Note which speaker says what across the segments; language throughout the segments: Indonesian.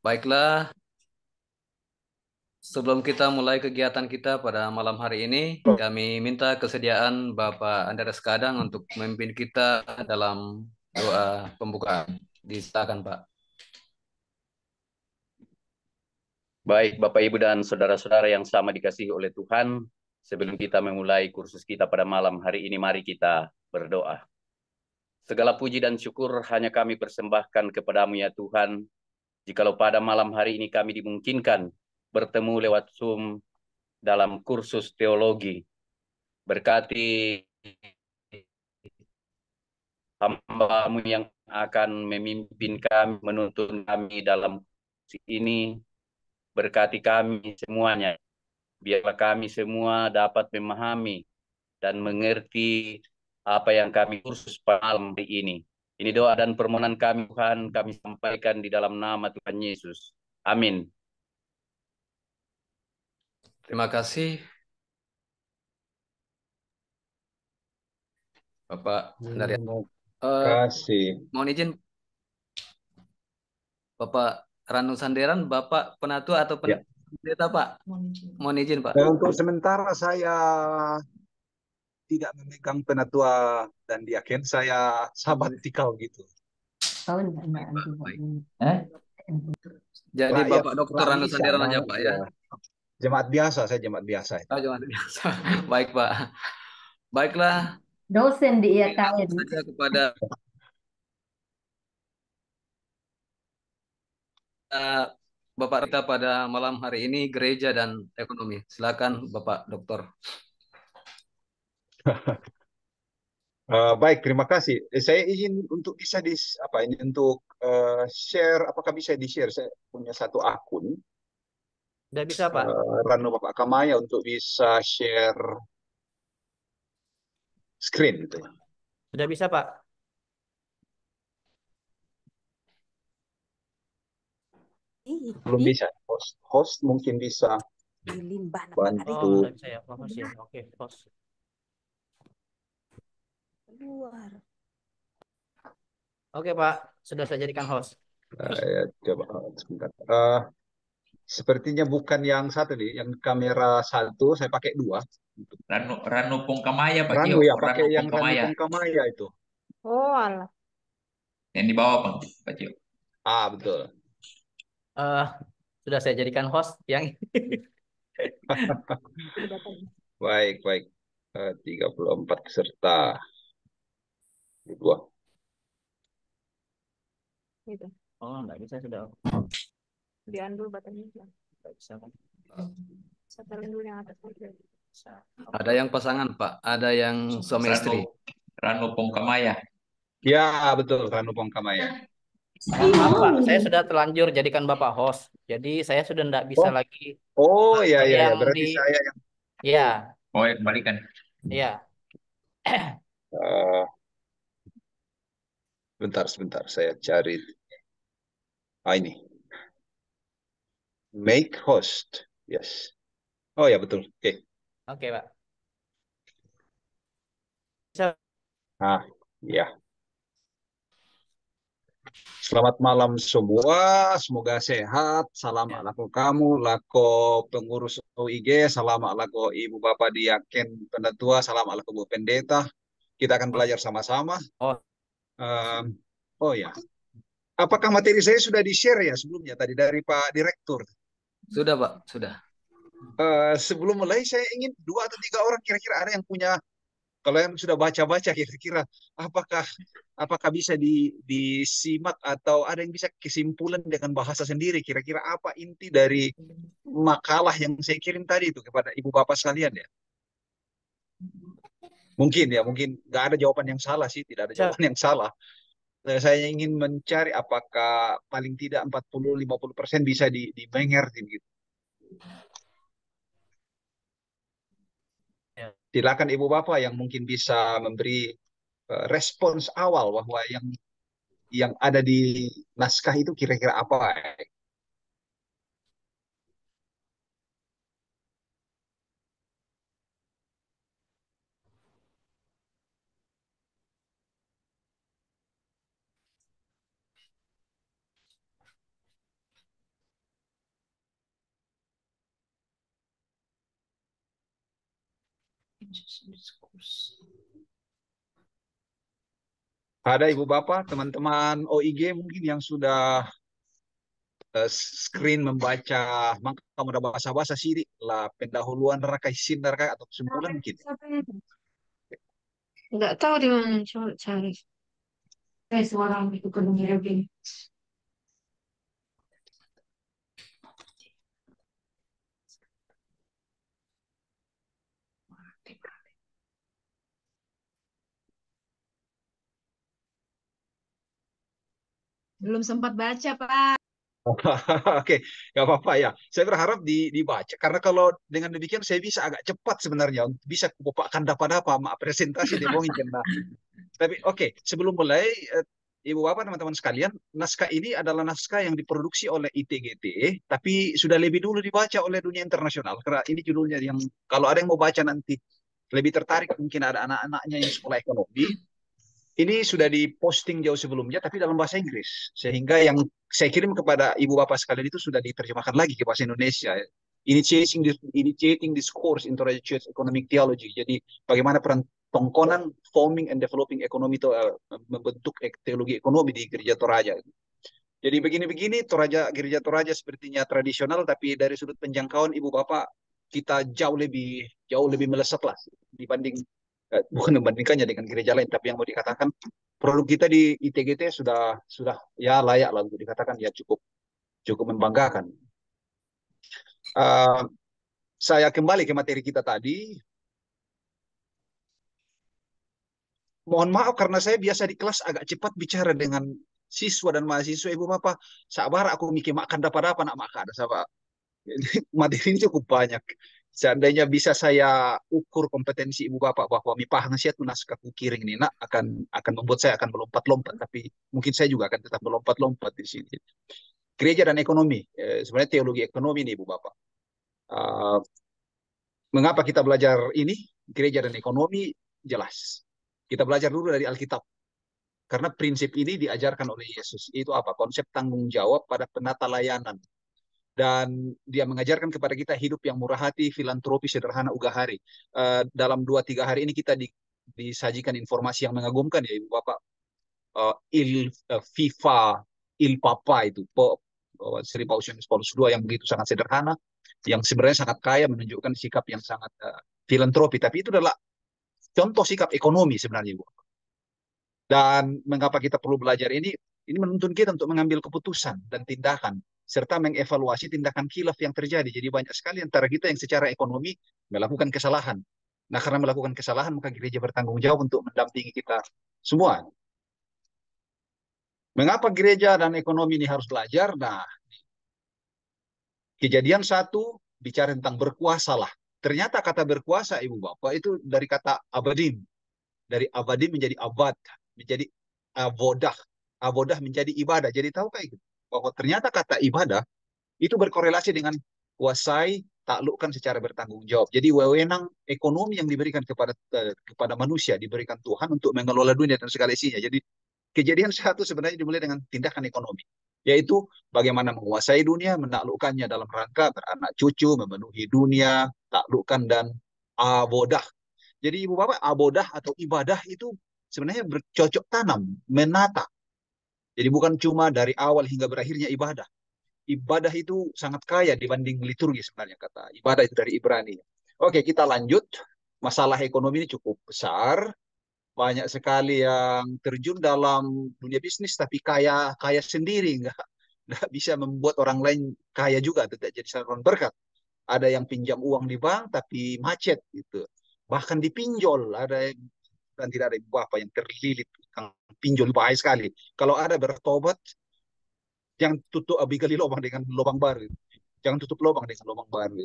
Speaker 1: Baiklah, sebelum kita mulai kegiatan kita pada malam hari ini, kami minta kesediaan Bapak Andreas Kadang untuk memimpin kita dalam doa pembukaan. Disertakan, Pak. Baik, Bapak, Ibu, dan saudara-saudara yang sama dikasihi oleh Tuhan, sebelum kita memulai kursus kita pada malam hari ini, mari kita berdoa.
Speaker 2: Segala puji dan syukur hanya kami persembahkan kepadamu ya Tuhan, Jikalau pada malam hari ini kami dimungkinkan bertemu lewat Zoom dalam
Speaker 1: kursus teologi, berkati hambamu yang akan memimpin kami, menuntun kami dalam ini, berkati kami semuanya. Biarlah kami
Speaker 2: semua dapat memahami dan mengerti apa yang kami kursus malam hari ini. Ini doa dan permohonan kami Tuhan, kami sampaikan di dalam nama Tuhan Yesus. Amin.
Speaker 1: Terima kasih Bapak dari Terima eh, kasih. Uh, mohon izin Bapak Ranu Sanderan, Bapak Penatua atau ya. Pendeta ya. Pak? Mohon izin Pak. untuk
Speaker 3: sementara saya tidak memegang penatua dan dia saya sahabat hmm. tikau gitu.
Speaker 4: Oh, enggak, enggak, enggak. Eh?
Speaker 3: Jadi rakyat, Bapak dokter anu nanya Pak ya. Iya. Jemaat biasa, saya jemaat biasa. Itu. Oh, jemaat biasa. Baik, Pak. Baiklah.
Speaker 5: Dosen di IAKN. Saja
Speaker 1: kepada uh, Bapak Rita pada malam hari ini gereja dan ekonomi. Silakan Bapak
Speaker 3: Dokter. Uh, baik, terima kasih. Eh, saya izin untuk bisa di apa ini untuk uh, share. Apakah bisa di share? Saya punya satu akun tidak bisa, Pak. Uh, Ranu Bapak Kamaya untuk bisa share screen gitu.
Speaker 2: Sudah bisa, Pak.
Speaker 4: Belum bisa. Host, host mungkin bisa
Speaker 6: bantu. Oh, bisa
Speaker 2: ya. ya. Oke, okay, Oke, keluar. Oke Pak, sudah saya jadikan host. Nah, ya,
Speaker 4: coba
Speaker 3: sebentar. Uh, sepertinya bukan yang satu nih, yang kamera satu saya pakai dua. Ranu Ranu Pongkamaya Pak Ranu ya, pakai Ranu yang Pongkamaya. Ranu Pongkamaya itu.
Speaker 7: Oh Allah.
Speaker 3: Yang di bawah Pak, Pak Cio. Ah betul.
Speaker 1: Uh, sudah saya jadikan host
Speaker 7: yang
Speaker 4: Baik baik eh, Tiga puluh empat peserta
Speaker 8: dua gitu oh enggak bisa sudah
Speaker 9: diandul batasnya Enggak bisa kan yang
Speaker 1: ada yang pasangan pak ada yang suami Ranu, istri
Speaker 8: Ranu Pongkamaya
Speaker 2: ya betul Ranu Pongkamaya iya. pak, saya sudah terlanjur jadikan Bapak host. Jadi saya sudah tidak bisa oh. lagi. Oh iya iya, iya. berarti di... saya
Speaker 10: yang.
Speaker 8: Iya. Oh, ya, kembalikan. Iya.
Speaker 3: Uh, Bentar, sebentar. Saya cari. Ah, ini. Make host. Yes. Oh ya, betul. Oke. Okay. Oke,
Speaker 2: okay, Pak. So...
Speaker 3: Ah, ya. Selamat malam semua, semoga sehat. Salam yeah. laku kamu, lako pengurus OIG, salam laku ibu bapak diaken penetua. salam laku bu pendeta. Kita akan oh. belajar sama-sama. Oh, Um, oh ya, apakah materi saya sudah di-share ya sebelumnya tadi dari Pak Direktur? Sudah Pak, sudah. Uh, sebelum mulai saya ingin dua atau tiga orang kira-kira ada yang punya kalau yang sudah baca-baca kira-kira apakah apakah bisa di, disimak atau ada yang bisa kesimpulan dengan bahasa sendiri kira-kira apa inti dari makalah yang saya kirim tadi itu kepada ibu bapak sekalian ya Mungkin ya, mungkin nggak ada jawaban yang salah sih, tidak ada jawaban yang salah. Eh, saya ingin mencari apakah paling tidak 40-50 persen bisa di, di Wenger gitu. Ya. Silakan ibu bapak yang mungkin bisa memberi eh, respons awal bahwa yang yang ada di naskah itu kira-kira apa eh? Ada Ibu Bapak, teman-teman OIG mungkin yang sudah eh, screen membaca maka kamu udah bahasa bahasa siri lah pendahuluan rakai isin rakai atau kesimpulan gitu.
Speaker 5: Enggak tahu di mana coba cari. Saya suara itu kena
Speaker 6: Belum sempat baca, Pak.
Speaker 3: Oke, gak apa-apa ya. Saya berharap di, dibaca karena kalau dengan demikian saya bisa agak cepat sebenarnya bisa kupakkan apa-apa, mak presentasi debohin nah. Tapi oke, okay, sebelum mulai eh, Ibu Bapak teman-teman sekalian, naskah ini adalah naskah yang diproduksi oleh ITGT, tapi sudah lebih dulu dibaca oleh dunia internasional karena ini judulnya yang kalau ada yang mau baca nanti lebih tertarik mungkin ada anak-anaknya yang sekolah ekonomi ini sudah diposting jauh sebelumnya tapi dalam bahasa Inggris sehingga yang saya kirim kepada ibu bapak sekalian itu sudah diterjemahkan lagi ke bahasa Indonesia initiating this, initiating this course in church economic theology jadi bagaimana peran tongkonan forming and developing ekonomi itu uh, membentuk teologi ekonomi di gereja Toraja jadi begini-begini Toraja gereja Toraja sepertinya tradisional tapi dari sudut penjangkauan ibu bapak kita jauh lebih jauh lebih melesat lah dibanding Eh, bukan membandingkannya dengan gereja lain, tapi yang mau dikatakan produk kita di ITGT sudah sudah ya layak lah untuk dikatakan ya cukup cukup membanggakan. Uh, saya kembali ke materi kita tadi. Mohon maaf karena saya biasa di kelas agak cepat bicara dengan siswa dan mahasiswa ibu bapak. Sabar aku mikir makan dapat apa nak makan sabar. Materi ini cukup banyak seandainya bisa saya ukur kompetensi ibu bapak bahwa mi pahang sia tunas kaku kiring ini nak akan akan membuat saya akan melompat-lompat tapi mungkin saya juga akan tetap melompat-lompat di sini gereja dan ekonomi eh, sebenarnya teologi ekonomi nih ibu bapak uh, mengapa kita belajar ini gereja dan ekonomi jelas kita belajar dulu dari Alkitab karena prinsip ini diajarkan oleh Yesus itu apa konsep tanggung jawab pada penata layanan dan dia mengajarkan kepada kita hidup yang murah hati, filantropi sederhana hari. Uh, dalam dua tiga hari ini kita di, disajikan informasi yang mengagumkan ya Ibu Bapak. Uh, il uh, FIFA, il Papa itu bahwa uh, Sri Pausianus Paulus II yang begitu sangat sederhana, yang sebenarnya sangat kaya menunjukkan sikap yang sangat uh, filantropi. Tapi itu adalah contoh sikap ekonomi sebenarnya Ibu. Dan mengapa kita perlu belajar ini? Ini menuntun kita untuk mengambil keputusan dan tindakan serta mengevaluasi tindakan kilaf yang terjadi. Jadi banyak sekali antara kita yang secara ekonomi melakukan kesalahan. Nah, karena melakukan kesalahan maka gereja bertanggung jawab untuk mendampingi kita semua. Mengapa gereja dan ekonomi ini harus belajar? Nah, kejadian satu bicara tentang berkuasalah. Ternyata kata berkuasa Ibu Bapak itu dari kata abadim. Dari abadim menjadi abad, menjadi abodah. Abodah menjadi ibadah. Jadi tahu kayak gitu bahwa ternyata kata ibadah itu berkorelasi dengan kuasai taklukkan secara bertanggung jawab. Jadi wewenang ekonomi yang diberikan kepada eh, kepada manusia diberikan Tuhan untuk mengelola dunia dan segala isinya. Jadi kejadian satu sebenarnya dimulai dengan tindakan ekonomi, yaitu bagaimana menguasai dunia, menaklukkannya dalam rangka beranak cucu, memenuhi dunia, taklukkan dan abodah. Jadi ibu bapak abodah atau ibadah itu sebenarnya bercocok tanam, menata, jadi bukan cuma dari awal hingga berakhirnya ibadah. Ibadah itu sangat kaya dibanding liturgi sebenarnya kata. Ibadah itu dari Ibrani. Oke, kita lanjut. Masalah ekonomi ini cukup besar. Banyak sekali yang terjun dalam dunia bisnis tapi kaya kaya sendiri enggak nggak bisa membuat orang lain kaya juga tidak jadi saluran berkat ada yang pinjam uang di bank tapi macet gitu bahkan dipinjol ada yang dan tidak ada ibu bapak yang terlilit utang pinjol bahaya sekali. Kalau ada bertobat, yang tutup abigali lubang dengan lubang baru. Jangan tutup lubang dengan lubang baru.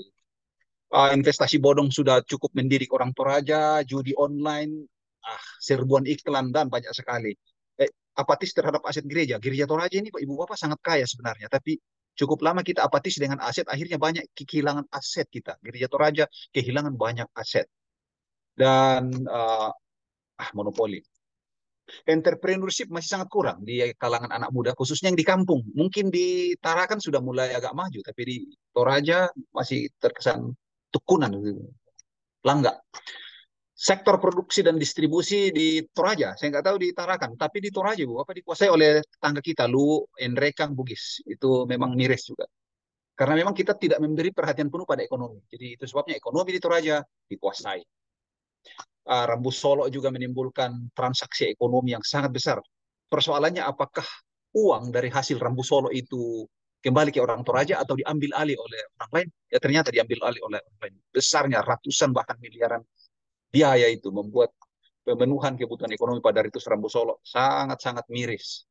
Speaker 3: Uh, investasi bodong sudah cukup mendidik orang Toraja, judi online, ah, serbuan iklan dan banyak sekali. Eh, apatis terhadap aset gereja. Gereja Toraja ini Pak Ibu Bapak sangat kaya sebenarnya, tapi cukup lama kita apatis dengan aset, akhirnya banyak kehilangan aset kita. Gereja Toraja kehilangan banyak aset. Dan uh, ah, monopoli. Entrepreneurship masih sangat kurang di kalangan anak muda, khususnya yang di kampung. Mungkin di Tarakan sudah mulai agak maju, tapi di Toraja masih terkesan tekunan, langga. Sektor produksi dan distribusi di Toraja, saya nggak tahu di Tarakan, tapi di Toraja bu, apa dikuasai oleh tangga kita, Lu, Enrekang, Bugis, itu memang hmm. miris juga. Karena memang kita tidak memberi perhatian penuh pada ekonomi. Jadi itu sebabnya ekonomi di Toraja dikuasai uh, ah, Rambu Solo juga menimbulkan transaksi ekonomi yang sangat besar. Persoalannya apakah uang dari hasil Rambu Solo itu kembali ke orang Toraja atau diambil alih oleh orang lain? Ya ternyata diambil alih oleh orang lain. Besarnya ratusan bahkan miliaran biaya itu membuat pemenuhan kebutuhan ekonomi pada itu Rambu Solo sangat-sangat miris.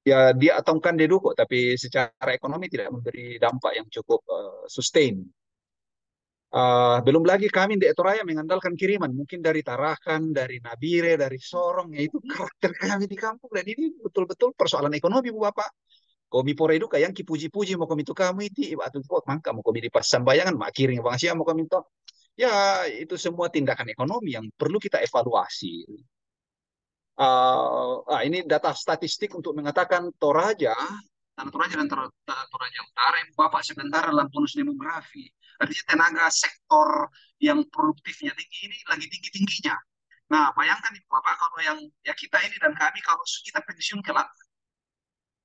Speaker 3: Ya dia atongkan deduko tapi secara ekonomi tidak memberi dampak yang cukup uh, sustain Uh, belum lagi kami di Etoraya mengandalkan kiriman, mungkin dari Tarakan, dari Nabire, dari Sorong, yaitu karakter kami di kampung. Dan ini betul-betul persoalan ekonomi, Bu Bapak. Komi pore duka yang kipuji-puji mau komi itu kami itu atau kok mangka mau komi di pasang bayangan kirim bang siapa mau komi itu ya itu semua tindakan ekonomi yang perlu kita evaluasi. Uh, ini data statistik untuk mengatakan Toraja Antara antara
Speaker 4: aja utara ibu bapak sebentar dalam bonus demografi. Artinya tenaga sektor yang produktifnya tinggi ini lagi tinggi tingginya. Nah bayangkan ibu bapak kalau yang ya kita ini dan kami kalau kita pensiun kelak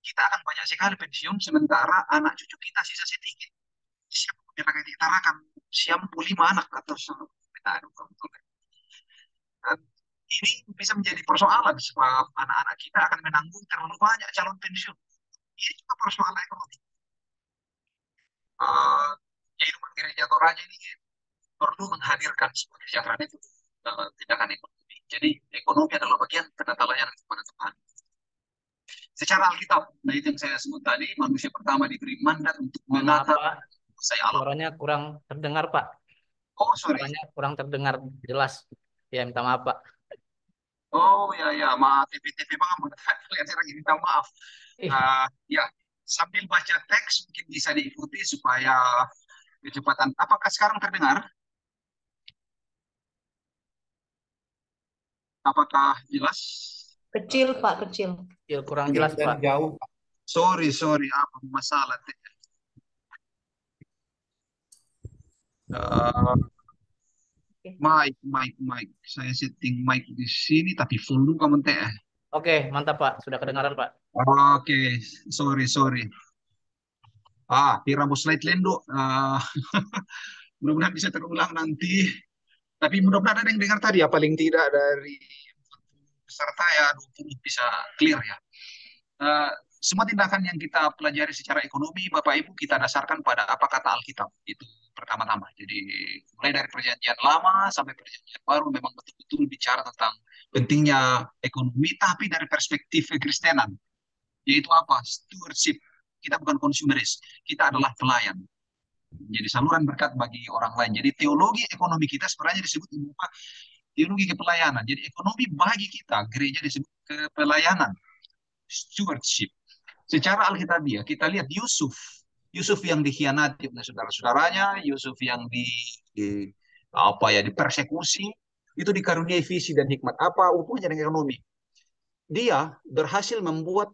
Speaker 4: kita akan banyak sekali pensiun sementara anak cucu kita sisa sedikit. Siapa menyerahkan kita akan siap lima anak atau kita aduh Dan ini bisa menjadi persoalan sebab anak-anak kita akan menanggung terlalu banyak calon pensiun ini juga persoalan ekonomi. Uh, eh, rumah Gereja Toraja ini perlu menghadirkan sebuah kesejahteraan itu uh, tindakan ekonomi. Jadi ekonomi adalah bagian penata layanan kepada Tuhan. Secara Alkitab, nah itu yang saya sebut tadi, manusia pertama diberi
Speaker 2: mandat untuk menata saya alam. Suaranya kurang terdengar, Pak. Oh, sorry. Suaranya kurang terdengar jelas. Ya, minta maaf, Pak.
Speaker 4: Oh ya ya, ma TV-TV memang kalian sekarang minta maaf. Eh. Uh, ya sambil baca teks mungkin bisa diikuti supaya kecepatan. Apakah sekarang terdengar? Apakah
Speaker 3: jelas?
Speaker 11: Kecil Pak, kecil.
Speaker 3: Kecil ya, kurang jelas Dan Pak. Jauh. Sorry sorry, apa masalah? Uh,
Speaker 4: Okay. Mike, Mike, Mike. Saya setting mic di sini tapi volume kamu teh. Oke,
Speaker 2: okay, mantap Pak. Sudah kedengaran Pak.
Speaker 3: Oke, okay. sorry, sorry. Ah, Piramu slide lendo. Uh, ah, mudah-mudahan bisa terulang nanti. Tapi mudah-mudahan ada yang dengar tadi ya, paling tidak dari peserta ya 20 bisa clear ya. Uh, semua tindakan yang kita pelajari secara ekonomi, Bapak Ibu, kita dasarkan pada apa kata Alkitab. Itu pertama-tama. Jadi mulai dari perjanjian lama sampai perjanjian baru memang betul-betul bicara tentang pentingnya ekonomi, tapi dari perspektif kekristenan. Yaitu apa? Stewardship. Kita bukan konsumeris, kita adalah pelayan. Jadi saluran berkat bagi orang lain. Jadi teologi ekonomi kita sebenarnya disebut apa? Teologi kepelayanan. Jadi ekonomi bagi kita, gereja disebut kepelayanan. Stewardship Secara Alkitabiah kita lihat Yusuf, Yusuf yang dikhianati oleh saudara-saudaranya, Yusuf yang di, di apa ya dipersekusi, itu dikaruniai visi dan hikmat. Apa hubungannya dengan ekonomi? Dia berhasil membuat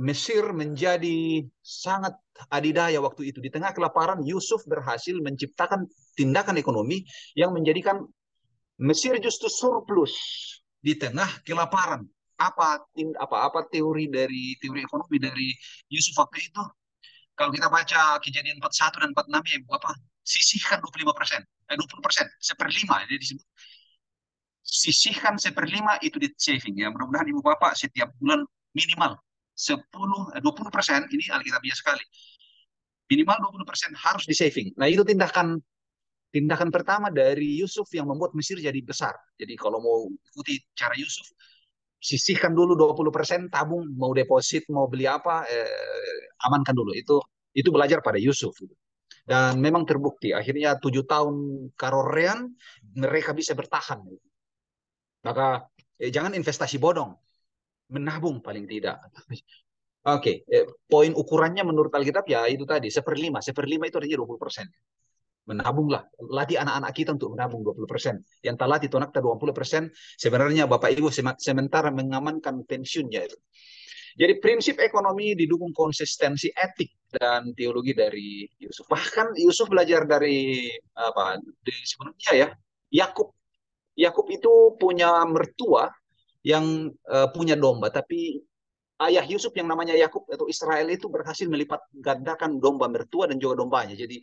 Speaker 3: Mesir menjadi sangat adidaya waktu itu. Di tengah kelaparan, Yusuf berhasil menciptakan tindakan ekonomi yang menjadikan Mesir justru surplus di tengah kelaparan apa apa-apa teori dari teori ekonomi dari Yusuf waktu itu kalau kita baca kejadian 41 dan 46 ya apa sisihkan 25 persen eh, 20 persen seperlima jadi ya, disebut sisihkan seperlima itu di saving ya mudah-mudahan ibu bapak setiap bulan minimal 10 20 eh, persen ini alkitabiah sekali minimal 20 persen harus di saving nah itu tindakan tindakan pertama dari Yusuf yang membuat Mesir jadi besar jadi kalau mau ikuti cara Yusuf sisihkan dulu 20% tabung mau deposit mau beli apa eh, amankan dulu itu itu belajar pada Yusuf dan memang terbukti akhirnya tujuh tahun karorean mereka bisa bertahan maka eh, jangan investasi bodong menabung paling tidak oke okay. eh, poin ukurannya menurut Alkitab ya itu tadi seperlima seperlima itu artinya 20% menabunglah latih anak-anak kita untuk menabung 20% yang telah ditonak tonakta 20% sebenarnya Bapak Ibu sementara mengamankan pensiunnya itu jadi prinsip ekonomi didukung konsistensi etik dan teologi dari Yusuf bahkan Yusuf belajar dari apa di sebelumnya ya Yakub Yakub itu punya mertua yang uh, punya domba tapi ayah Yusuf yang namanya Yakub atau Israel itu berhasil melipat gandakan domba mertua dan juga dombanya jadi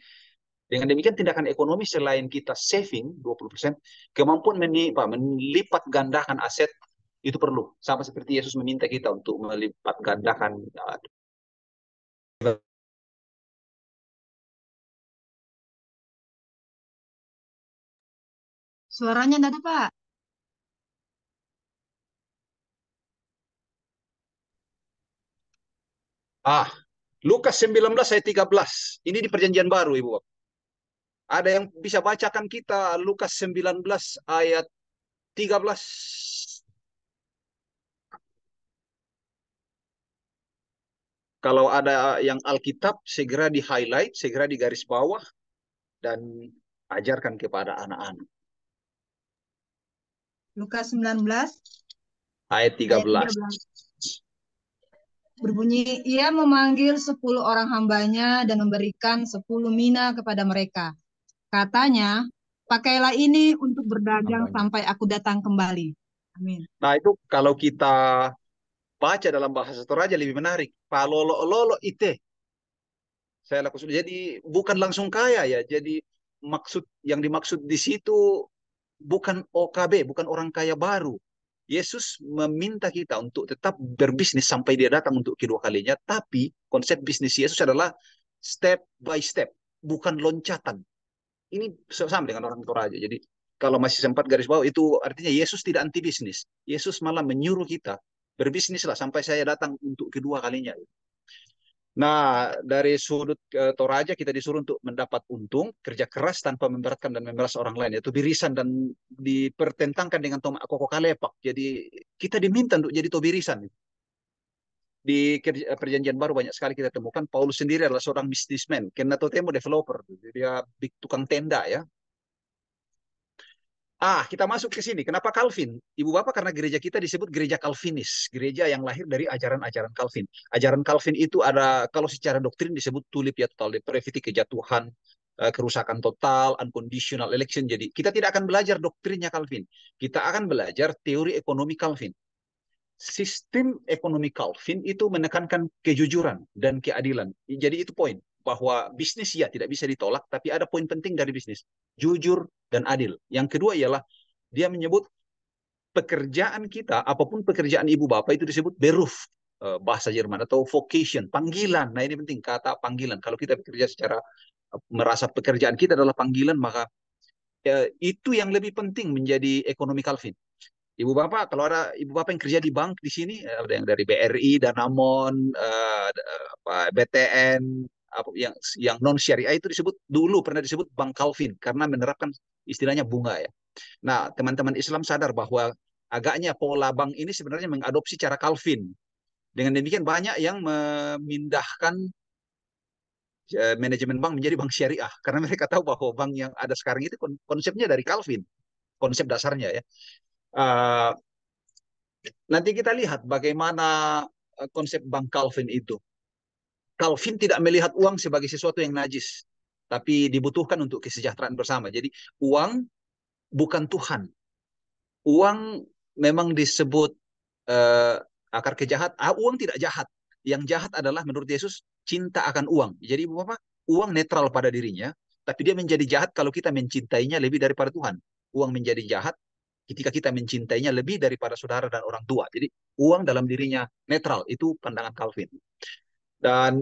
Speaker 3: dengan demikian tindakan ekonomi selain kita saving 20%, kemampuan menipa, melipat gandakan aset itu perlu. Sama seperti Yesus meminta kita untuk melipat gandakan uh,
Speaker 4: Suaranya tidak ada, Pak.
Speaker 3: Ah, Lukas 19 ayat 13. Ini di perjanjian baru, Ibu. Ada yang bisa bacakan kita Lukas 19 ayat 13. Kalau ada yang Alkitab, segera di-highlight, segera di garis bawah, dan ajarkan kepada anak-anak.
Speaker 6: Lukas 19 ayat 13. ayat 13. Berbunyi, ia memanggil sepuluh orang hambanya dan memberikan sepuluh mina kepada mereka. Katanya, pakailah ini untuk berdagang Amin. sampai aku datang kembali.
Speaker 3: Amin. Nah itu kalau kita baca dalam bahasa Toraja lebih menarik. Palolo lolo ite. Saya laku sudah jadi bukan langsung kaya ya. Jadi maksud yang dimaksud di situ bukan OKB, bukan orang kaya baru. Yesus meminta kita untuk tetap berbisnis sampai dia datang untuk kedua kalinya, tapi konsep bisnis Yesus adalah step by step, bukan loncatan ini sama dengan orang Torah aja. Jadi kalau masih sempat garis bawah itu artinya Yesus tidak anti bisnis. Yesus malah menyuruh kita berbisnis lah sampai saya datang untuk kedua kalinya. Nah, dari sudut e, Torah aja kita disuruh untuk mendapat untung, kerja keras tanpa memberatkan dan memeras orang lain, yaitu birisan dan dipertentangkan dengan tomak koko kalepak. Jadi kita diminta untuk jadi tobirisan di eh, perjanjian baru banyak sekali kita temukan Paulus sendiri adalah seorang businessman, kenatotemo developer, dia big tukang tenda ya. Ah, kita masuk ke sini. Kenapa Calvin? Ibu bapak karena gereja kita disebut gereja Calvinis, gereja yang lahir dari ajaran-ajaran Calvin. Ajaran Calvin itu ada kalau secara doktrin disebut tulip ya total depravity, kejatuhan, eh, kerusakan total, unconditional election. Jadi kita tidak akan belajar doktrinnya Calvin. Kita akan belajar teori ekonomi Calvin sistem ekonomi Calvin itu menekankan kejujuran dan keadilan. Jadi itu poin bahwa bisnis ya tidak bisa ditolak, tapi ada poin penting dari bisnis, jujur dan adil. Yang kedua ialah dia menyebut pekerjaan kita, apapun pekerjaan ibu bapak itu disebut beruf eh, bahasa Jerman atau vocation, panggilan. Nah ini penting kata panggilan. Kalau kita bekerja secara eh, merasa pekerjaan kita adalah panggilan, maka eh, itu yang lebih penting menjadi ekonomi Calvin. Ibu bapak, kalau ada ibu bapak yang kerja di bank di sini, eh, ada yang dari BRI, Danamon, uh, eh, eh, BTN, apa, yang yang non syariah itu disebut dulu pernah disebut bank Calvin karena menerapkan istilahnya bunga ya. Nah, teman-teman Islam sadar bahwa agaknya pola bank ini sebenarnya mengadopsi cara Calvin. Dengan demikian banyak yang memindahkan manajemen bank menjadi bank syariah karena mereka tahu bahwa bank yang ada sekarang itu konsepnya dari Calvin konsep dasarnya ya Eh, nanti kita lihat bagaimana eh, konsep Bang Calvin itu. Calvin tidak melihat uang sebagai sesuatu yang najis, tapi dibutuhkan untuk kesejahteraan bersama. Jadi uang bukan Tuhan. Uang memang disebut uh, akar kejahat. Ah, uang tidak jahat. Yang jahat adalah menurut Yesus cinta akan uang. Jadi Ibu Bapak, uang netral pada dirinya, tapi dia menjadi jahat kalau kita mencintainya lebih daripada Tuhan. Uang menjadi jahat ketika kita mencintainya lebih daripada saudara dan orang tua. Jadi uang dalam dirinya netral, itu pandangan Calvin. Dan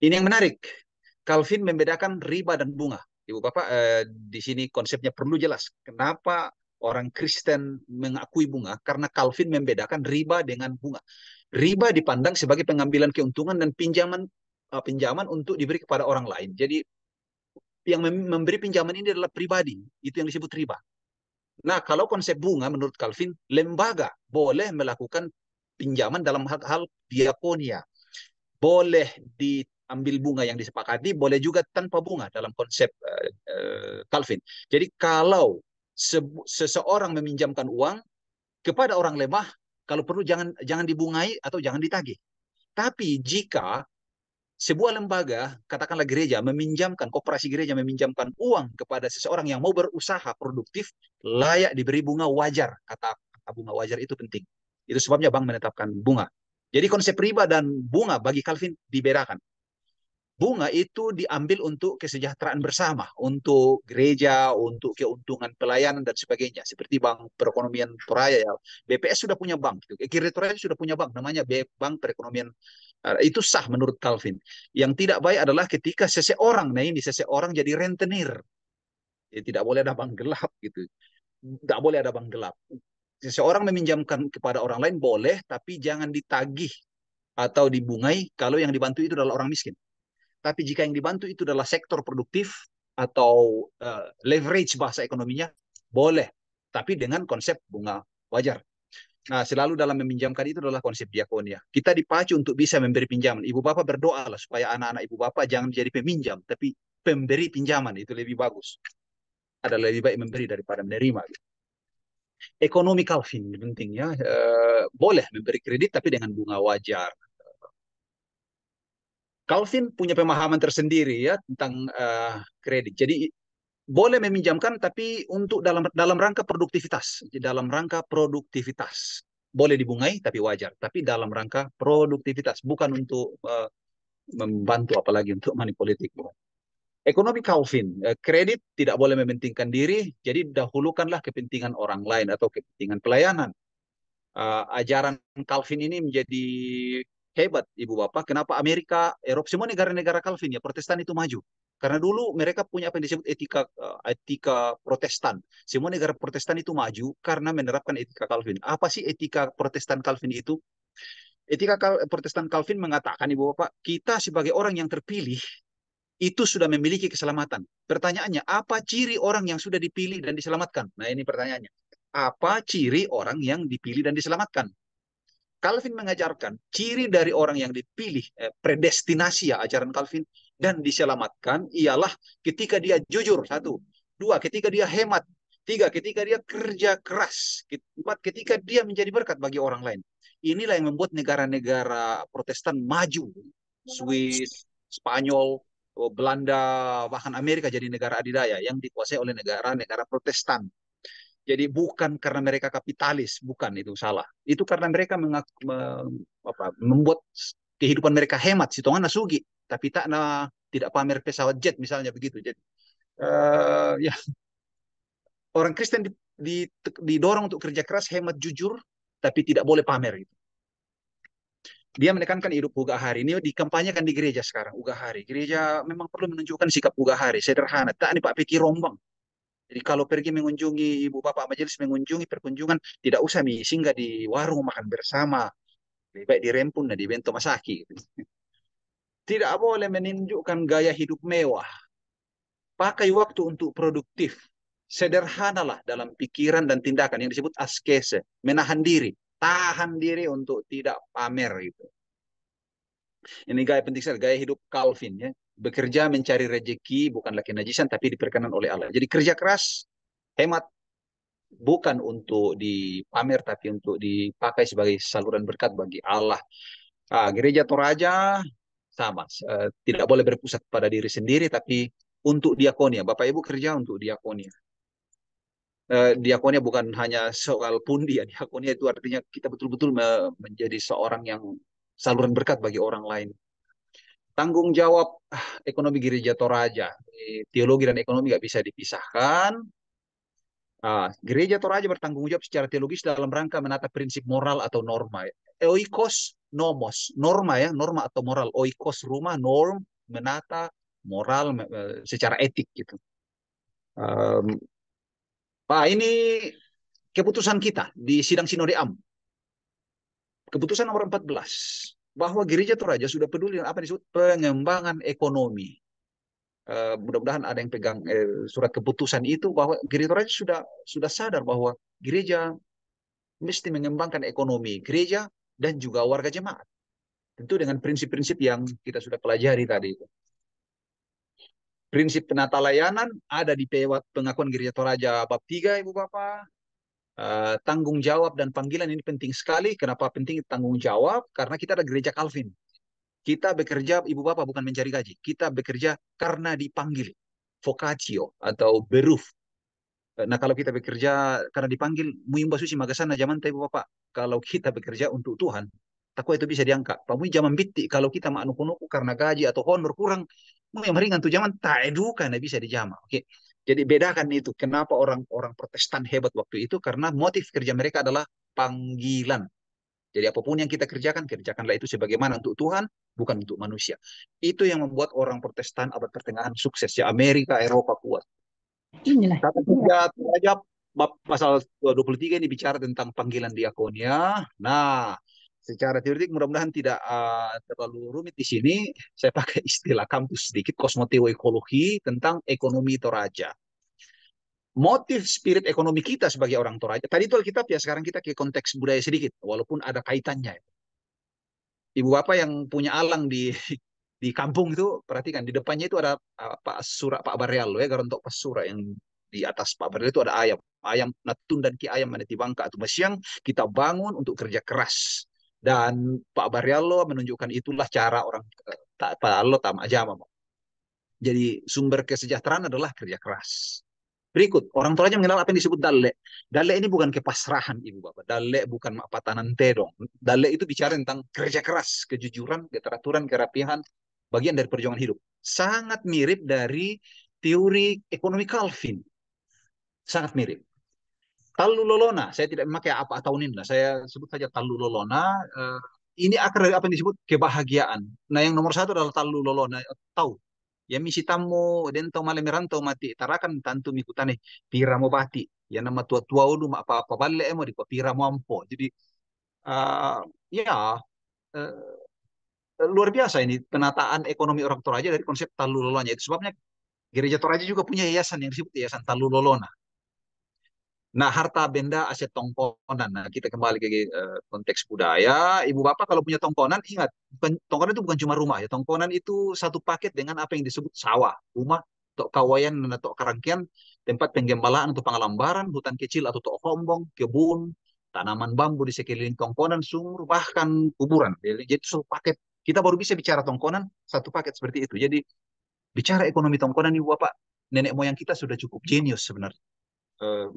Speaker 3: ini yang menarik, Calvin membedakan riba dan bunga. Ibu Bapak, eh, di sini konsepnya perlu jelas. Kenapa orang Kristen mengakui bunga? Karena Calvin membedakan riba dengan bunga. Riba dipandang sebagai pengambilan keuntungan dan pinjaman eh, pinjaman untuk diberi kepada orang lain. Jadi yang memberi pinjaman ini adalah pribadi. Itu yang disebut riba. Nah, kalau konsep bunga menurut Calvin, lembaga boleh melakukan pinjaman dalam hal-hal diakonia. Boleh diambil bunga yang disepakati, boleh juga tanpa bunga dalam konsep uh, uh, Calvin. Jadi kalau seseorang meminjamkan uang kepada orang lemah, kalau perlu jangan jangan dibungai atau jangan ditagih. Tapi jika sebuah lembaga, katakanlah gereja, meminjamkan, koperasi gereja meminjamkan uang kepada seseorang yang mau berusaha produktif, layak diberi bunga wajar. Kata, kata bunga wajar itu penting. Itu sebabnya bank menetapkan bunga. Jadi konsep riba dan bunga bagi Calvin dibedakan. Bunga itu diambil untuk kesejahteraan bersama, untuk gereja, untuk keuntungan pelayanan dan sebagainya. Seperti Bank Perekonomian Toraya, ya. BPS sudah punya bank, gitu. Toraya sudah punya bank, namanya Bank Perekonomian Nah, itu sah menurut Calvin. Yang tidak baik adalah ketika seseorang, nah ini seseorang jadi rentenir. Ya, tidak boleh ada bank gelap gitu. Tidak boleh ada bank gelap. Seseorang meminjamkan kepada orang lain boleh, tapi jangan ditagih atau dibungai kalau yang dibantu itu adalah orang miskin. Tapi jika yang dibantu itu adalah sektor produktif atau uh, leverage bahasa ekonominya, boleh. Tapi dengan konsep bunga wajar. Nah, selalu dalam meminjamkan itu adalah konsep diakonia. Kita dipacu untuk bisa memberi pinjaman. Ibu bapak lah supaya anak-anak ibu bapak jangan jadi peminjam, tapi pemberi pinjaman itu lebih bagus. Ada lebih baik memberi daripada menerima. Ekonomi Calvin penting ya. E, boleh memberi kredit tapi dengan bunga wajar. Calvin punya pemahaman tersendiri ya tentang uh, kredit. Jadi boleh meminjamkan tapi untuk dalam dalam rangka produktivitas dalam rangka produktivitas boleh dibungai tapi wajar tapi dalam rangka produktivitas bukan untuk uh, membantu apalagi untuk money politik ekonomi Calvin eh, kredit tidak boleh mementingkan diri jadi dahulukanlah kepentingan orang lain atau kepentingan pelayanan uh, ajaran Calvin ini menjadi hebat ibu bapak kenapa Amerika Eropa semua negara-negara Calvin ya Protestan itu maju karena dulu mereka punya apa yang disebut etika eh, etika Protestan. Semua negara Protestan itu maju karena menerapkan etika Calvin. Apa sih etika Protestan Calvin itu? Etika Protestan Calvin mengatakan Ibu Bapak, kita sebagai orang yang terpilih itu sudah memiliki keselamatan. Pertanyaannya, apa ciri orang yang sudah dipilih dan diselamatkan? Nah, ini pertanyaannya. Apa ciri orang yang dipilih dan diselamatkan? Calvin mengajarkan ciri dari orang yang dipilih eh, predestinasi ya ajaran Calvin dan diselamatkan ialah ketika dia jujur satu, dua ketika dia hemat, tiga ketika dia kerja keras, empat ketika dia menjadi berkat bagi orang lain. Inilah yang membuat negara-negara Protestan maju, Swiss, Spanyol, oh, Belanda, bahkan Amerika jadi negara adidaya yang dikuasai oleh negara-negara Protestan. Jadi bukan karena mereka kapitalis, bukan itu salah. Itu karena mereka mengak, me, apa, membuat kehidupan mereka hemat si na sugi tapi tak na tidak pamer pesawat jet misalnya begitu jadi uh, ya orang Kristen di, di, didorong untuk kerja keras hemat jujur tapi tidak boleh pamer gitu dia menekankan hidup Uga Hari ini dikampanyekan di gereja sekarang Uga Hari gereja memang perlu menunjukkan sikap Uga Hari sederhana tak nih Pak pikir rombong jadi kalau pergi mengunjungi ibu bapak majelis mengunjungi perkunjungan tidak usah mi singgah di warung makan bersama lebih baik dirempun di bento masaki. Tidak boleh menunjukkan gaya hidup mewah. Pakai waktu untuk produktif. Sederhanalah dalam pikiran dan tindakan yang disebut askese, menahan diri, tahan diri untuk tidak pamer gitu. Ini gaya penting sekali, gaya hidup Calvin ya. Bekerja mencari rejeki bukan laki najisan tapi diperkenan oleh Allah. Jadi kerja keras, hemat bukan untuk dipamer tapi untuk dipakai sebagai saluran berkat bagi Allah. Nah, gereja Toraja sama, uh, tidak boleh berpusat pada diri sendiri tapi untuk diakonia. Bapak Ibu kerja untuk diakonia. Uh, diakonia bukan hanya soal pundi ya. Diakonia itu artinya kita betul-betul me menjadi seorang yang saluran berkat bagi orang lain. Tanggung jawab ah, ekonomi gereja Toraja, teologi dan ekonomi nggak bisa dipisahkan Ah, gereja Toraja bertanggung jawab secara teologis dalam rangka menata prinsip moral atau norma. Ya. Oikos nomos, norma ya, norma atau moral. Oikos rumah, norm, menata moral eh, secara etik gitu. Um, Pak, ini keputusan kita di sidang sinode am. Keputusan nomor 14 bahwa gereja Toraja sudah peduli dengan apa disebut pengembangan ekonomi. Eh, mudah-mudahan ada yang pegang eh, surat keputusan itu bahwa gereja sudah sudah sadar bahwa gereja mesti mengembangkan ekonomi gereja dan juga warga jemaat. Tentu dengan prinsip-prinsip yang kita sudah pelajari tadi itu. Prinsip penata layanan ada di pengakuan gereja Toraja bab 3 Ibu Bapak. Uh, eh, tanggung jawab dan panggilan ini penting sekali. Kenapa penting tanggung jawab? Karena kita ada gereja Calvin. Kita bekerja, ibu bapak bukan mencari gaji. Kita bekerja karena dipanggil. Vocatio atau beruf. Eh, nah kalau kita bekerja karena dipanggil, Muimba Susi magasana nah, zaman ibu bapak. Kalau kita bekerja untuk Tuhan, takwa itu bisa diangkat. Pak Mui zaman bitti, kalau kita maknuku-nuku karena gaji atau honor kurang, yang ringan tuh zaman tak edukan nah, bisa dijama. Oke. Okay? Jadi bedakan itu kenapa orang-orang Protestan hebat waktu itu karena motif kerja mereka adalah panggilan jadi apapun yang kita kerjakan, kerjakanlah itu sebagaimana untuk Tuhan, bukan untuk manusia. Itu yang membuat orang Protestan abad pertengahan sukses ya Amerika, Eropa kuat. Kata kita aja bab pasal 23 ini bicara tentang panggilan diakonia. Nah, secara teoretik mudah-mudahan tidak uh, terlalu rumit di sini. Saya pakai istilah kampus sedikit ekologi tentang ekonomi toraja motif spirit ekonomi kita sebagai orang Toraja. Tadi itu Alkitab ya, sekarang kita ke konteks budaya sedikit, walaupun ada kaitannya. Ibu bapak yang punya alang di di kampung itu perhatikan di depannya itu ada ah, Pak Surah Pak Bareal ya Garontok Pak Surah yang di atas Pak Barial itu ada ayam ayam natun dan ki ayam meniti bangka atau yang kita bangun untuk kerja keras dan Pak Barialo menunjukkan itulah cara orang eh, Pak Allo tam mama. jadi sumber kesejahteraan adalah kerja keras Berikut, orang tuanya mengenal apa yang disebut dalek. Dalek ini bukan kepasrahan ibu bapak. Dalek bukan patanan tedong. Dalek itu bicara tentang kerja keras, kejujuran, keteraturan, kerapihan, bagian dari perjuangan hidup. Sangat mirip dari teori ekonomi Calvin. Sangat mirip. Talu lolona, saya tidak memakai apa tahun ini lah. Saya sebut saja talu lolona. Eh, ini akar dari apa yang disebut kebahagiaan. Nah yang nomor satu adalah talu lolona, tahu ya misi tamu sitammo tau malam merantau mati tarakan tantu mikutane pira mo bati ya nama tua tua udu apa apa balle emo di pira mo ampo jadi uh, ya uh, luar biasa ini penataan ekonomi orang Toraja dari konsep talulolonya itu sebabnya gereja Toraja juga punya yayasan yang disebut yayasan talulolona Nah, harta benda aset tongkonan. Nah, kita kembali ke uh, konteks budaya. Ibu bapak kalau punya tongkonan, ingat tongkonan itu bukan cuma rumah ya. Tongkonan itu satu paket dengan apa yang disebut sawah, rumah, tok kawayan, nah, tok karangkian, tempat penggembalaan atau pengalambaran, hutan kecil atau tok hombong, kebun, tanaman bambu di sekeliling tongkonan, sumur, bahkan kuburan. Jadi itu satu paket. Kita baru bisa bicara tongkonan satu paket seperti itu. Jadi bicara ekonomi tongkonan ibu bapak, nenek moyang kita sudah cukup jenius sebenarnya. Uh,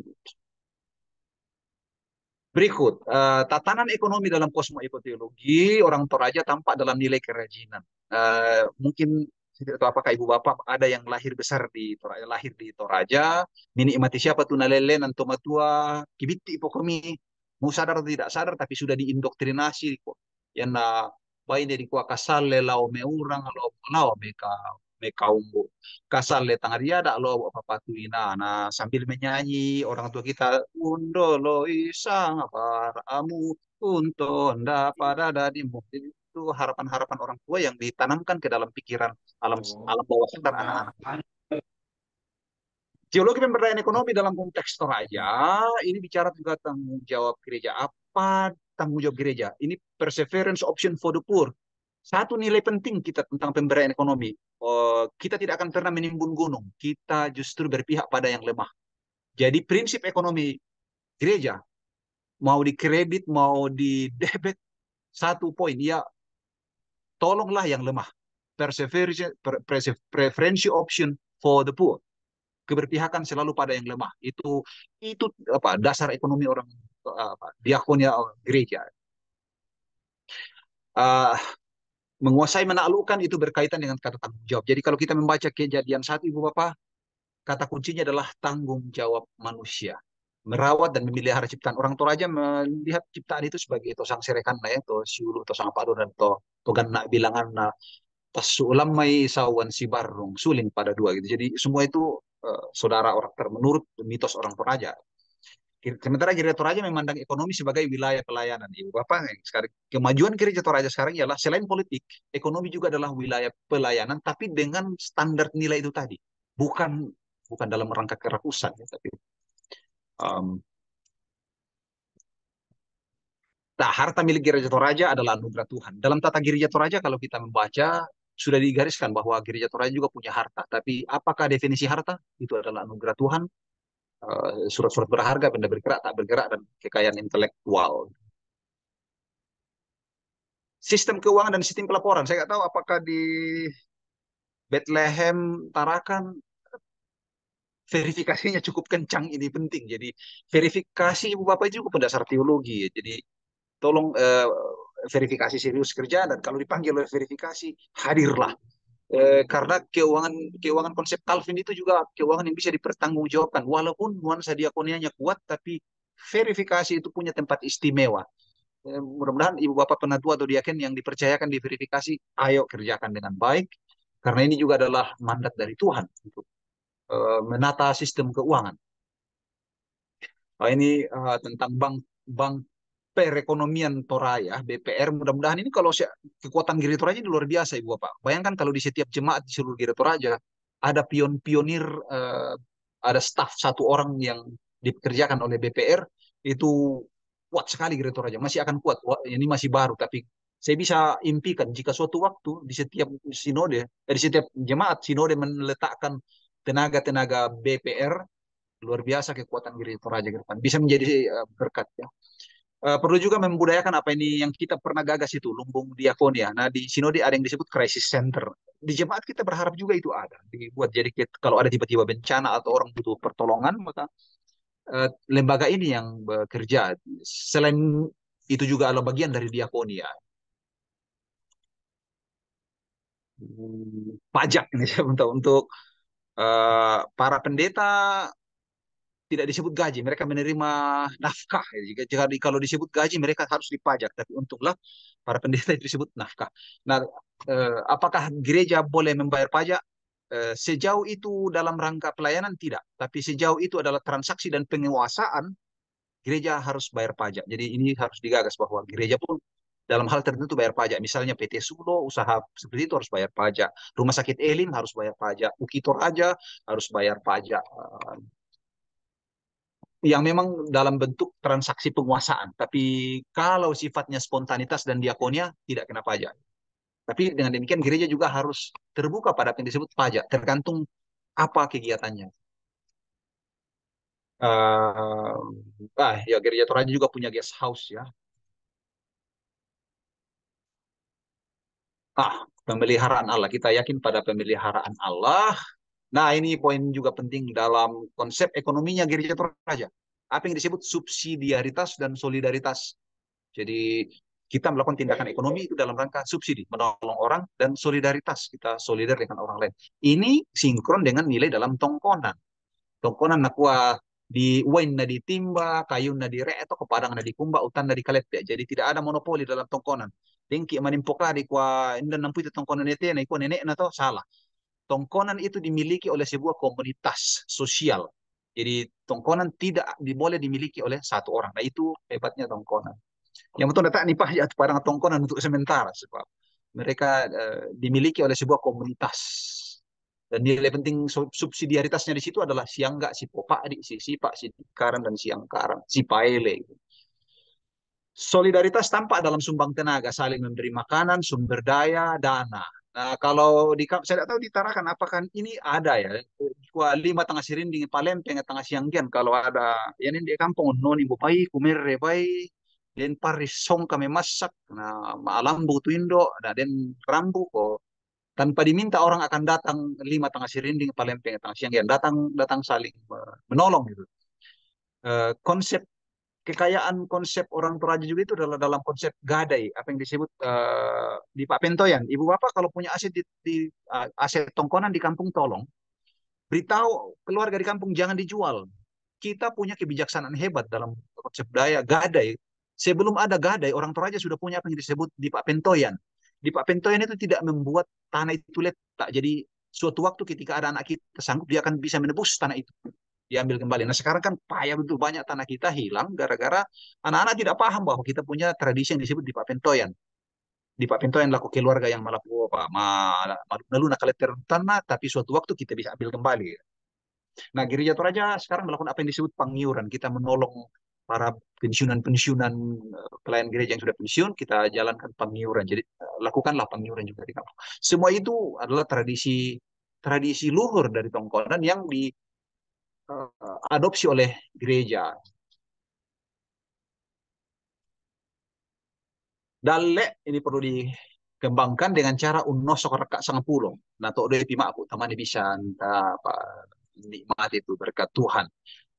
Speaker 3: Berikut, uh, tatanan ekonomi dalam kosmoekoteologi orang Toraja tampak dalam nilai kerajinan. Uh, mungkin apakah ibu bapak ada yang lahir besar di Toraja, lahir di Toraja, menikmati siapa tuh nalele nanto matua, kibiti ipokomi, mau sadar atau tidak sadar tapi sudah diindoktrinasi yang na eh, bayi dari kuakasal lelau meurang kalau lau meka me bu Kasar le tangaria ya ada lo apa ina. Ah, nah sambil menyanyi orang tua kita undo lo isang apa amu unton nda pada dari mungkin itu harapan-harapan orang tua yang ditanamkan ke dalam pikiran alam oh. alam bawah sadar nah. anak-anak. Teologi pemberdayaan ekonomi dalam konteks Toraja ini bicara juga tanggung jawab gereja apa tanggung jawab gereja ini perseverance option for the poor satu nilai penting kita tentang pemberdayaan ekonomi. Eh, kita tidak akan pernah menimbun gunung. Kita justru berpihak pada yang lemah. Jadi prinsip ekonomi gereja mau dikredit mau di debit satu poin ya tolonglah yang lemah. Preferensi option for the poor. Keberpihakan selalu pada yang lemah. Itu itu apa dasar ekonomi orang apa, diakonia gereja. Uh, Menguasai menaklukkan itu berkaitan dengan kata tanggung jawab. Jadi kalau kita membaca kejadian satu Ibu Bapak, kata kuncinya adalah tanggung jawab manusia. Merawat dan memelihara ciptaan. Orang Toraja melihat ciptaan itu sebagai tosang serekan lah ya, to siulu, tosang padu, dan to, to nak bilangan na mai sawan si barung suling pada dua gitu. Jadi semua itu uh, saudara orang termenurut mitos orang Toraja Sementara Gereja Toraja memandang ekonomi sebagai wilayah pelayanan. Ibu Bapak, eh, sekarang kemajuan Gereja Toraja sekarang ialah selain politik, ekonomi juga adalah wilayah pelayanan, tapi dengan standar nilai itu tadi, bukan bukan dalam rangka kerakusan, ya, tapi um, nah, harta milik Gereja Toraja adalah anugerah Tuhan. Dalam tata Gereja Toraja, kalau kita membaca sudah digariskan bahwa Gereja Toraja juga punya harta, tapi apakah definisi harta? Itu adalah anugerah Tuhan Eh, surat-surat uh, berharga, benda bergerak, tak bergerak, dan kekayaan intelektual. Sistem keuangan dan sistem pelaporan, saya nggak tahu apakah di Bethlehem, Tarakan, verifikasinya cukup kencang, ini penting. Jadi verifikasi Ibu Bapak itu juga dasar teologi. Jadi tolong uh, verifikasi serius kerja, dan kalau dipanggil oleh verifikasi, hadirlah eh, karena keuangan keuangan konsep Calvin itu juga keuangan yang bisa dipertanggungjawabkan walaupun nuansa diakoniannya kuat tapi verifikasi itu punya tempat istimewa eh, mudah-mudahan ibu bapak penatua atau diaken yang dipercayakan diverifikasi ayo kerjakan dengan baik karena ini juga adalah mandat dari Tuhan untuk eh, menata sistem keuangan oh, ini eh, tentang bank bank perekonomian Toraya, BPR mudah-mudahan ini kalau kekuatan Geritoranya luar biasa Ibu Bapak. Bayangkan kalau di setiap jemaat di seluruh Toraja, ada pion-pionir, eh, ada staf satu orang yang dikerjakan oleh BPR, itu kuat sekali Toraja. masih akan kuat. Ini masih baru, tapi saya bisa impikan jika suatu waktu di setiap sinode, eh, di setiap jemaat sinode meletakkan tenaga-tenaga BPR luar biasa kekuatan Giri Toraja ke depan bisa menjadi eh, berkat ya. Eh, perlu juga membudayakan apa ini yang kita pernah gagas itu lumbung diakonia. Ya. Nah di sinode ada yang disebut crisis center. Di jemaat kita berharap juga itu ada dibuat. Jadi kita, kalau ada tiba-tiba bencana atau orang butuh pertolongan maka uh, lembaga ini yang bekerja. Selain itu juga adalah bagian dari diakonia. Hmm, pajak ini untuk untuk uh, para pendeta tidak disebut gaji, mereka menerima nafkah. Gitu. Jika kalau disebut gaji mereka harus dipajak, tapi untuklah para pendeta itu disebut nafkah. Nah, eh, apakah gereja boleh membayar pajak? Eh, sejauh itu dalam rangka pelayanan tidak, tapi sejauh itu adalah transaksi dan penguasaan gereja harus bayar pajak. Jadi ini harus digagas bahwa gereja pun dalam hal tertentu bayar pajak. Misalnya PT Sulo, usaha seperti itu harus bayar pajak. Rumah sakit elin harus bayar pajak. Ukitor aja harus bayar pajak yang memang dalam bentuk transaksi penguasaan. Tapi kalau sifatnya spontanitas dan diakonia, tidak kena pajak. Tapi dengan demikian gereja juga harus terbuka pada yang disebut pajak, tergantung apa kegiatannya. Uh, ah, ya gereja Toraja juga punya guest house ya. Ah, pemeliharaan Allah. Kita yakin pada pemeliharaan Allah Nah, ini poin juga penting dalam konsep ekonominya gereja Toraja. Apa yang disebut subsidiaritas dan solidaritas. Jadi, kita melakukan tindakan ekonomi itu dalam rangka subsidi, menolong orang, dan solidaritas. Kita solidar dengan orang lain. Ini sinkron dengan nilai dalam tongkonan. Tongkonan nakwa di wine na ditimba, kayu na dire, atau kepadang na dikumba, utan na ya Jadi tidak ada monopoli dalam tongkonan. tinggi manimpok di kuah, indah nampu itu tongkonan itu, e na nenek na to, salah tongkonan itu dimiliki oleh sebuah komunitas sosial. Jadi tongkonan tidak boleh dimiliki oleh satu orang. Nah itu hebatnya tongkonan. Yang betul tak nipah ya barang tongkonan untuk sementara sebab mereka uh, dimiliki oleh sebuah komunitas. Dan nilai penting subsidiaritasnya di situ adalah siang enggak si Popak, si Sipak, si Karan, dan siang karen si Paele. Solidaritas tampak dalam sumbang tenaga, saling memberi makanan, sumber daya, dana. Nah, kalau di saya tidak tahu ditarakan apakah ini ada ya. Lima tengah sirinding Palembang tengah siang sianggian kalau ada yang ini di kampung noni bupai pai rebai pai dan parisong kami masak nah malam butuh indo nah dan rambu kok tanpa diminta orang akan datang lima tengah sirinding Palembang tengah siang sianggian datang datang saling eh, menolong gitu. Uh, konsep kekayaan konsep orang Toraja juga itu adalah dalam konsep gadai apa yang disebut uh, di Pak Pentoyan ibu bapak kalau punya aset di, di uh, aset tongkonan di kampung tolong beritahu keluarga di kampung jangan dijual kita punya kebijaksanaan hebat dalam konsep daya gadai sebelum ada gadai orang Toraja sudah punya apa yang disebut di Pak Pentoyan di Pak Pentoyan itu tidak membuat tanah itu letak jadi suatu waktu ketika ada anak kita sanggup dia akan bisa menebus tanah itu diambil kembali. Nah sekarang kan payah betul banyak tanah kita hilang gara-gara anak-anak tidak paham bahwa kita punya tradisi yang disebut di Pak Pentoyan. Di Pak Pentoyan laku keluarga yang malapu apa, maluna kaleter tanah, tapi suatu waktu kita bisa ambil kembali. Nah gereja Toraja sekarang melakukan apa yang disebut pengiuran. Kita menolong para pensiunan-pensiunan eh, pelayan gereja yang sudah pensiun, kita jalankan pengiuran. Jadi eh, lakukanlah pengiuran juga di kampung. Semua itu adalah tradisi tradisi luhur dari tongkonan yang di Eh, adopsi oleh gereja. Dalek ini perlu dikembangkan dengan cara unosok rekak sang pulung. Nah, tok doi pima aku tamani bisa apa nikmati itu berkat Tuhan.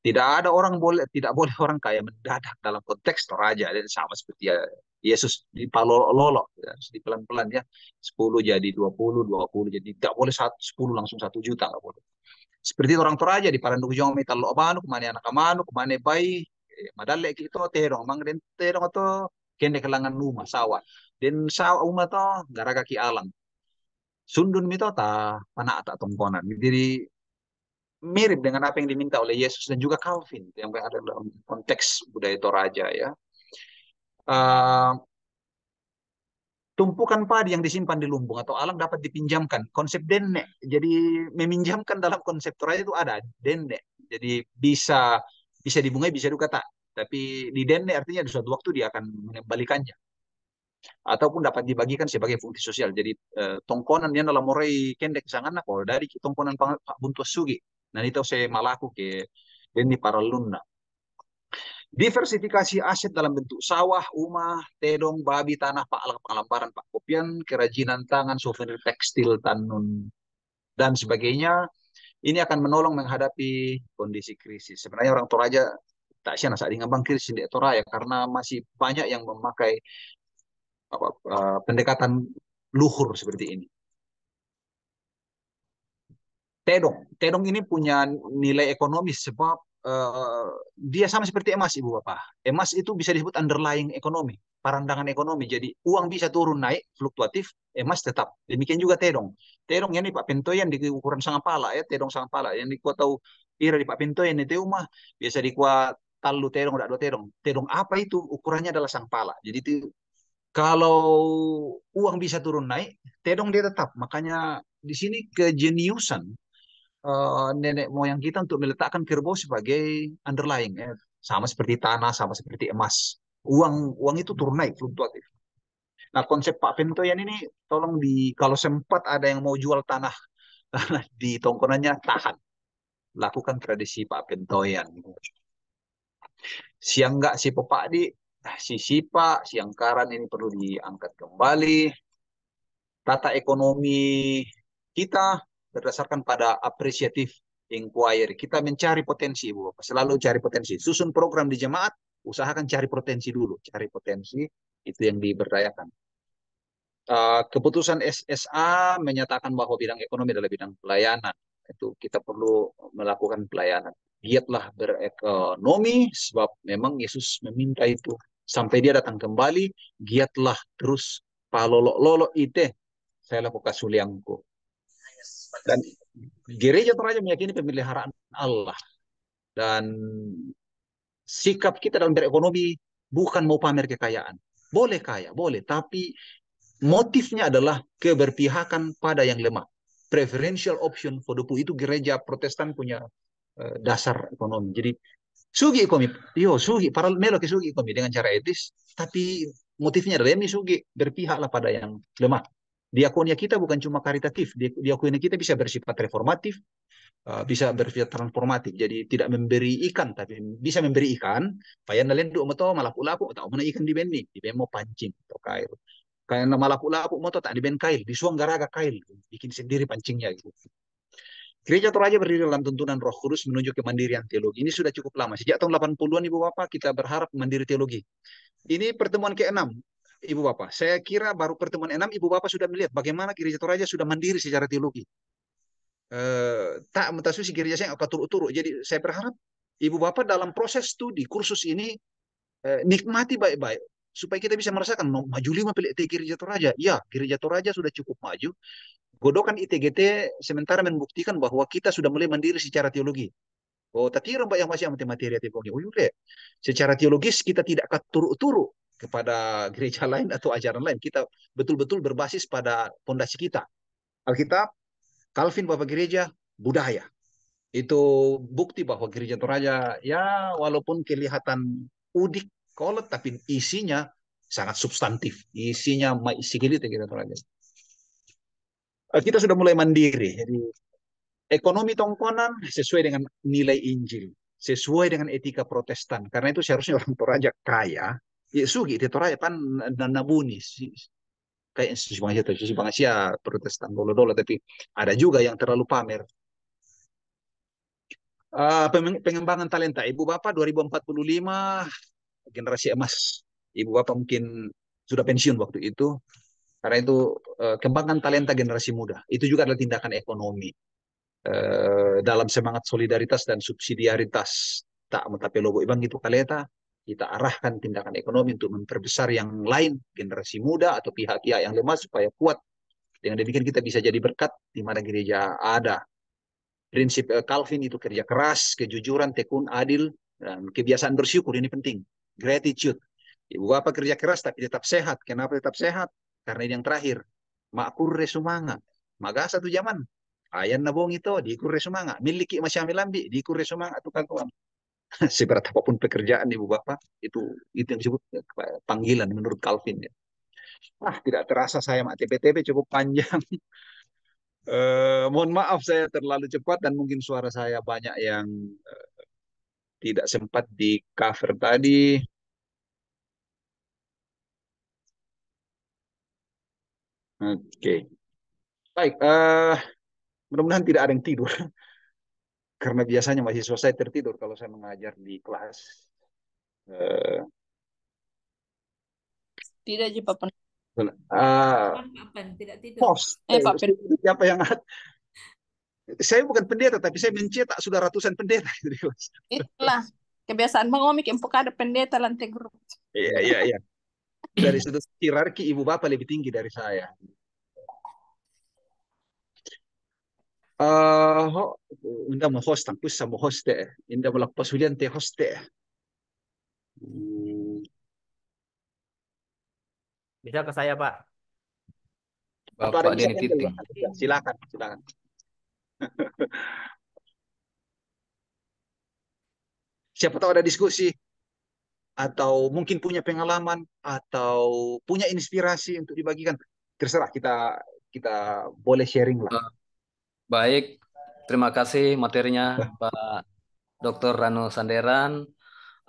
Speaker 3: Tidak ada orang boleh tidak boleh orang kaya mendadak dalam konteks raja dan sama seperti ya, Yesus di palololo ya, di pelan-pelan ya 10 jadi 20, 20 jadi tidak boleh 10 langsung 1 juta nggak boleh seperti orang toraja di paranduk jong metal talo amanu kemana anak amanu kemana bayi, eh, madale ki to gitu, te dong mang den te dong to kene kelangan lu sawah den sawah uma to garaga ki alam sundun mito ta pana tak tongkonan jadi mirip dengan apa yang diminta oleh Yesus dan juga Calvin yang ada dalam konteks budaya toraja ya uh, tumpukan padi yang disimpan di lumbung atau alam dapat dipinjamkan. Konsep dene. Jadi meminjamkan dalam konsep Toraja itu ada dene. Jadi bisa bisa dibungai bisa dikata. Tapi di dene artinya di suatu waktu dia akan mengembalikannya. Ataupun dapat dibagikan sebagai fungsi sosial. Jadi eh, tongkonan yang dalam murai kendek sangat kalau dari tongkonan pak buntu sugi. Nah itu saya malaku ke dene lunak. Diversifikasi aset dalam bentuk sawah, rumah, tedong, babi, tanah, pak, pengalamparan, pak, kopian, kerajinan tangan, souvenir tekstil, tanun, dan sebagainya. Ini akan menolong menghadapi kondisi krisis. Sebenarnya orang Toraja tak siapa saat ini bang krisis di Toraja karena masih banyak yang memakai apa, uh, pendekatan luhur seperti ini. Tedong. Tedong ini punya nilai ekonomis sebab Eh, dia sama seperti emas ibu bapak. Emas itu bisa disebut underlying ekonomi, parandangan ekonomi. Jadi uang bisa turun naik fluktuatif, emas tetap. Demikian juga terong. Terong yang di Pak yang di ukuran sangat pala ya, terong sangat pala yang di kuat tahu ira di Pak Pentoyan itu mah biasa di kuat talu terong udah dua terong. Terong apa itu? Ukurannya adalah sang pala. Jadi itu kalau uang bisa turun naik, terong dia tetap. Makanya di sini kejeniusan uh, nenek moyang kita untuk meletakkan kerbau sebagai underlying ya. sama seperti tanah sama seperti emas uang uang itu turun naik fluktuatif nah konsep Pak Pentoyan ini tolong di kalau sempat ada yang mau jual tanah tanah di tongkonannya tahan lakukan tradisi Pak Pentoyan siang nggak si Pak di ah, si Sipa siang karan ini perlu diangkat kembali tata ekonomi kita berdasarkan pada appreciative inquiry. Kita mencari potensi, Bu Bapak. Selalu cari potensi. Susun program di jemaat, usahakan cari potensi dulu. Cari potensi, itu yang diberdayakan. Uh, keputusan SSA menyatakan bahwa bidang ekonomi adalah bidang pelayanan. Itu kita perlu melakukan pelayanan. Giatlah berekonomi, sebab memang Yesus meminta itu. Sampai dia datang kembali, giatlah terus palolok-lolok itu. saya lakukan suliangku. Dan gereja teraja meyakini pemeliharaan Allah. Dan sikap kita dalam berekonomi bukan mau pamer kekayaan. Boleh kaya, boleh, tapi motifnya adalah keberpihakan pada yang lemah. Preferential option for the poor itu gereja Protestan punya eh, dasar ekonomi. Jadi sugi ekonomi, yo sugi para melo sugi ekonomi dengan cara etis, tapi motifnya adalah demi ya, sugi berpihaklah pada yang lemah diakonia kita bukan cuma karitatif, diakonia kita bisa bersifat reformatif, eh, bisa bersifat transformatif. Jadi tidak memberi ikan, tapi bisa memberi ikan. Payan nalen dua moto malapu lapu, tau mana ikan di benni di mau pancing atau kail. Karena malapu lapu moto tak di ben kail, disuang garaga kail, bikin sendiri pancingnya gitu. Gereja Toraja berdiri dalam tuntunan Roh Kudus menuju kemandirian teologi. Ini sudah cukup lama. Sejak tahun 80-an Ibu Bapak kita berharap mandiri teologi. Ini pertemuan ke-6. Ibu Bapak. Saya kira baru pertemuan enam Ibu Bapak sudah melihat bagaimana gereja Toraja sudah mandiri secara teologi. E, tak mentasusi gereja saya apa turut-turut. Jadi saya berharap Ibu Bapak dalam proses studi kursus ini e, nikmati baik-baik supaya kita bisa merasakan no, maju lima PLT gereja Toraja. Ya, gereja Toraja sudah cukup maju. Godokan ITGT sementara membuktikan bahwa kita sudah mulai mandiri secara teologi. Oh, tapi rembak yang masih materi teologi. Oh, yaudah. Secara teologis kita tidak akan turut-turut kepada gereja lain atau ajaran lain. Kita betul-betul berbasis pada fondasi kita. Alkitab, Calvin Bapak Gereja, budaya. Itu bukti bahwa gereja Toraja ya walaupun kelihatan udik kolot tapi isinya sangat substantif. Isinya sigilite gereja Toraja. Eh, kita sudah mulai mandiri. Jadi ekonomi tongkonan sesuai dengan nilai Injil, sesuai dengan etika Protestan. Karena itu seharusnya orang Toraja kaya, sugi te ya pan gitu, ya, ya, nabuni kayak institusi bangsa, Asia institusi bangsa Asia Protestan dolo dolo tapi ada juga yang terlalu pamer uh, pengembangan talenta ibu bapak 2045 generasi emas ibu bapak mungkin sudah pensiun waktu itu karena itu uh, kembangkan talenta generasi muda itu juga adalah tindakan ekonomi uh, dalam semangat solidaritas dan subsidiaritas tak logo ibang itu kaleta kita arahkan tindakan ekonomi untuk memperbesar yang lain, generasi muda atau pihak-pihak yang lemah supaya kuat. Dengan demikian kita bisa jadi berkat di mana gereja ada. Prinsip eh, Calvin itu kerja keras, kejujuran, tekun, adil, dan kebiasaan bersyukur ini penting. Gratitude. Ibu bapak kerja keras tapi tetap sehat. Kenapa tetap sehat? Karena ini yang terakhir. Makur resumanga. Maka satu zaman. Ayan nabong itu diikur resumanga. Miliki masyamin dikur diikur resumanga. Tukang -tukang seberat apapun pekerjaan ibu bapak itu itu yang disebut eh, panggilan menurut Calvin ya. Ah tidak terasa saya mak TPTP cukup panjang. eh, mohon maaf saya terlalu cepat dan mungkin suara saya banyak yang eh, tidak sempat di cover tadi. Oke. Okay. Baik, uh, mudah-mudahan tidak ada yang tidur. karena biasanya masih selesai tertidur kalau saya mengajar di kelas. Uh,
Speaker 10: tidak aja Pak Pen.
Speaker 3: papan.
Speaker 4: Eh, eh, tidak tidur. Post. Eh, papan.
Speaker 3: Siapa yang saya bukan pendeta tapi saya mencetak sudah ratusan pendeta
Speaker 9: Itulah kebiasaan mengomik. Omik yang ada pendeta lantai grup.
Speaker 3: Iya iya iya. Dari sudut hierarki ibu bapak lebih tinggi dari saya. آه hostan هوستن كوسا مو indah إندم لبس ولينتي هوستة
Speaker 2: Bisa ke saya, Pak. Bapak Deni Titing. Silakan,
Speaker 3: silakan. Siapa tahu ada diskusi atau mungkin punya pengalaman atau punya inspirasi untuk dibagikan. Terserah kita kita boleh sharing lah. Ah. Baik,
Speaker 1: terima kasih materinya ya. Pak Dr. Rano Sanderan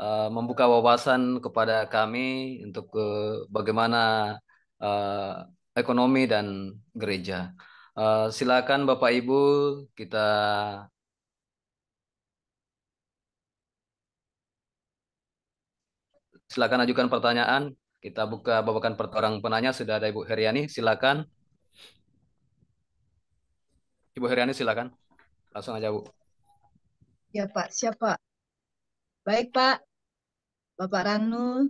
Speaker 1: uh, membuka wawasan kepada kami untuk uh, bagaimana uh, ekonomi dan gereja. Uh, silakan Bapak Ibu kita silakan ajukan pertanyaan. Kita buka babakan orang penanya sudah ada Ibu Heriani, silakan. Ibu Heriani silakan. Langsung aja, Bu.
Speaker 6: Ya, Pak. Siap, Baik, Pak. Bapak Ranu.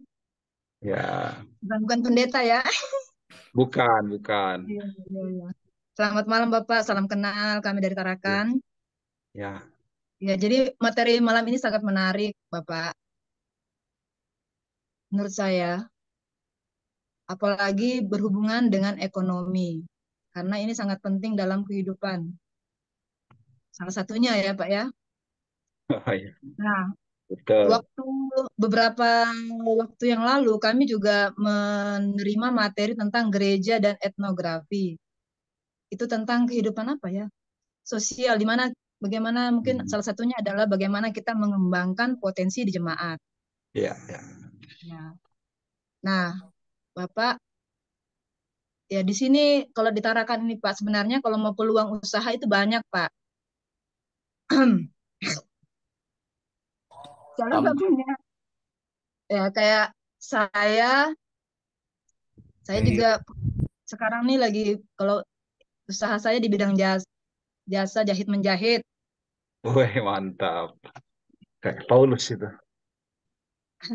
Speaker 6: Ya. Bukan pendeta ya?
Speaker 3: Bukan, bukan.
Speaker 6: Iya, iya, iya, Selamat malam Bapak, salam kenal kami dari Tarakan. Ya. ya. Ya, jadi materi malam ini sangat menarik, Bapak. Menurut saya, apalagi berhubungan dengan ekonomi karena ini sangat penting dalam kehidupan. Salah satunya ya Pak ya. Oh, iya. Nah,
Speaker 4: Betul. waktu
Speaker 6: beberapa waktu yang lalu kami juga menerima materi tentang gereja dan etnografi. Itu tentang kehidupan apa ya? Sosial di mana bagaimana mungkin hmm. salah satunya adalah bagaimana kita mengembangkan potensi di jemaat.
Speaker 8: Iya. Yeah,
Speaker 4: yeah.
Speaker 6: Nah, Bapak Ya di sini kalau ditarakan ini Pak sebenarnya kalau mau peluang usaha itu banyak Pak.
Speaker 4: Salah satunya ya kayak saya
Speaker 6: saya iya, iya. juga sekarang nih lagi kalau usaha saya di bidang jasa jasa jahit menjahit.
Speaker 3: Wih mantap kayak Paulus itu.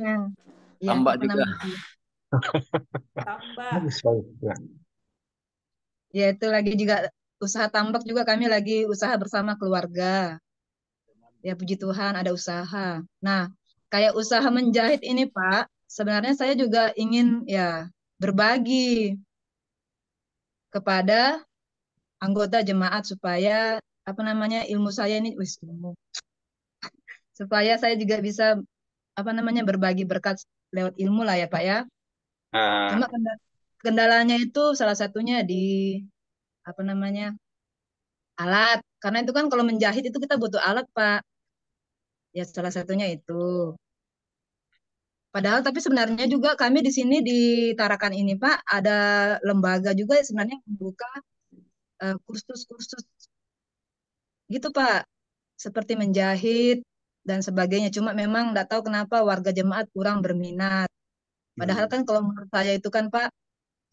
Speaker 6: Nah,
Speaker 4: ya, tambah juga.
Speaker 3: Tambah.
Speaker 6: Ya itu lagi juga usaha tambak juga kami lagi usaha bersama keluarga. Ya puji Tuhan ada usaha. Nah, kayak usaha menjahit ini Pak, sebenarnya saya juga ingin ya berbagi kepada anggota jemaat supaya apa namanya ilmu saya ini wis ilmu supaya saya juga bisa apa namanya berbagi berkat lewat ilmu lah ya Pak ya. Uh kendalanya itu salah satunya di apa namanya alat karena itu kan kalau menjahit itu kita butuh alat pak ya salah satunya itu padahal tapi sebenarnya juga kami di sini di Tarakan ini pak ada lembaga juga sebenarnya membuka eh, kursus-kursus gitu pak seperti menjahit dan sebagainya cuma memang tidak tahu kenapa warga jemaat kurang berminat padahal hmm. kan kalau menurut saya itu kan pak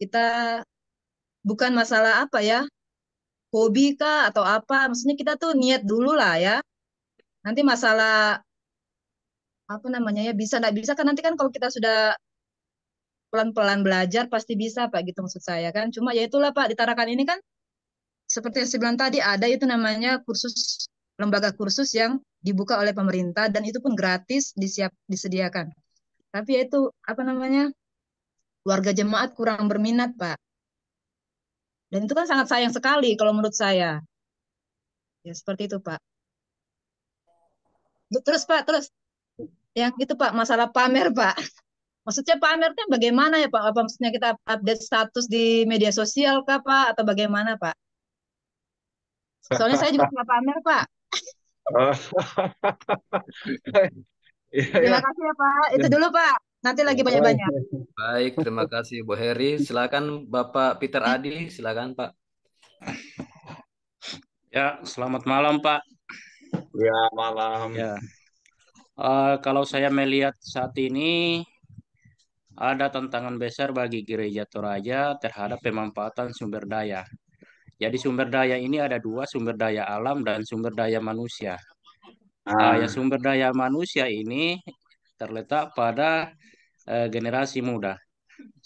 Speaker 6: kita bukan masalah apa ya hobi kah atau apa maksudnya kita tuh niat dulu lah ya nanti masalah apa namanya ya bisa nggak bisa kan nanti kan kalau kita sudah pelan-pelan belajar pasti bisa pak gitu maksud saya kan cuma ya itulah pak di Tarakan ini kan seperti yang saya bilang tadi ada itu namanya kursus lembaga kursus yang dibuka oleh pemerintah dan itu pun gratis disiap disediakan tapi ya itu apa namanya warga jemaat kurang berminat, Pak. Dan itu kan sangat sayang sekali kalau menurut saya. Ya, seperti itu, Pak. Terus, Pak, terus. Yang gitu, Pak, masalah pamer, Pak. Maksudnya pamernya bagaimana ya, Pak? Apa maksudnya kita update status di media sosial, Kak, Pak? Atau bagaimana, Pak? Soalnya saya juga pernah pamer, Pak.
Speaker 4: Oh. Iya, iya. Terima
Speaker 6: kasih ya Pak. Itu dulu Pak. Nanti lagi banyak-banyak.
Speaker 1: Baik, terima kasih Bu Heri. Silakan Bapak
Speaker 2: Peter Adi, silakan Pak. Ya, selamat malam Pak. Ya, malam. Ya. Uh, kalau saya melihat saat ini ada tantangan besar bagi gereja Toraja terhadap pemanfaatan sumber daya. Jadi sumber daya ini ada dua, sumber daya alam dan sumber daya manusia. Ah. Uh, ya sumber daya manusia ini terletak pada uh, generasi muda.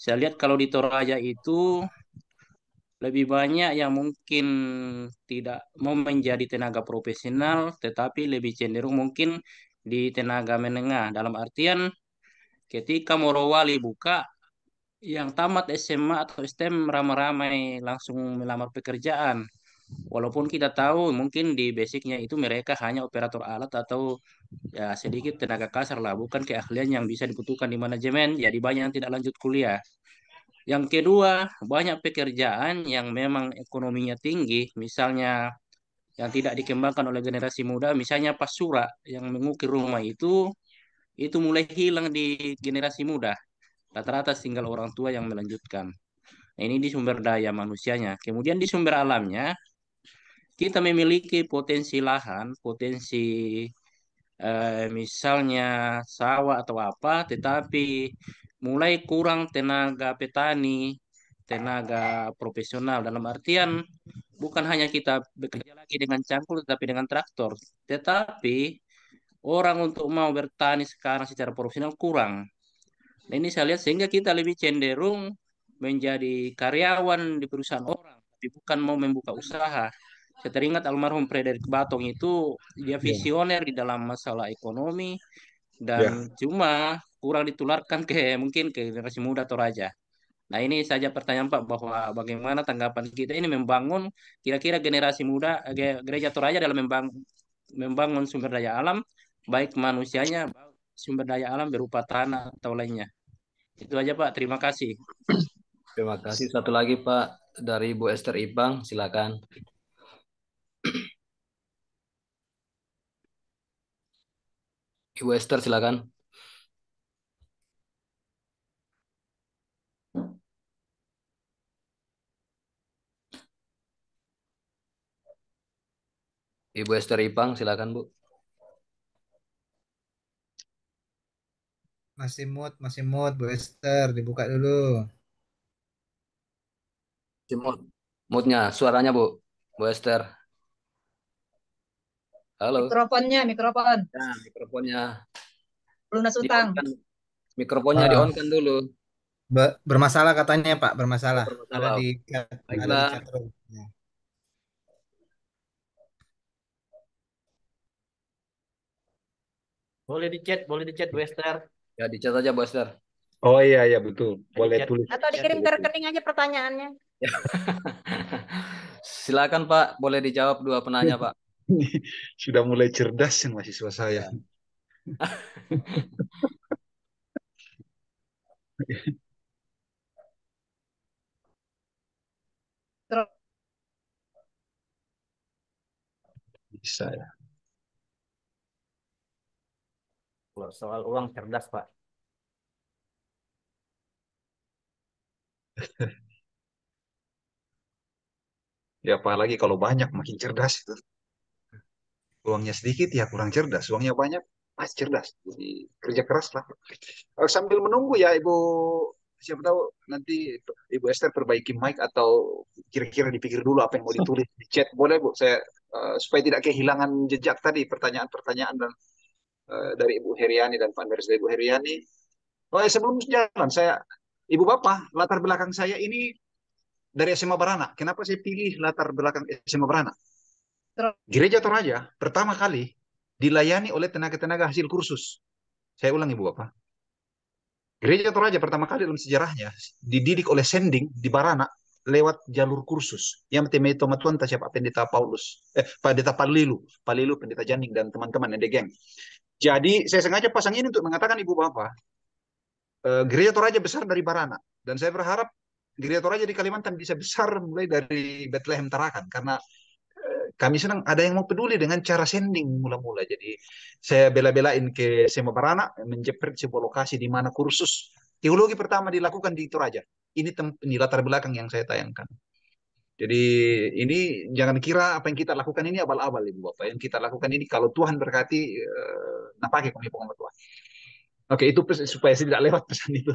Speaker 2: Saya lihat kalau di Toraja itu lebih banyak yang mungkin tidak mau menjadi tenaga profesional, tetapi lebih cenderung mungkin di tenaga menengah. Dalam artian, ketika Morowali buka, yang tamat SMA atau STEM ramai-ramai langsung melamar pekerjaan walaupun kita tahu mungkin di basicnya itu mereka hanya operator alat atau ya sedikit tenaga kasar lah, bukan keahlian yang bisa dibutuhkan di manajemen. Jadi banyak yang tidak lanjut kuliah. Yang kedua, banyak pekerjaan yang memang ekonominya tinggi, misalnya yang tidak dikembangkan oleh generasi muda, misalnya pasura yang mengukir rumah itu, itu mulai hilang di generasi muda. Rata-rata tinggal orang tua yang melanjutkan. Nah, ini di sumber daya manusianya. Kemudian di sumber alamnya, kita memiliki potensi lahan, potensi eh, misalnya sawah atau apa, tetapi mulai kurang tenaga petani, tenaga profesional dalam artian bukan hanya kita bekerja lagi dengan cangkul tetapi dengan traktor, tetapi orang untuk mau bertani sekarang secara profesional kurang. Nah, ini saya lihat sehingga kita lebih cenderung menjadi karyawan di perusahaan orang, tapi bukan mau membuka usaha saya teringat almarhum Frederick Batong itu dia iya. visioner yeah. di dalam masalah ekonomi dan yeah. cuma kurang ditularkan ke mungkin ke generasi muda atau raja. Nah ini saja pertanyaan Pak bahwa bagaimana tanggapan kita ini membangun kira-kira generasi muda gereja raja dalam membangun, membangun sumber daya alam baik manusianya sumber daya alam berupa tanah atau lainnya. Itu aja Pak, terima kasih. Terima kasih. Satu lagi Pak dari Bu Esther Ibang. silakan.
Speaker 1: Ibu Esther silakan. Ibu Esther Ipang silakan Bu.
Speaker 3: Masih mood, masih mood, Bu Esther, dibuka dulu.
Speaker 1: Masih Moodnya, suaranya Bu, Bu Esther.
Speaker 2: Halo.
Speaker 6: Mikrofonnya, mikrofon. Nah,
Speaker 1: mikrofonnya. Lunas utang. Kan. mikrofonnya uh, ah. di-on kan dulu.
Speaker 2: Be bermasalah katanya, Pak, bermasalah. bermasalah. Ada di ya. Boleh di chat, boleh di chat, Wester. Ya, di chat
Speaker 1: aja, Wester. Oh iya, iya, betul. Boleh tulis. Atau dikirim ke
Speaker 7: rekening aja pertanyaannya.
Speaker 1: Silakan Pak, boleh dijawab dua penanya Pak
Speaker 3: ini sudah mulai cerdas yang mahasiswa saya. Iya.
Speaker 2: Bisa ya. Kalau soal uang cerdas, Pak.
Speaker 3: ya apalagi kalau banyak makin cerdas itu uangnya sedikit ya kurang cerdas, uangnya banyak pas cerdas. Jadi kerja keras lah. Eh, sambil menunggu ya Ibu siapa tahu nanti Ibu Esther perbaiki mic atau kira-kira dipikir dulu apa yang mau ditulis di chat. Boleh Bu, saya uh, supaya tidak kehilangan jejak tadi pertanyaan-pertanyaan dan uh, dari Ibu Heriani dan Pak Andres dari Ibu Heriani. Oh, ya, sebelum jalan saya Ibu Bapak, latar belakang saya ini dari SMA Barana. Kenapa saya pilih latar belakang SMA Barana? Gereja Toraja pertama kali dilayani oleh tenaga-tenaga hasil kursus. Saya ulangi Bu Bapak. Gereja Toraja pertama kali dalam sejarahnya dididik oleh Sending di Barana lewat jalur kursus yang temeto matuan siapa pendeta Paulus eh pendeta Palilu Palilu pendeta Janing dan teman-teman yang geng jadi saya sengaja pasang ini untuk mengatakan ibu bapak eh, gereja Toraja besar dari Barana dan saya berharap gereja Toraja di Kalimantan bisa besar mulai dari Bethlehem Tarakan karena kami senang ada yang mau peduli dengan cara sending mula-mula. Jadi saya bela-belain ke semua Barana menjepret sebuah lokasi di mana kursus teologi pertama dilakukan di Toraja. Ini, ini latar belakang yang saya tayangkan. Jadi ini jangan kira apa yang kita lakukan ini abal-abal Ibu Bapak. Yang kita lakukan ini kalau Tuhan berkati eh, nah pakai kami pengamat Tuhan. Oke, itu supaya saya tidak lewat pesan itu.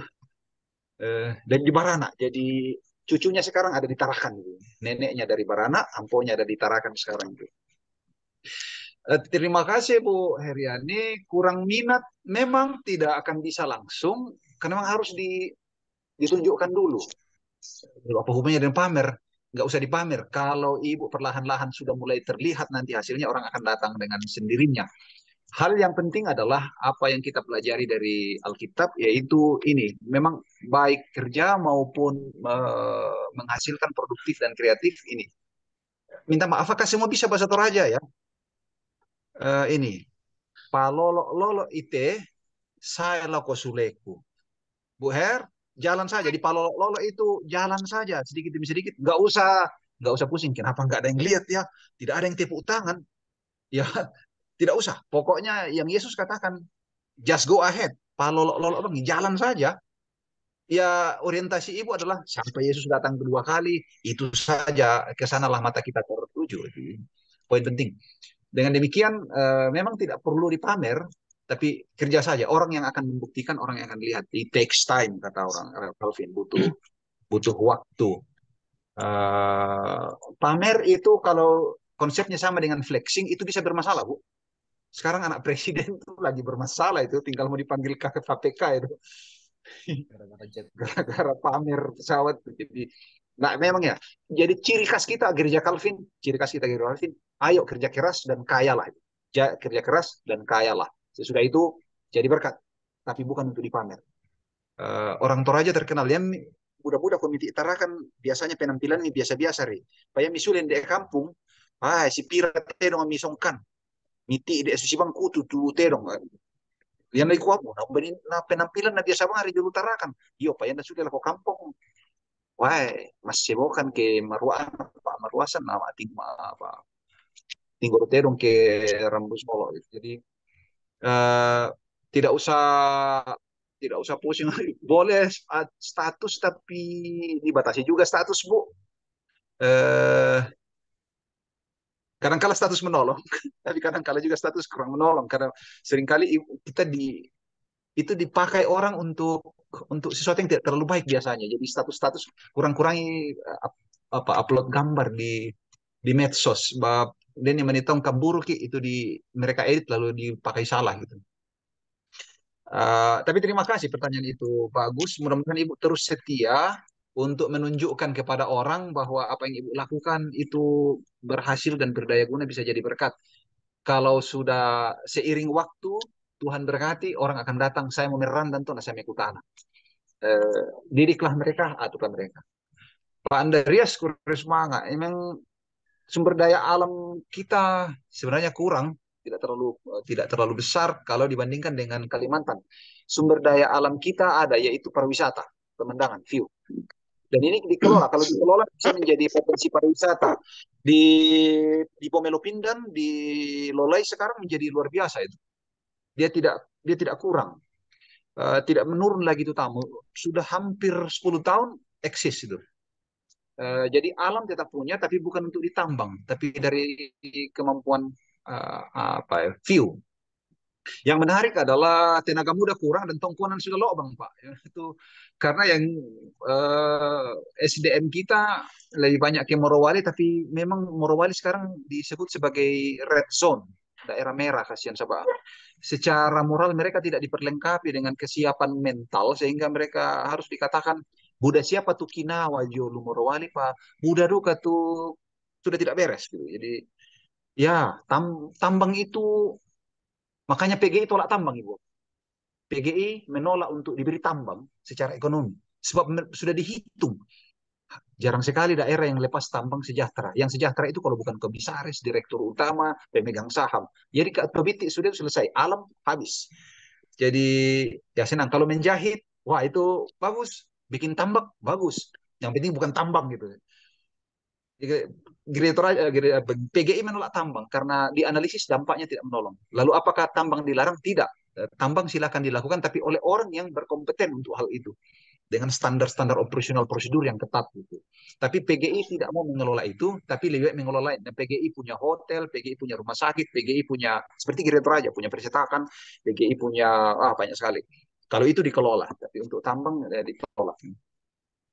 Speaker 3: Eh, dan di Barana. Jadi cucunya sekarang ada di Tarakan gitu. neneknya dari Barana amponya ada di Tarakan sekarang gitu. Terima kasih Bu Heriani. Kurang minat memang tidak akan bisa langsung karena memang harus di, ditunjukkan dulu. Apa hubungannya dengan pamer? Nggak usah dipamer. Kalau ibu perlahan-lahan sudah mulai terlihat nanti hasilnya orang akan datang dengan sendirinya. Hal yang penting adalah apa yang kita pelajari dari Alkitab yaitu ini memang baik kerja maupun me eh, menghasilkan produktif dan kreatif ini. Minta maaf apakah semua bisa bahasa Toraja ya? Uh, ini palolo lolo ite saya loko suleku. Bu Her, jalan saja di palolo lolo itu jalan saja sedikit demi sedikit, nggak usah nggak usah pusing. Kenapa nggak ada yang lihat ya? Tidak ada yang tepuk tangan. Ya, tidak usah. Pokoknya yang Yesus katakan, just go ahead. Palolok-lolok jalan saja. Ya orientasi ibu adalah sampai Yesus datang kedua kali, itu saja kesanalah mata kita tertuju. Poin penting. Dengan demikian, eh, memang tidak perlu dipamer, tapi kerja saja. Orang yang akan membuktikan, orang yang akan lihat. It takes time, kata orang Calvin. Butuh butuh waktu. Uh, pamer itu kalau konsepnya sama dengan flexing, itu bisa bermasalah, Bu. Sekarang anak presiden itu lagi bermasalah itu, tinggal mau dipanggil ke KPK itu. Gara-gara pamer pesawat. Jadi, nah memang ya. Jadi ciri khas kita gereja Calvin, ciri khas kita gereja Calvin, ayo kerja keras dan lah itu, kerja keras dan kaya lah Sesudah itu jadi berkat, tapi bukan untuk dipamer. Uh, orang Toraja terkenal yang mudah-mudah komite itara kan biasanya penampilan ini biasa-biasa ri. kayak misulin di kampung, ah si pirate itu dong misongkan miti de susibang kutu tu terong yang naik kuah na bani na penampilan na biasa bang hari tarakan yo pa yang sudah lako kampung wae masih sebokan ke maruan apa maruasan nama ting apa tinggal terong ke rambus molo jadi uh, tidak usah tidak usah pusing boleh status tapi dibatasi juga status bu eh kadang-kala status menolong, tapi kadang-kala juga status kurang menolong karena seringkali kita di itu dipakai orang untuk untuk sesuatu yang tidak terlalu baik biasanya. Jadi status-status kurang-kurangi eh, apa upload gambar di di medsos bab dan yang menitong kabur itu di mereka edit lalu dipakai salah gitu. Uh, tapi terima kasih pertanyaan itu bagus. Mudah-mudahan ibu terus setia untuk menunjukkan kepada orang bahwa apa yang ibu lakukan itu berhasil dan berdaya guna bisa jadi berkat. Kalau sudah seiring waktu Tuhan berkati, orang akan datang. Saya mau memeran dan Tuhan saya mengikutana. Eh, didiklah mereka, aturlah mereka. Pak Andreas semangat. emang sumber daya alam kita sebenarnya kurang, tidak terlalu eh, tidak terlalu besar kalau dibandingkan dengan Kalimantan. Sumber daya alam kita ada yaitu pariwisata, pemandangan, view. Dan ini dikelola. Kalau dikelola bisa menjadi potensi pariwisata. Di di Pomelo Pindan, di Lolai sekarang menjadi luar biasa itu. Dia tidak dia tidak kurang. Uh, tidak menurun lagi itu tamu. Sudah hampir 10 tahun eksis itu. Uh, jadi alam tetap punya tapi bukan untuk ditambang, tapi dari kemampuan uh, apa ya, view yang menarik adalah tenaga muda kurang dan tongkonan sudah bang Pak. Ya, itu karena yang uh, eh, SDM kita lebih banyak ke Morowali, tapi memang Morowali sekarang disebut sebagai red zone, daerah merah, kasihan Sabah. Secara moral mereka tidak diperlengkapi dengan kesiapan mental, sehingga mereka harus dikatakan, Buddha siapa tuh Kinawa, Jolu Morowali, Pak. Buddha duka tuh sudah tidak beres. Gitu. Jadi ya tam, tambang itu Makanya PGI tolak tambang, Ibu. PGI menolak untuk diberi tambang secara ekonomi. Sebab sudah dihitung. Jarang sekali daerah yang lepas tambang sejahtera. Yang sejahtera itu kalau bukan komisaris, direktur utama, pemegang saham. Jadi kebitik sudah selesai. Alam habis. Jadi ya senang. Kalau menjahit, wah itu bagus. Bikin tambak, bagus. Yang penting bukan tambang gitu. Direktur PGI menolak tambang karena dianalisis dampaknya tidak menolong. Lalu apakah tambang dilarang? Tidak. Eh, tambang silakan dilakukan tapi oleh orang yang berkompeten untuk hal itu dengan standar-standar operasional prosedur yang ketat gitu. Tapi PGI tidak mau mengelola itu, tapi lebih baik mengelola lain. Dan PGI punya hotel, PGI punya rumah sakit, PGI punya seperti gereja aja punya percetakan, PGI punya ah, banyak sekali. Kalau itu dikelola, tapi untuk tambang ya, dikelola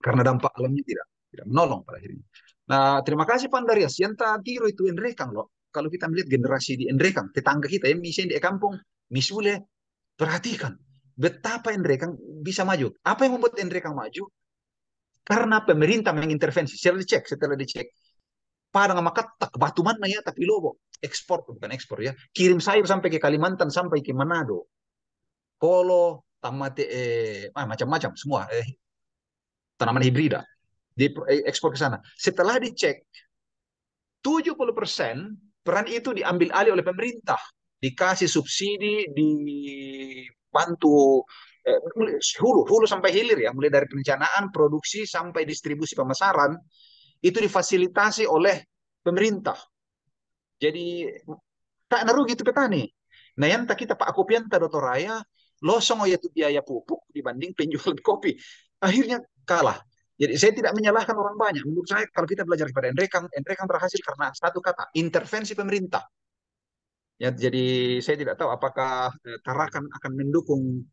Speaker 3: karena dampak alamnya tidak tidak menolong pada akhirnya. Nah, terima kasih Pandarias. Yang ya, Roy itu Endrekang loh. Kalau kita melihat generasi di Endrekang, tetangga kita ya, yang misalnya di kampung, misule, perhatikan betapa Endrekang bisa maju. Apa yang membuat Endrekang maju? Karena pemerintah mengintervensi. Setelah dicek, setelah dicek, Padang sama tak batu mana ya, tapi lobo. Ekspor, bukan ekspor ya. Kirim sayur sampai ke Kalimantan, sampai ke Manado. Polo, tamate, eh, ah, macam-macam semua. Eh, tanaman hibrida di eh, ekspor ke sana. Setelah dicek, 70% peran itu diambil alih oleh pemerintah, dikasih subsidi, dibantu eh, hulu hulu sampai hilir ya, mulai dari perencanaan, produksi sampai distribusi pemasaran itu difasilitasi oleh pemerintah. Jadi tak naruh gitu petani. Nah yang tak kita Pak Kopian Raya, losong oh itu biaya pupuk dibanding penjualan kopi. Akhirnya kalah. Jadi saya tidak menyalahkan orang banyak. Menurut saya kalau kita belajar kepada Endrekang, Endrekang berhasil karena satu kata, intervensi pemerintah. Ya, jadi saya tidak tahu apakah eh, Tarakan akan mendukung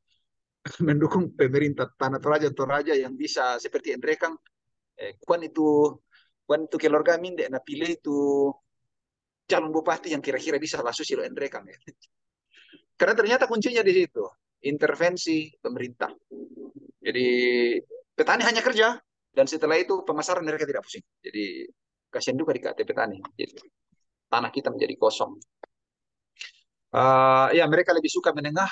Speaker 3: mendukung pemerintah tanah Toraja Toraja yang bisa seperti Endrekang eh, kuan itu kuan itu keluarga kami dek pilih itu calon bupati yang kira-kira bisa lasu silo Endrekang ya. Karena ternyata kuncinya di situ intervensi pemerintah. Jadi petani hanya kerja, dan setelah itu pemasaran mereka tidak pusing. Jadi kasihan juga di KTP tani. Jadi, gitu. tanah kita menjadi kosong. Uh, ya mereka lebih suka menengah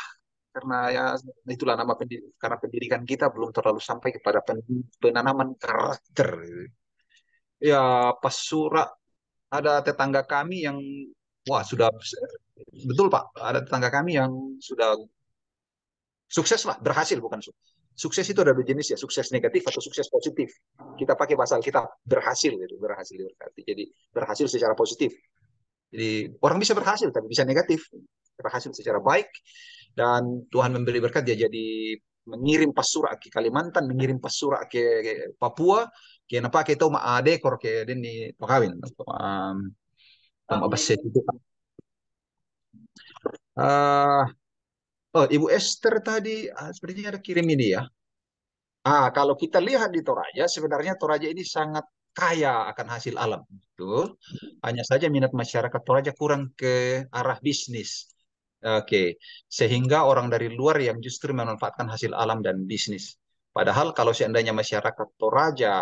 Speaker 3: karena ya itulah nama pendidikan, karena pendidikan kita belum terlalu sampai kepada pen, penanaman karakter. Ya pas surat ada tetangga kami yang wah sudah betul pak ada tetangga kami yang sudah sukses lah berhasil bukan sukses sukses itu ada dua jenis ya sukses negatif atau sukses positif kita pakai pasal kita berhasil gitu berhasil berarti jadi berhasil secara positif jadi orang bisa berhasil tapi bisa negatif berhasil secara baik dan Tuhan memberi berkat dia jadi mengirim pasura ke Kalimantan mengirim pasura ke, Papua kenapa kita mau ada kor ke ini pakawin um, um, itu uh, Oh, Ibu Esther tadi ah, sepertinya ada kirim ini ya. Ah, kalau kita lihat di Toraja, sebenarnya Toraja ini sangat kaya akan hasil alam. Betul. Hanya saja minat masyarakat Toraja kurang ke arah bisnis. Oke, sehingga orang dari luar yang justru memanfaatkan hasil alam dan bisnis. Padahal kalau seandainya masyarakat Toraja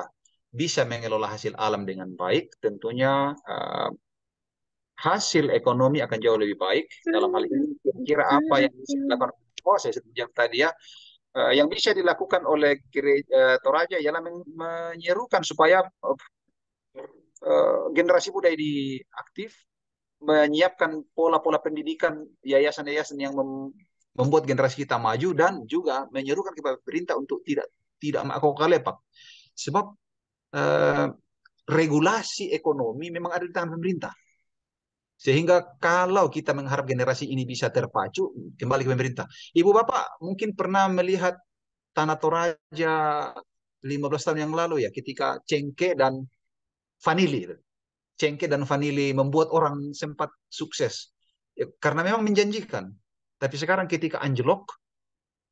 Speaker 3: bisa mengelola hasil alam dengan baik, tentunya ah, hasil ekonomi akan jauh lebih baik dalam hal ini hmm. kira-kira apa hmm. yang bisa dilakukan oh saya sejak tadi ya uh, yang bisa dilakukan oleh gereja uh, Toraja ialah menyerukan supaya uh, uh, generasi muda ini aktif menyiapkan pola-pola pendidikan yayasan-yayasan yang mem membuat generasi kita maju dan juga menyerukan kepada pemerintah untuk tidak tidak melakukan sebab uh, regulasi ekonomi memang ada di tangan pemerintah sehingga kalau kita mengharap generasi ini bisa terpacu, kembali ke pemerintah. Ibu Bapak mungkin pernah melihat Tanah Toraja 15 tahun yang lalu ya, ketika Cengke dan Vanili. Cengke dan Vanili membuat orang sempat sukses. Ya, karena memang menjanjikan. Tapi sekarang ketika anjlok,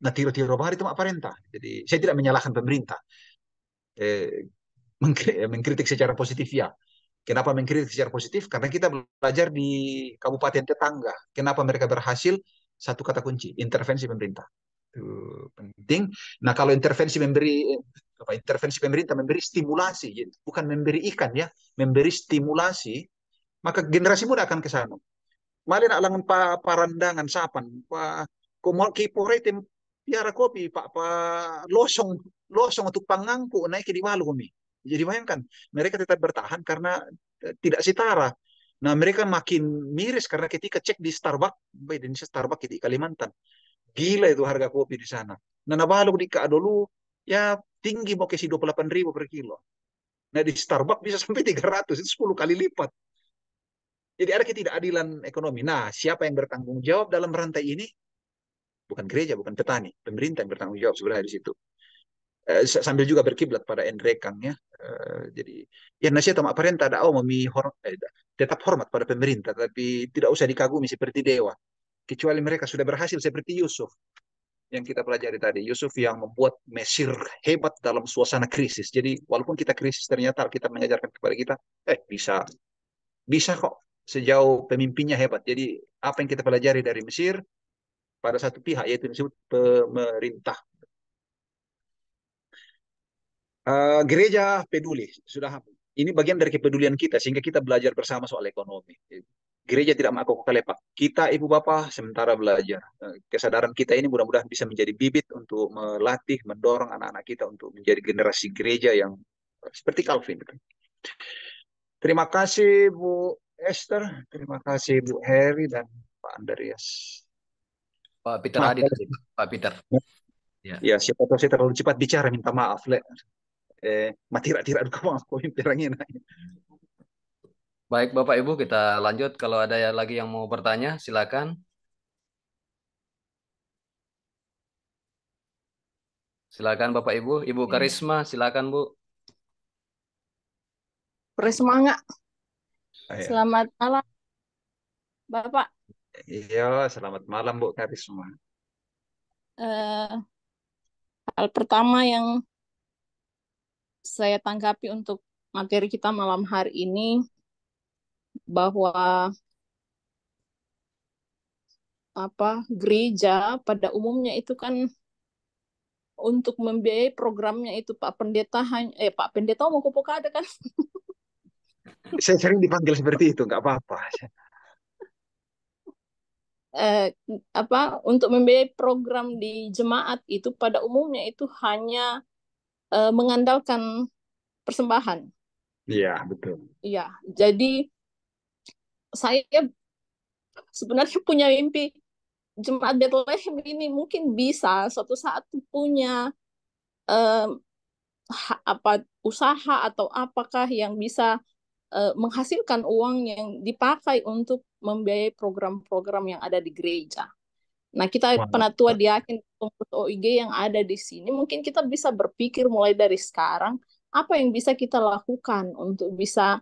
Speaker 3: nah tiro-tiro bahari itu perintah. Jadi saya tidak menyalahkan pemerintah. Eh, mengkritik secara positif ya. Kenapa mengkritik secara positif? Karena kita belajar di kabupaten tetangga. Kenapa mereka berhasil? Satu kata kunci, intervensi pemerintah. Itu penting. Nah, kalau intervensi memberi apa intervensi pemerintah memberi stimulasi, bukan memberi ikan ya, memberi stimulasi, maka generasi muda akan ke sana. nak langan pa parandangan sapan, pa kumol kipore tim piara kopi, pak pa losong losong untuk pangangku naik di walu kami. Jadi bayangkan, mereka tetap bertahan karena e, tidak setara. Nah, mereka makin miris karena ketika cek di Starbucks, di Indonesia Starbucks di Kalimantan, gila itu harga kopi di sana. Nah, nabalu di dulu ya tinggi mau kasih 28 ribu per kilo. Nah, di Starbucks bisa sampai 300, itu 10 kali lipat. Jadi ada ketidakadilan ekonomi. Nah, siapa yang bertanggung jawab dalam rantai ini? Bukan gereja, bukan petani. Pemerintah yang bertanggung jawab sebenarnya di situ eh, sambil juga berkiblat pada Endrekang ya. Eh, jadi ya nasihat sama parenta ada memi eh, tetap hormat pada pemerintah tapi tidak usah dikagumi seperti dewa. Kecuali mereka sudah berhasil seperti Yusuf yang kita pelajari tadi. Yusuf yang membuat Mesir hebat dalam suasana krisis. Jadi walaupun kita krisis ternyata kita mengajarkan kepada kita, eh bisa bisa kok sejauh pemimpinnya hebat. Jadi apa yang kita pelajari dari Mesir pada satu pihak yaitu disebut pemerintah Eh, gereja peduli sudah ini bagian dari kepedulian kita sehingga kita belajar bersama soal ekonomi. Gereja tidak mengaku kelepak. Kita ibu bapak sementara belajar. Eh, kesadaran kita ini mudah-mudahan bisa menjadi bibit untuk melatih, mendorong anak-anak kita untuk menjadi generasi gereja yang eh, seperti Calvin. Terima kasih Bu Esther, terima kasih Bu Harry dan Pak Andreas. Pak Peter Adi Pak Peter. Ya. ya, siapa tahu saya terlalu cepat bicara, minta maaf. Le eh, matira-tira duka pemimpin
Speaker 1: Baik Bapak Ibu kita lanjut kalau ada lagi yang mau bertanya silakan. Silakan Bapak Ibu, Ibu iya. Karisma silakan Bu.
Speaker 9: Karisma ah, iya. Selamat malam Bapak.
Speaker 3: Iya, selamat malam Bu Karisma.
Speaker 9: Uh, hal pertama yang saya tanggapi untuk materi kita malam hari ini bahwa apa gereja pada umumnya itu kan untuk membiayai programnya itu Pak Pendeta hanya eh Pak Pendeta mau kupu ada kan
Speaker 3: saya sering dipanggil seperti itu nggak apa-apa
Speaker 9: eh, apa untuk membiayai program di jemaat itu pada umumnya itu hanya uh, mengandalkan persembahan.
Speaker 4: Iya, betul.
Speaker 9: Iya, jadi saya sebenarnya punya mimpi jemaat Bethlehem ini mungkin bisa suatu saat punya um, apa usaha atau apakah yang bisa uh, menghasilkan uang yang dipakai untuk membiayai program-program yang ada di gereja.
Speaker 8: Nah, kita Wah. penatua
Speaker 9: diakin pengurus OIG yang ada di sini, mungkin kita bisa berpikir mulai dari sekarang apa yang bisa kita lakukan untuk bisa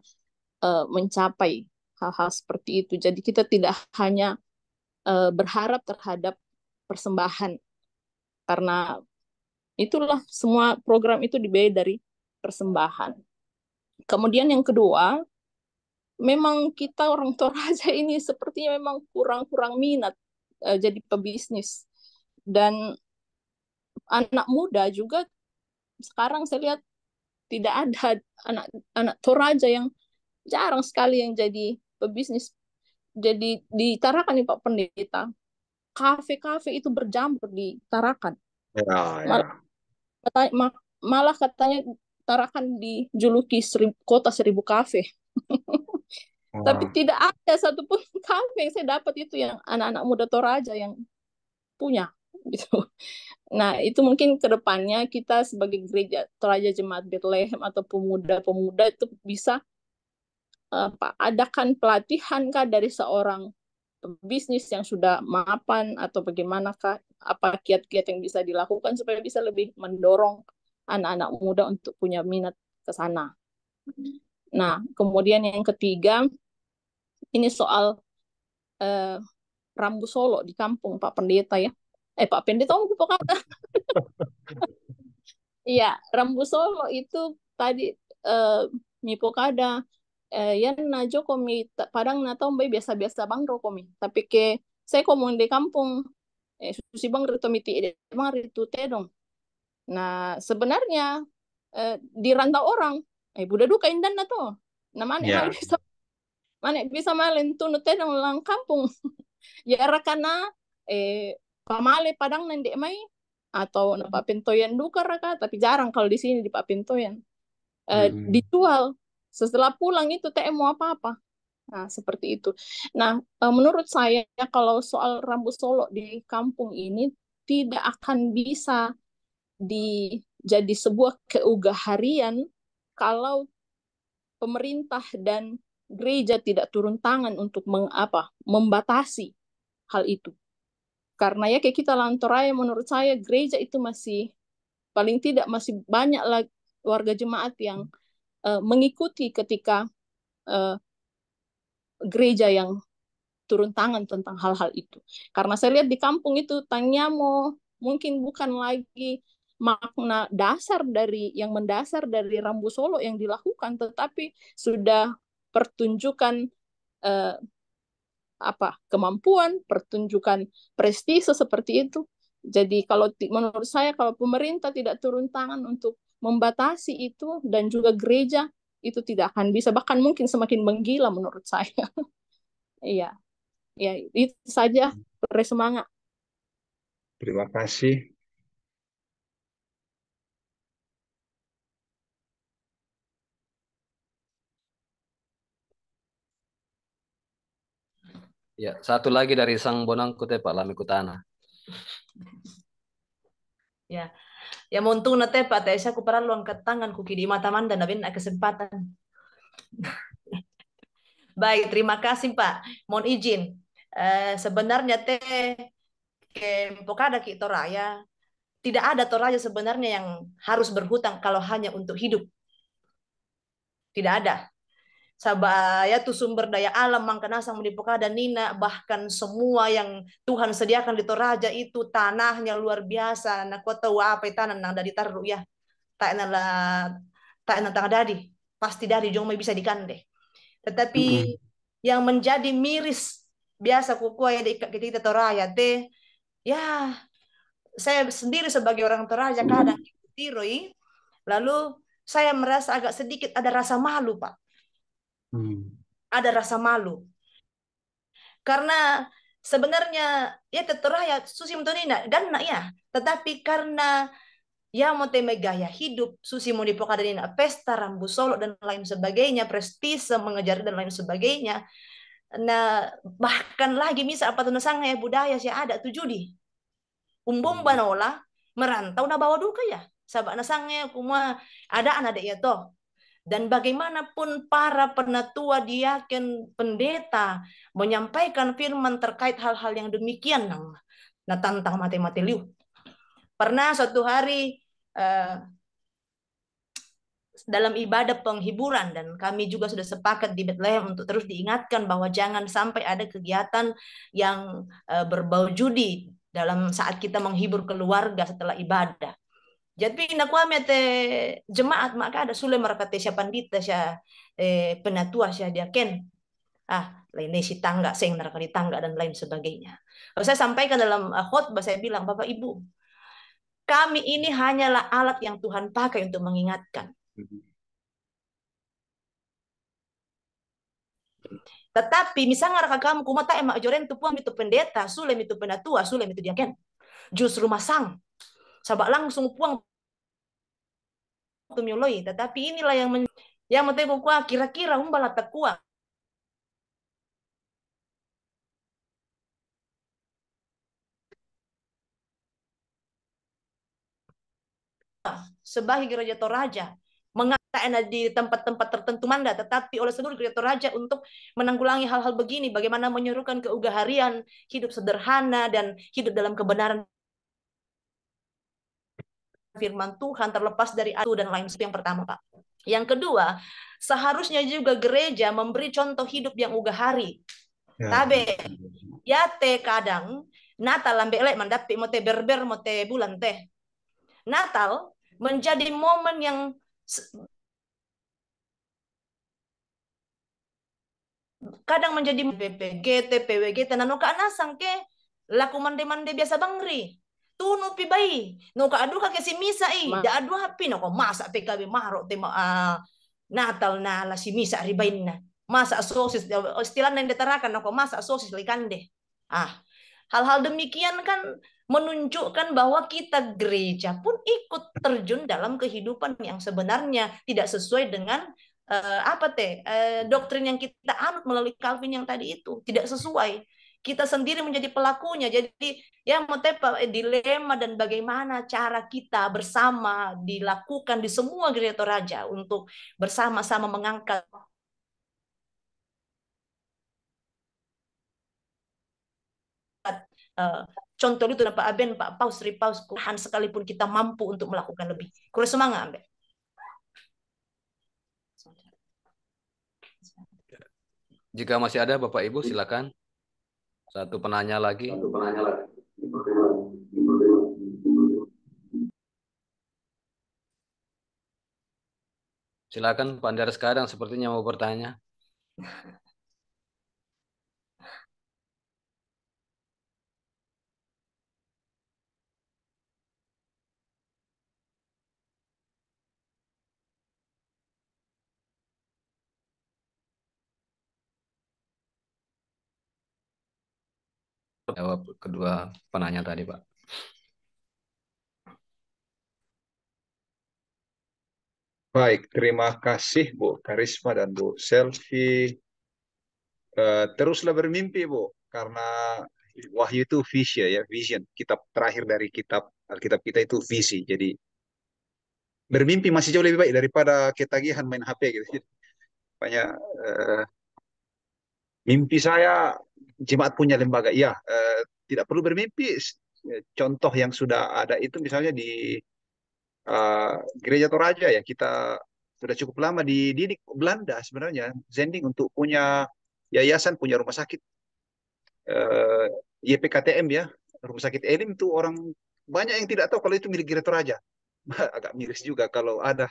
Speaker 9: uh, mencapai hal-hal seperti itu. Jadi kita tidak hanya uh, berharap terhadap persembahan karena itulah semua program itu dibayar dari persembahan. Kemudian yang kedua, memang kita orang Toraja ini sepertinya memang kurang-kurang minat uh, jadi pebisnis dan anak muda juga sekarang saya lihat tidak ada anak anak toraja yang jarang sekali yang jadi pebisnis jadi di Tarakan nih Pak Pendeta kafe-kafe itu berjamur di Tarakan
Speaker 8: ya, ya.
Speaker 9: Malah, malah katanya Tarakan dijuluki seribu, kota seribu kafe Tapi tidak ada satupun kafe yang saya dapat itu yang anak-anak muda Toraja yang punya gitu. Nah itu mungkin kedepannya kita sebagai gereja Toraja Jemaat Bethlehem atau pemuda-pemuda itu bisa eh, apa adakan pelatihan kah dari seorang bisnis yang sudah mapan atau bagaimanakah apa kiat-kiat yang bisa dilakukan supaya bisa lebih mendorong anak-anak muda untuk punya minat ke sana. Nah, kemudian yang ketiga ini soal uh, rambu solo di kampung Pak Pendeta ya. Eh Pak Pendeta apa kata. Iya, rambu solo itu tadi eh, kada eh, uh, yang najo komi padang na tao biasa-biasa bang ro komi tapi ke saya komong di kampung eh, susi bang rito miti ide bang tedong nah sebenarnya eh, di rantau orang eh budak duka indan na to Namanya yeah. bisa mana bisa malen tunu dong lang kampung ya rakana eh pamale padang nende mai atau napa hmm. pintoyan duka raka tapi jarang kalau di sini di papintoyan eh, hmm. dijual setelah pulang itu teh mau apa apa nah seperti itu nah eh, menurut saya kalau soal rambut solo di kampung ini tidak akan bisa di jadi sebuah keugaharian kalau pemerintah dan gereja tidak turun tangan untuk mengapa membatasi hal itu. Karena ya kayak kita Lantoraya menurut saya gereja itu masih paling tidak masih banyak lagi warga jemaat yang uh, mengikuti ketika uh, gereja yang turun tangan tentang hal-hal itu. Karena saya lihat di kampung itu tanya mau mungkin bukan lagi makna dasar dari yang mendasar dari rambu solo yang dilakukan tetapi sudah pertunjukan eh, apa kemampuan, pertunjukan prestise seperti itu. Jadi kalau menurut saya kalau pemerintah tidak turun tangan untuk membatasi itu dan juga gereja itu tidak akan bisa bahkan mungkin semakin menggila menurut saya. Iya. ya, itu saja bersemangat.
Speaker 4: Terima kasih
Speaker 1: Ya, satu lagi dari sang bonang kute Pak Lami Kutana.
Speaker 8: Ya.
Speaker 11: Ya montung na teh Pak Tesa ku luang ketangan ku kidi mata manda na kesempatan. Baik, terima kasih Pak. Mohon izin. Eh, sebenarnya teh ke Pokada ki Toraya tidak ada Toraya sebenarnya yang harus berhutang kalau hanya untuk hidup. Tidak ada sabaya tu sumber daya alam mangkenasang menipuka dan nina bahkan semua yang Tuhan sediakan di Toraja itu tanahnya luar biasa na kota wa apa tanah nang dari taru ya tak nala tak enak tangga dari pasti dari jomai bisa dikande tetapi yang menjadi miris biasa kuku yang di kita Toraja teh ya saya sendiri sebagai orang Toraja kadang tiroi lalu saya merasa agak sedikit ada rasa malu pak hmm. ada rasa malu karena sebenarnya ya terserah ya Susi mentonina dan nak ya tetapi karena ya mau teme gaya hidup Susi mau dipokadina pesta rambu solo dan lain sebagainya prestise mengejar dan lain sebagainya nah bahkan lagi misal apa tuh ya budaya sih ada tuh judi umbom banola hmm. merantau na bawa duka ya sabak nasangnya kuma ada anak dek ya toh dan bagaimanapun para penatua diaken pendeta menyampaikan firman terkait hal-hal yang demikian nang nah, nah tantang mati liu pernah suatu hari eh, dalam ibadah penghiburan dan kami juga sudah sepakat di Bethlehem untuk terus diingatkan bahwa jangan sampai ada kegiatan yang eh, berbau judi dalam saat kita menghibur keluarga setelah ibadah jadi nak kami te jemaat maka kan ada sule merakate siapa pandita sya eh, penatua sya ken, Ah, lainnya si tangga, sing narakali tangga dan lain sebagainya. Kalau saya sampaikan dalam eh, khotbah saya bilang, Bapak Ibu, kami ini hanyalah alat yang Tuhan pakai untuk mengingatkan. Tetapi misalnya raka kamu kumata emak joren tu puang itu pendeta, sulem itu penatua, sulem itu diaken. Justru masang sabak langsung puang tumyoloi tetapi inilah yang men yang mentego kua kira-kira umbala takua sebagai gereja toraja mengatakan di tempat-tempat tertentu manda tetapi oleh seluruh gereja toraja untuk menanggulangi hal-hal begini bagaimana menyerukan keugaharian hidup sederhana dan hidup dalam kebenaran firman Tuhan terlepas dari itu dan lain sebagainya yang pertama Pak. Yang kedua, seharusnya juga gereja memberi contoh hidup yang hari. Ya. Tabe, ya teh kadang Natal lambe lek mandapi mote berber mote bulan teh. Natal menjadi momen yang kadang menjadi BPG, TPWG, tenanoka ka nasang ke laku mande-mande biasa bangri. Tuno pi bai. No adu ka si misa i. Ma. Da adu hapi no ko masa ka be maro te ma uh, natal na la si misa ribain na. Masa sosis istilah yang diterakan no ko masa sosis likande. Ah. Hal-hal demikian kan menunjukkan bahwa kita gereja pun ikut terjun dalam kehidupan yang sebenarnya tidak sesuai dengan uh, apa teh uh, doktrin yang kita anut melalui Calvin yang tadi itu tidak sesuai kita sendiri menjadi pelakunya. Jadi ya mutep eh, dilema dan bagaimana cara kita bersama dilakukan di semua gereja raja untuk bersama-sama mengangkat eh, contoh itu Pak Aben, Pak Paus, paus Kurhan sekalipun kita mampu untuk melakukan lebih. Kurang semangat, Aben.
Speaker 1: Jika masih ada Bapak Ibu silakan. Satu penanya lagi. Satu penanya lagi. Silakan Pak sekarang sepertinya mau bertanya.
Speaker 3: menjawab kedua penanya tadi, Pak. Baik, terima kasih Bu Karisma dan Bu Selfie. Eh, teruslah bermimpi Bu, karena wahyu itu visi ya, vision. Kitab terakhir dari kitab Alkitab kita itu visi. Jadi bermimpi masih jauh lebih baik daripada ketagihan main HP gitu. Banyak uh, mimpi saya jemaat punya lembaga, ya uh, tidak perlu bermimpi. Eh, contoh yang sudah ada itu misalnya di uh, gereja Toraja ya kita sudah cukup lama dididik Belanda sebenarnya Zending untuk punya yayasan punya rumah sakit uh, YPKTM ya rumah sakit Elim itu orang banyak yang tidak tahu kalau itu milik gereja Toraja agak miris juga kalau ada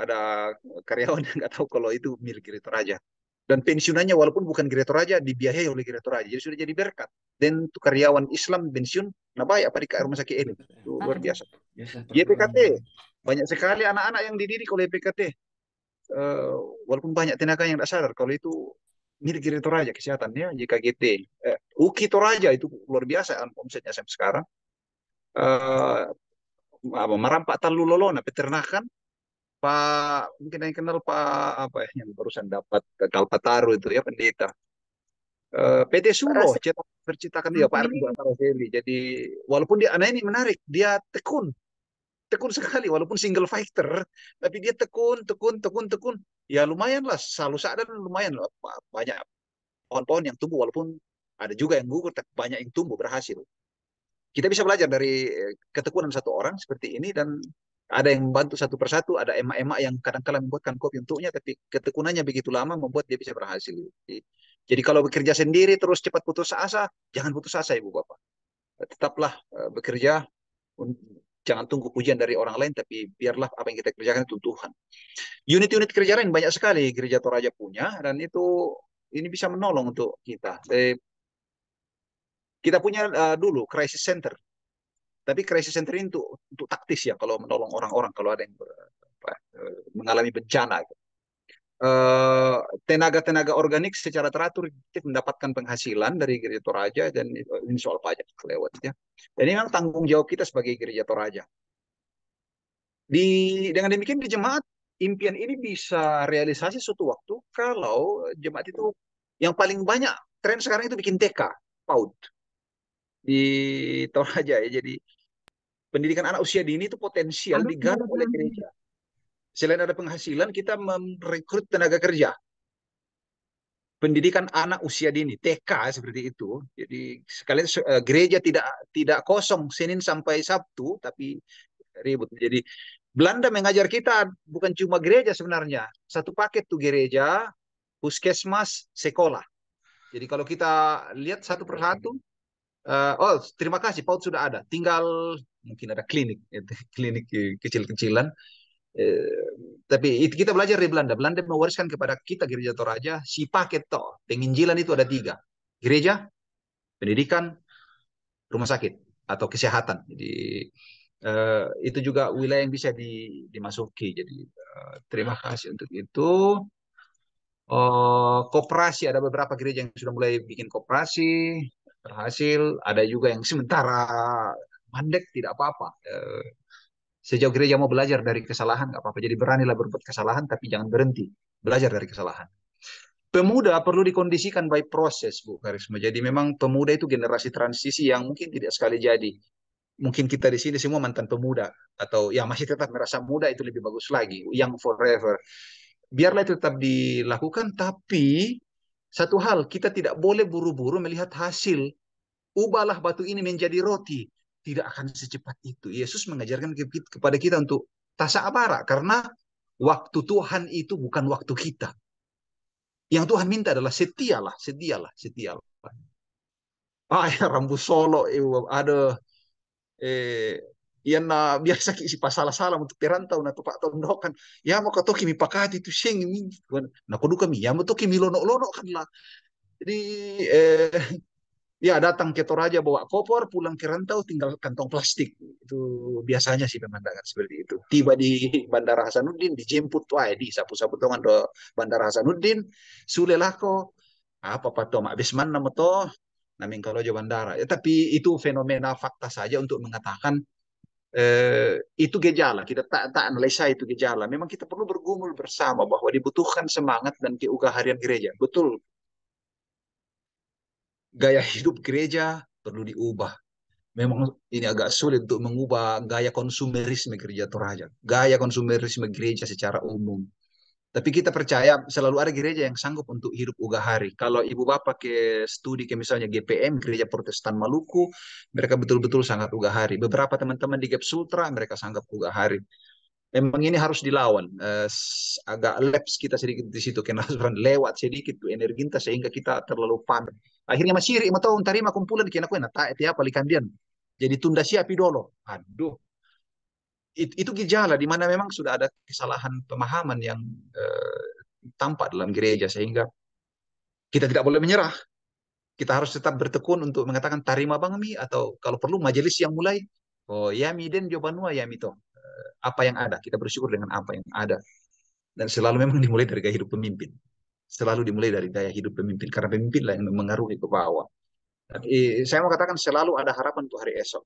Speaker 3: ada karyawan yang nggak tahu kalau itu milik gereja Toraja dan pensiunannya walaupun bukan Gere raja dibiayai oleh Gere raja jadi sudah jadi berkat dan tuh karyawan Islam pensiun ya? apa di rumah sakit ini itu luar biasa YPKT banyak sekali anak-anak yang dididik oleh YPKT uh, eh, walaupun banyak tenaga yang tidak sadar kalau itu milik Gere raja kesehatannya JKGT eh, UKI Toraja itu luar biasa omsetnya sampai sekarang uh, eh, merampak talu lolona peternakan Pak mungkin yang kenal Pak apa ya yang barusan dapat ke Kalpataru itu ya pendeta. Uh, PT Suro berceritakan dia Pak hmm. Argo Jadi walaupun dia anak ini menarik, dia tekun. Tekun sekali walaupun single fighter, tapi dia tekun, tekun, tekun, tekun. Ya lumayan lah, selalu sadar lumayan lah banyak pohon-pohon yang tumbuh walaupun ada juga yang gugur, tapi banyak yang tumbuh berhasil. Kita bisa belajar dari eh, ketekunan satu orang seperti ini dan ada yang membantu satu persatu, ada emak-emak yang kadang -kadang membuatkan kopi untuknya, tapi ketekunannya begitu lama membuat dia bisa berhasil. Jadi, kalau bekerja sendiri terus cepat putus asa, jangan putus asa ibu bapak. Tetaplah eh, bekerja, jangan tunggu pujian dari orang lain, tapi biarlah apa yang kita kerjakan itu Tuhan. Unit-unit kerja lain banyak sekali gereja Toraja punya, dan itu ini bisa menolong untuk kita. Eh, kita punya eh, dulu crisis center tapi crisis center ini untuk, untuk taktis ya kalau menolong orang-orang kalau ada yang apa, eh, mengalami bencana. Gitu. Eh, tenaga-tenaga organik secara teratur mendapatkan penghasilan dari gereja Toraja dan ini soal pajak lewat ya. Dan ini memang tanggung jawab kita sebagai gereja Toraja. Di dengan demikian di jemaat impian ini bisa realisasi suatu waktu kalau jemaat itu yang paling banyak tren sekarang itu bikin TK, PAUD di Toraja ya. Jadi pendidikan anak usia dini itu potensial digarap iya, oleh gereja. Selain ada penghasilan, kita merekrut tenaga kerja. Pendidikan anak usia dini (TK) seperti itu. Jadi sekalian eh, gereja tidak tidak kosong Senin sampai Sabtu, tapi ribut. Jadi Belanda mengajar kita bukan cuma gereja sebenarnya, satu paket tuh gereja, puskesmas, sekolah. Jadi kalau kita lihat satu persatu, uh, oh terima kasih Paut sudah ada tinggal mungkin ada klinik klinik kecil-kecilan uh, tapi itu kita belajar dari Belanda Belanda mewariskan kepada kita gereja Toraja si paket to penginjilan itu ada tiga gereja pendidikan rumah sakit atau kesehatan jadi uh, itu juga wilayah yang bisa di, dimasuki jadi uh, terima kasih untuk itu Uh, koperasi ada beberapa gereja yang sudah mulai bikin koperasi berhasil ada juga yang sementara mandek tidak apa-apa eh, sejauh gereja mau belajar dari kesalahan nggak apa-apa jadi beranilah berbuat kesalahan tapi jangan berhenti belajar dari kesalahan pemuda perlu dikondisikan by proses Bu Karisma. Jadi memang pemuda itu generasi transisi yang mungkin tidak sekali jadi. Mungkin kita di sini semua mantan pemuda atau ya masih tetap merasa muda itu lebih bagus lagi, yang forever. Biarlah itu tetap dilakukan tapi satu hal, kita tidak boleh buru-buru melihat hasil. Ubahlah batu ini menjadi roti. Tidak akan secepat itu. Yesus mengajarkan kepada kita untuk abara. Karena waktu Tuhan itu bukan waktu kita. Yang Tuhan minta adalah setialah, setialah, setialah. Ah, ya, rambu solo, ibu ada eh, yang na biasa kisi pasalah salah untuk perantau na tupak tau kan ya mau kato kimi pakati tu sing ini na kudu kami ya mau kimi lono-lono kan lah jadi eh, ya datang ke Toraja bawa koper pulang ke rantau tinggal kantong plastik itu biasanya sih pemandangan seperti itu tiba di Bandara Hasanuddin dijemput tuh di sapu-sapu tongan do Bandara Hasanuddin lah kok apa pak pato mak besman nama to namin kalau bandara ya tapi itu fenomena fakta saja untuk mengatakan Eh, itu gejala kita tak tak analisa itu gejala memang kita perlu bergumul bersama bahwa dibutuhkan semangat dan keugah harian gereja betul gaya hidup gereja perlu diubah memang ini agak sulit untuk mengubah gaya konsumerisme gereja Toraja gaya konsumerisme gereja secara umum tapi kita percaya selalu ada gereja yang sanggup untuk hidup uga hari. Kalau ibu bapak ke studi ke misalnya GPM, Gereja Protestan Maluku, mereka betul-betul sangat uga hari. Beberapa teman-teman di Gap Sutra, mereka sanggup uga hari. Memang ini harus dilawan. Eh, agak leps kita sedikit di situ, sebenarnya lewat sedikit tuh energi sehingga kita terlalu pan. Akhirnya masih iri, mau tahu tarima kumpulan kena kena tak tiap kali Jadi tunda siapi dulu. Aduh, it, itu gejala di mana memang sudah ada kesalahan pemahaman yang uh, tampak dalam gereja sehingga kita tidak boleh menyerah. Kita harus tetap bertekun untuk mengatakan tarima bang mi atau kalau perlu majelis yang mulai oh ya mi den jobanua ya mi toh eh, apa yang ada kita bersyukur dengan apa yang ada dan selalu memang dimulai dari gaya hidup pemimpin selalu dimulai dari gaya hidup pemimpin karena pemimpinlah yang mengaruhi ke bawah. Tapi eh, saya mau katakan selalu ada harapan untuk hari esok.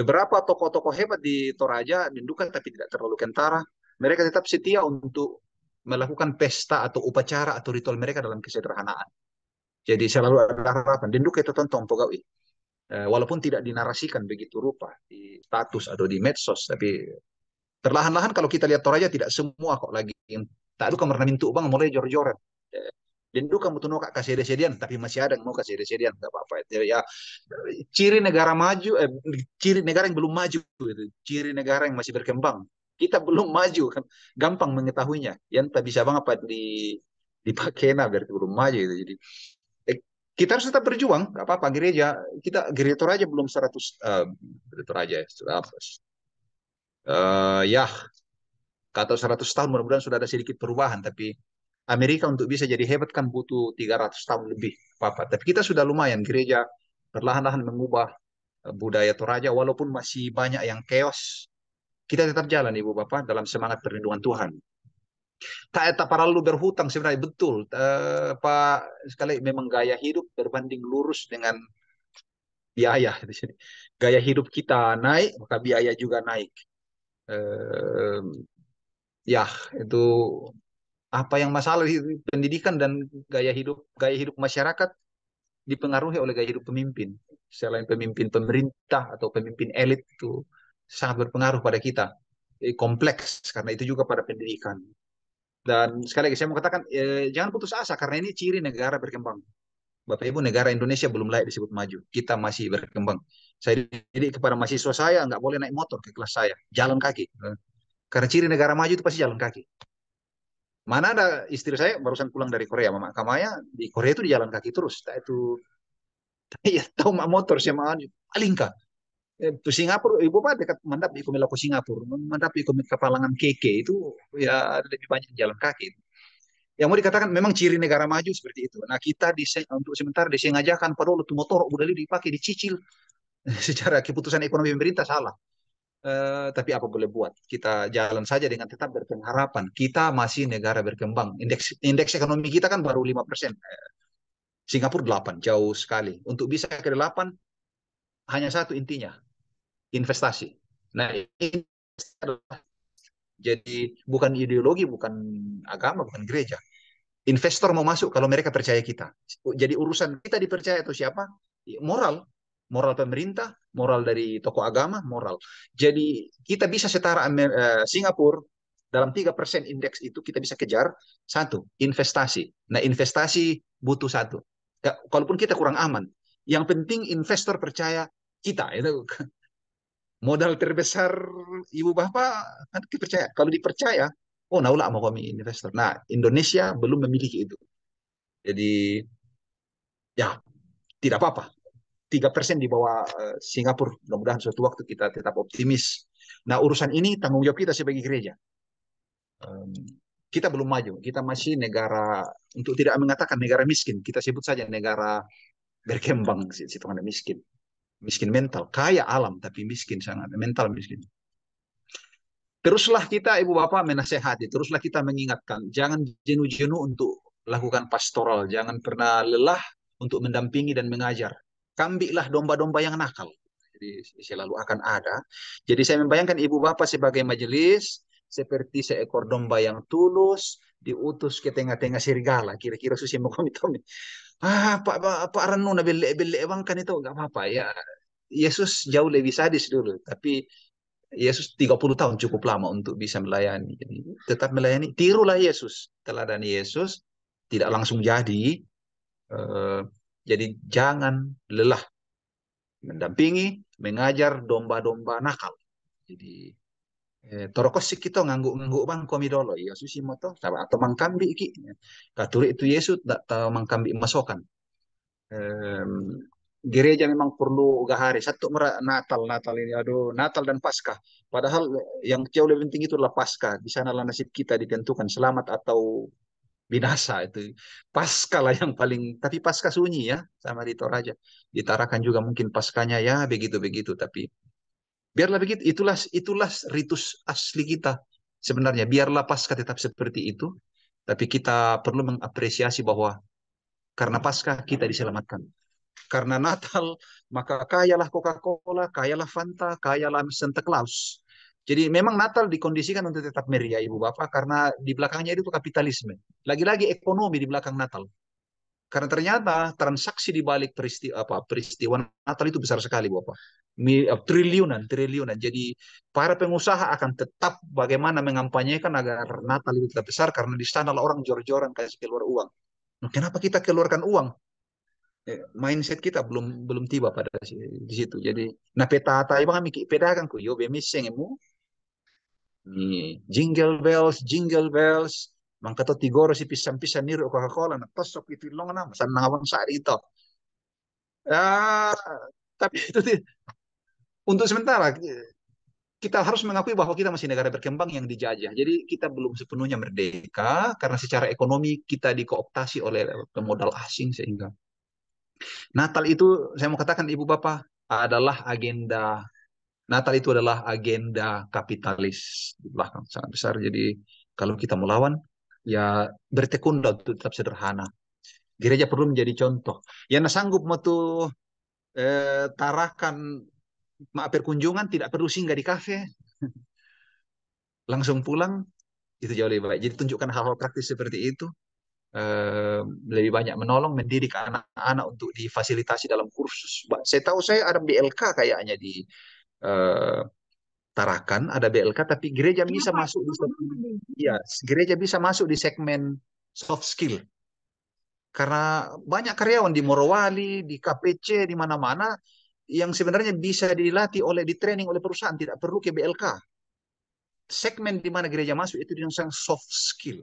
Speaker 3: Beberapa tokoh-tokoh hebat di Toraja diduga tapi tidak terlalu kentara. Mereka tetap setia untuk melakukan pesta atau upacara atau ritual mereka dalam kesederhanaan. Jadi selalu ada harapan. Dinduk itu tonton pegawai. Eh, walaupun tidak dinarasikan begitu rupa di status atau di medsos, tapi perlahan-lahan kalau kita lihat Toraja tidak semua kok lagi tak ada kamar mintu bang mulai jor-joran Lindu kamu tuh noka kasih sedian, tapi masih ada yang mau kasih sedian, nggak apa-apa. Jadi ya ciri negara maju, eh, ciri negara yang belum maju, gitu. ciri negara yang masih berkembang. Kita belum maju kan, gampang mengetahuinya. Yang tak bisa bang apa di dipakai nah berarti belum maju itu. Jadi eh, kita harus tetap berjuang, nggak apa-apa gereja. Kita gereja aja belum seratus, uh, gereja aja ya. Uh, ya kata seratus tahun mudah-mudahan sudah ada sedikit perubahan tapi Amerika untuk bisa jadi hebat kan butuh 300 tahun lebih bapak. Tapi kita sudah lumayan gereja perlahan-lahan mengubah eh, budaya Toraja walaupun masih banyak yang chaos. Kita tetap jalan Ibu Bapak dalam semangat perlindungan Tuhan. Tak tak perlu berhutang sebenarnya betul eh, Pak sekali memang gaya hidup berbanding lurus dengan biaya di sini. Gaya hidup kita naik maka biaya juga naik. Eh, ya itu apa yang masalah pendidikan dan gaya hidup gaya hidup masyarakat dipengaruhi oleh gaya hidup pemimpin selain pemimpin pemerintah atau pemimpin elit itu sangat berpengaruh pada kita eh, kompleks karena itu juga pada pendidikan dan sekali lagi saya mau katakan eh, jangan putus asa karena ini ciri negara berkembang Bapak Ibu negara Indonesia belum layak disebut maju kita masih berkembang saya jadi kepada mahasiswa saya nggak boleh naik motor ke kelas saya jalan kaki karena ciri negara maju itu pasti jalan kaki Mana ada istri saya barusan pulang dari Korea, mama kamaya di Korea itu di jalan kaki terus. Tak itu ya tahu mak motor sama paling kah. Eh, itu Singapura, ibu pak dekat mandap di Melaku Singapura, mandap di Palangan KK itu ya lebih banyak jalan kaki. Yang mau dikatakan memang ciri negara maju seperti itu. Nah kita di untuk sementara disengajakan padahal itu motor udah dipakai dicicil secara keputusan ekonomi pemerintah salah. Eh, tapi apa boleh buat kita jalan saja dengan tetap berpengharapan kita masih negara berkembang indeks indeks ekonomi kita kan baru 5% persen Singapura 8 jauh sekali untuk bisa ke 8 hanya satu intinya investasi nah investasi jadi bukan ideologi bukan agama bukan gereja investor mau masuk kalau mereka percaya kita jadi urusan kita dipercaya atau siapa moral moral pemerintah, moral dari tokoh agama, moral. Jadi kita bisa setara Amer eh, Singapura dalam tiga persen indeks itu kita bisa kejar satu investasi. Nah, investasi butuh satu. Ya, kalaupun kita kurang aman, yang penting investor percaya kita itu modal terbesar ibu bapak kan dipercaya. Kalau dipercaya, oh naulah mau kami investor. Nah, Indonesia belum memiliki itu. Jadi ya tidak apa-apa tiga persen di bawah eh, Singapura. Mudah-mudahan suatu waktu kita tetap optimis. Nah urusan ini tanggung jawab kita sebagai gereja. kita belum maju, kita masih negara untuk tidak mengatakan negara miskin, kita sebut saja negara berkembang si miskin, miskin mental, kaya alam tapi miskin sangat mental miskin. Teruslah kita ibu bapak menasehati, teruslah kita mengingatkan, jangan jenuh-jenuh untuk lakukan pastoral, jangan pernah lelah untuk mendampingi dan mengajar kambiklah domba-domba yang nakal. Jadi selalu akan ada. Jadi saya membayangkan ibu bapak sebagai majelis seperti seekor domba yang tulus diutus ke tengah-tengah serigala. Kira-kira susi mau komitmen. Ah, Pak Pak Renu nabi lebel bang kan itu nggak apa-apa ya. Yesus jauh lebih sadis dulu, tapi Yesus 30 tahun cukup lama untuk bisa melayani. Jadi tetap melayani, tirulah Yesus, Teladan Yesus, tidak langsung jadi. Eh, jadi jangan lelah mendampingi, mengajar domba-domba nakal. Jadi eh, torokosik kita ngangguk-ngangguk bang kami dolo Iya susi moto sama atau mangkambi iki katuri itu Yesus tak tahu mangkambi masukan gereja memang perlu gahari satu satu Natal Natal ini aduh Natal dan Paskah padahal yang jauh lebih penting itu adalah Paskah di sana nasib kita ditentukan selamat atau binasa itu pasca lah yang paling tapi pasca sunyi ya sama di Toraja ditarakan juga mungkin paskanya ya begitu begitu tapi biarlah begitu itulah itulah ritus asli kita sebenarnya biarlah pasca tetap seperti itu tapi kita perlu mengapresiasi bahwa karena pasca kita diselamatkan karena Natal maka kayalah Coca-Cola kayalah Fanta kayalah Santa Claus jadi memang Natal dikondisikan untuk tetap meriah Ibu Bapak karena di belakangnya itu kapitalisme. Lagi-lagi ekonomi di belakang Natal. Karena ternyata transaksi di balik peristiwa apa peristiwa Natal itu besar sekali Bapak. Eh, triliunan, triliunan. Jadi para pengusaha akan tetap bagaimana mengampanyekan agar Natal itu tetap besar karena di sana orang jor-joran kayak keluar uang. Nah, kenapa kita keluarkan uang? Eh, mindset kita belum belum tiba pada di situ. Jadi nah peta ibu bang mikir peda kan ku yo be emu ni jingle bells jingle bells mangkato tigoro si pisan-pisan niro ko kakola na tosok iti long na masan nangawan sa ito ah ya, tapi itu untuk sementara kita harus mengakui bahwa kita masih negara berkembang yang dijajah. Jadi kita belum sepenuhnya merdeka karena secara ekonomi kita dikooptasi oleh modal asing sehingga Natal itu saya mau katakan Ibu Bapak adalah agenda Natal itu adalah agenda kapitalis di belakang sangat besar. Jadi kalau kita melawan ya bertekunlah untuk tetap sederhana. Gereja perlu menjadi contoh. Yang sanggup mau tuh eh, tarakan maaf kunjungan tidak perlu singgah di kafe. Langsung pulang itu jauh lebih baik. Jadi tunjukkan hal-hal praktis seperti itu. Eh, lebih banyak menolong mendidik anak-anak untuk difasilitasi dalam kursus. Saya tahu saya ada BLK kayaknya di eh, Tarakan ada BLK tapi gereja Kenapa? bisa masuk di ya gereja bisa masuk di segmen soft skill karena banyak karyawan di Morowali di KPC di mana-mana yang sebenarnya bisa dilatih oleh di training oleh perusahaan tidak perlu ke BLK segmen di mana gereja masuk itu yang soft skill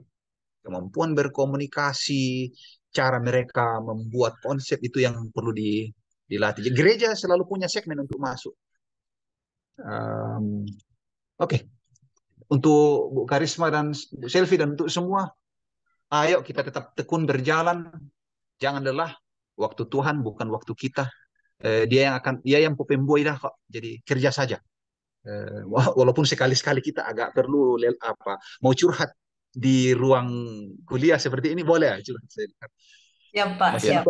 Speaker 3: kemampuan berkomunikasi cara mereka membuat konsep itu yang perlu dilatih gereja selalu punya segmen untuk masuk Um, Oke, okay. untuk Bu Karisma dan Bu Selvi dan untuk semua, ayo kita tetap tekun berjalan, jangan lelah. Waktu Tuhan bukan waktu kita. Eh, dia yang akan, dia yang pembuai dah kok. Jadi kerja saja. Eh, walaupun sekali-sekali kita agak perlu lel, apa, mau curhat di ruang kuliah seperti ini boleh curhat. Ya Pak, siap.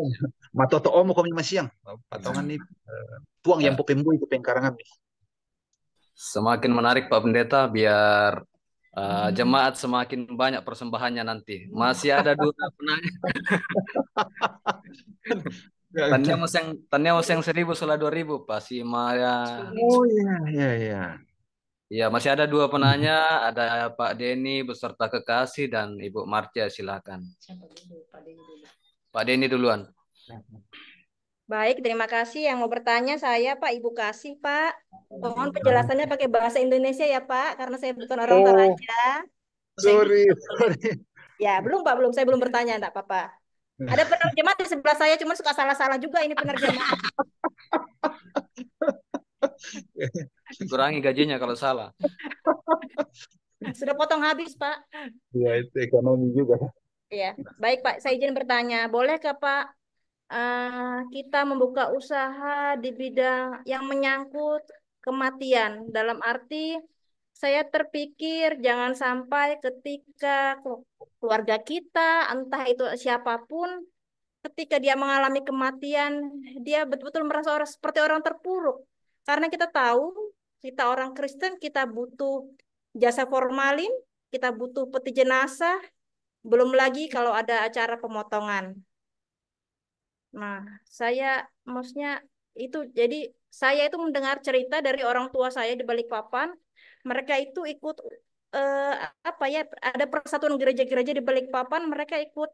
Speaker 3: Matoto omu kami masih siang. patongan ini eh, tuang yang ya. pembuai itu pengkarangan nih.
Speaker 1: Semakin menarik Pak Pendeta biar uh, jemaat semakin banyak persembahannya nanti. Masih ada dua
Speaker 8: penanya.
Speaker 1: Tanya yang tanya yang seribu salah dua ribu pasti Maya. Oh
Speaker 8: iya iya iya.
Speaker 1: Ya masih ada dua penanya hmm. ada Pak Denny beserta kekasih dan Ibu Marcia silakan.
Speaker 7: Pak Denny duluan.
Speaker 1: Pak Denny duluan.
Speaker 7: Baik, terima kasih. Yang mau bertanya saya Pak Ibu Kasih Pak. Mohon penjelasannya pakai bahasa Indonesia ya Pak, karena saya bukan orang oh, Toraja.
Speaker 8: Sorry, sorry.
Speaker 7: Ya belum Pak, belum. Saya belum bertanya, enggak apa-apa. Ada penerjemah di sebelah saya, cuma suka salah-salah juga ini penerjemah.
Speaker 1: Kurangi gajinya kalau salah.
Speaker 7: Sudah potong habis Pak.
Speaker 4: Ya itu ekonomi
Speaker 3: juga.
Speaker 7: Ya, baik Pak. Saya izin bertanya, boleh ke Pak uh, kita membuka usaha di bidang yang menyangkut kematian. Dalam arti saya terpikir jangan sampai ketika keluarga kita, entah itu siapapun, ketika dia mengalami kematian, dia betul-betul merasa orang, seperti orang terpuruk. Karena kita tahu, kita orang Kristen, kita butuh jasa formalin, kita butuh peti jenazah, belum lagi kalau ada acara pemotongan. Nah, saya maksudnya itu jadi saya itu mendengar cerita dari orang tua saya di Balikpapan, mereka itu ikut eh, apa ya ada persatuan gereja-gereja di Balikpapan, mereka ikut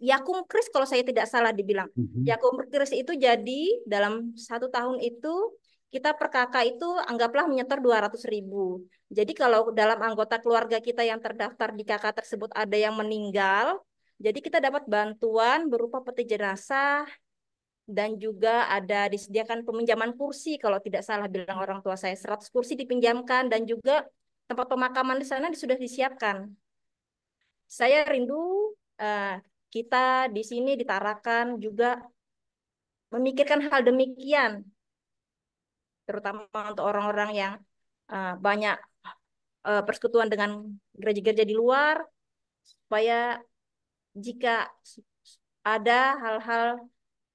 Speaker 7: Yakum Kris kalau saya tidak salah dibilang. Mm-hmm. Yakum Kris itu jadi dalam satu tahun itu kita per kakak itu anggaplah menyetor ratus ribu. Jadi kalau dalam anggota keluarga kita yang terdaftar di kakak tersebut ada yang meninggal, jadi kita dapat bantuan berupa peti jenazah dan juga ada disediakan peminjaman kursi kalau tidak salah bilang orang tua saya 100 kursi dipinjamkan dan juga tempat pemakaman di sana sudah disiapkan. Saya rindu uh, kita di sini ditarakan juga memikirkan hal demikian terutama untuk orang-orang yang uh, banyak uh, persekutuan dengan gereja-gereja di luar supaya jika ada hal-hal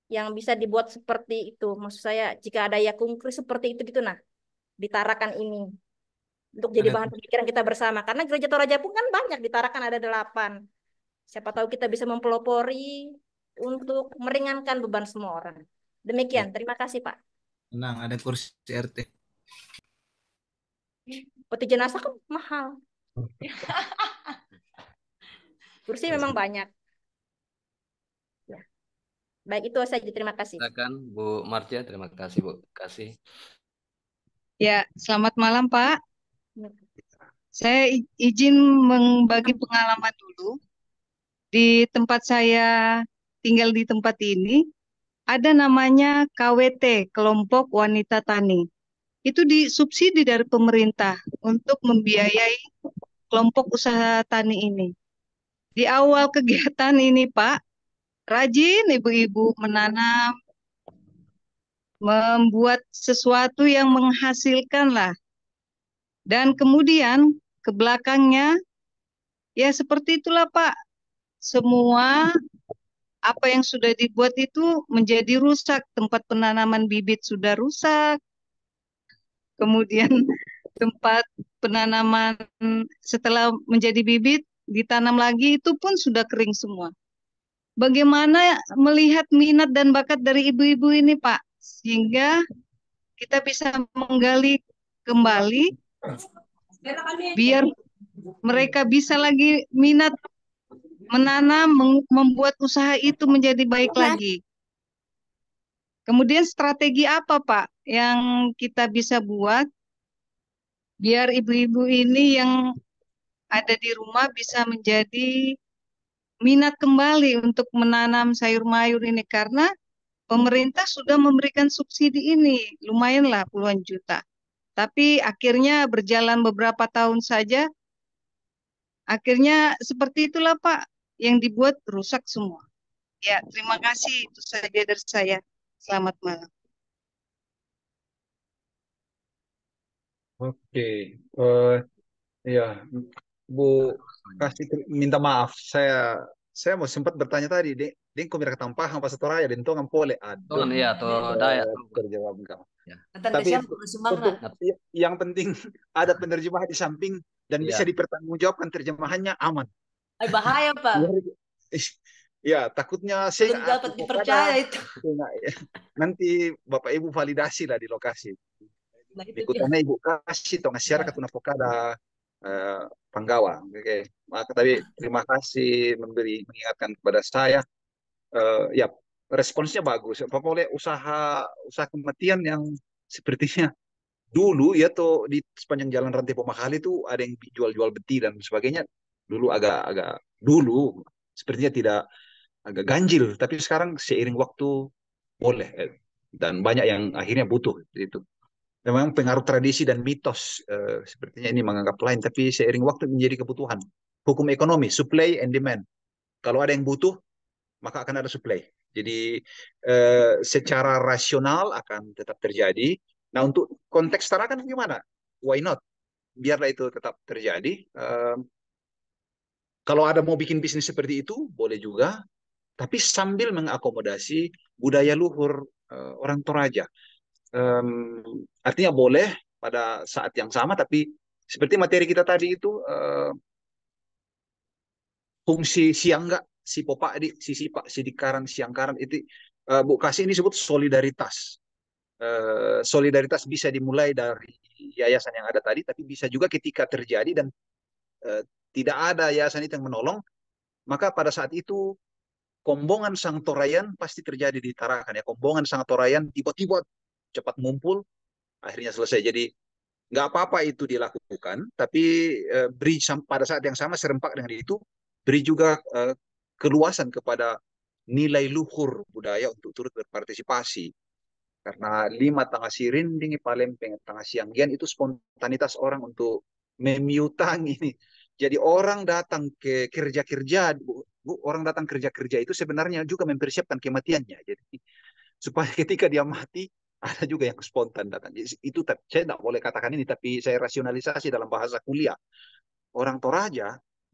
Speaker 7: yang bisa dibuat seperti itu. Maksud saya jika ada ya kungkri seperti itu gitu nah ditarakan ini untuk jadi bahan pemikiran kita bersama. Karena gereja Toraja pun kan banyak ditarakan ada delapan. Siapa tahu kita bisa mempelopori untuk meringankan beban semua orang. Demikian, ya. terima kasih Pak.
Speaker 3: Tenang, ada kursi RT.
Speaker 7: Peti jenazah kan mahal. kursi memang banyak ya. baik itu saja terima kasih
Speaker 1: silakan Bu Marcia terima kasih Bu kasih
Speaker 7: ya selamat malam Pak
Speaker 12: saya izin membagi pengalaman dulu di tempat saya tinggal di tempat ini ada namanya KWT, Kelompok Wanita Tani. Itu disubsidi dari pemerintah untuk membiayai kelompok usaha tani ini. Di awal kegiatan ini, Pak, rajin ibu-ibu menanam, membuat sesuatu yang menghasilkan lah. Dan kemudian ke belakangnya, ya seperti itulah Pak. Semua apa yang sudah dibuat itu menjadi rusak. Tempat penanaman bibit sudah rusak. Kemudian tempat penanaman setelah menjadi bibit ditanam lagi itu pun sudah kering semua. Bagaimana melihat minat dan bakat dari ibu-ibu ini, Pak, sehingga kita bisa menggali kembali biar mereka bisa lagi minat menanam, membuat usaha itu menjadi baik iya. lagi. Kemudian strategi apa, Pak, yang kita bisa buat biar ibu-ibu ini yang ada di rumah bisa menjadi minat kembali untuk menanam sayur mayur ini karena pemerintah sudah memberikan subsidi ini lumayanlah puluhan juta. Tapi akhirnya berjalan beberapa tahun saja, akhirnya seperti itulah Pak yang dibuat
Speaker 4: rusak semua.
Speaker 12: Ya, terima kasih itu saja dari saya. Selamat malam.
Speaker 3: Oke, okay. uh, eh, ya Bu kasih minta maaf saya saya mau sempat bertanya tadi deh ding ko mira katang pahang pas toraya den to ngampole adon iya to daya terjawab enggak ya. tapi untuk, yang penting ada penerjemah di samping dan ya. bisa dipertanggungjawabkan terjemahannya aman
Speaker 11: Ay, eh, bahaya pak
Speaker 3: ya takutnya saya belum dapat dipercaya itu ya. nanti bapak ibu validasi lah di lokasi nah, ikutannya ibu kasih to ngasih ya. katuna pokada Eh, Panggawa. Oke, okay. maka tadi terima kasih memberi mengingatkan kepada saya. Uh, ya, responsnya bagus. Apa boleh usaha usaha kematian yang sepertinya dulu ya tuh di sepanjang jalan Rantai pemakal itu ada yang jual-jual beti dan sebagainya. Dulu agak-agak dulu sepertinya tidak agak ganjil, tapi sekarang seiring waktu boleh eh, dan banyak yang akhirnya butuh itu memang pengaruh tradisi dan mitos eh, sepertinya ini menganggap lain tapi seiring waktu menjadi kebutuhan hukum ekonomi supply and demand kalau ada yang butuh maka akan ada supply jadi eh, secara rasional akan tetap terjadi nah untuk konteks setara kan gimana why not biarlah itu tetap terjadi eh, kalau ada mau bikin bisnis seperti itu boleh juga tapi sambil mengakomodasi budaya luhur uh, orang Toraja um, artinya boleh pada saat yang sama tapi seperti materi kita tadi itu uh, fungsi siang enggak si popa di si si pak si dikaran siang karan itu uh, bu kasih ini sebut solidaritas uh, solidaritas bisa dimulai dari yayasan yang ada tadi tapi bisa juga ketika terjadi dan uh, tidak ada yayasan itu yang menolong maka pada saat itu kombongan sang torayan pasti terjadi di Tarakan ya kombongan sang torayan tiba-tiba cepat ngumpul, akhirnya selesai. Jadi nggak apa-apa itu dilakukan, tapi uh, beri pada saat yang sama serempak dengan itu beri juga uh, keluasan kepada nilai luhur budaya untuk turut berpartisipasi. Karena lima tengah tangga sirinding, palempeng, siang gian itu spontanitas orang untuk memiutang ini. Jadi orang datang ke kerja-kerja, bu orang datang kerja-kerja itu sebenarnya juga mempersiapkan kematiannya. Jadi supaya ketika dia mati, ada juga yang spontan datang. Itu saya tidak boleh katakan ini, tapi saya rasionalisasi dalam bahasa kuliah. Orang Toraja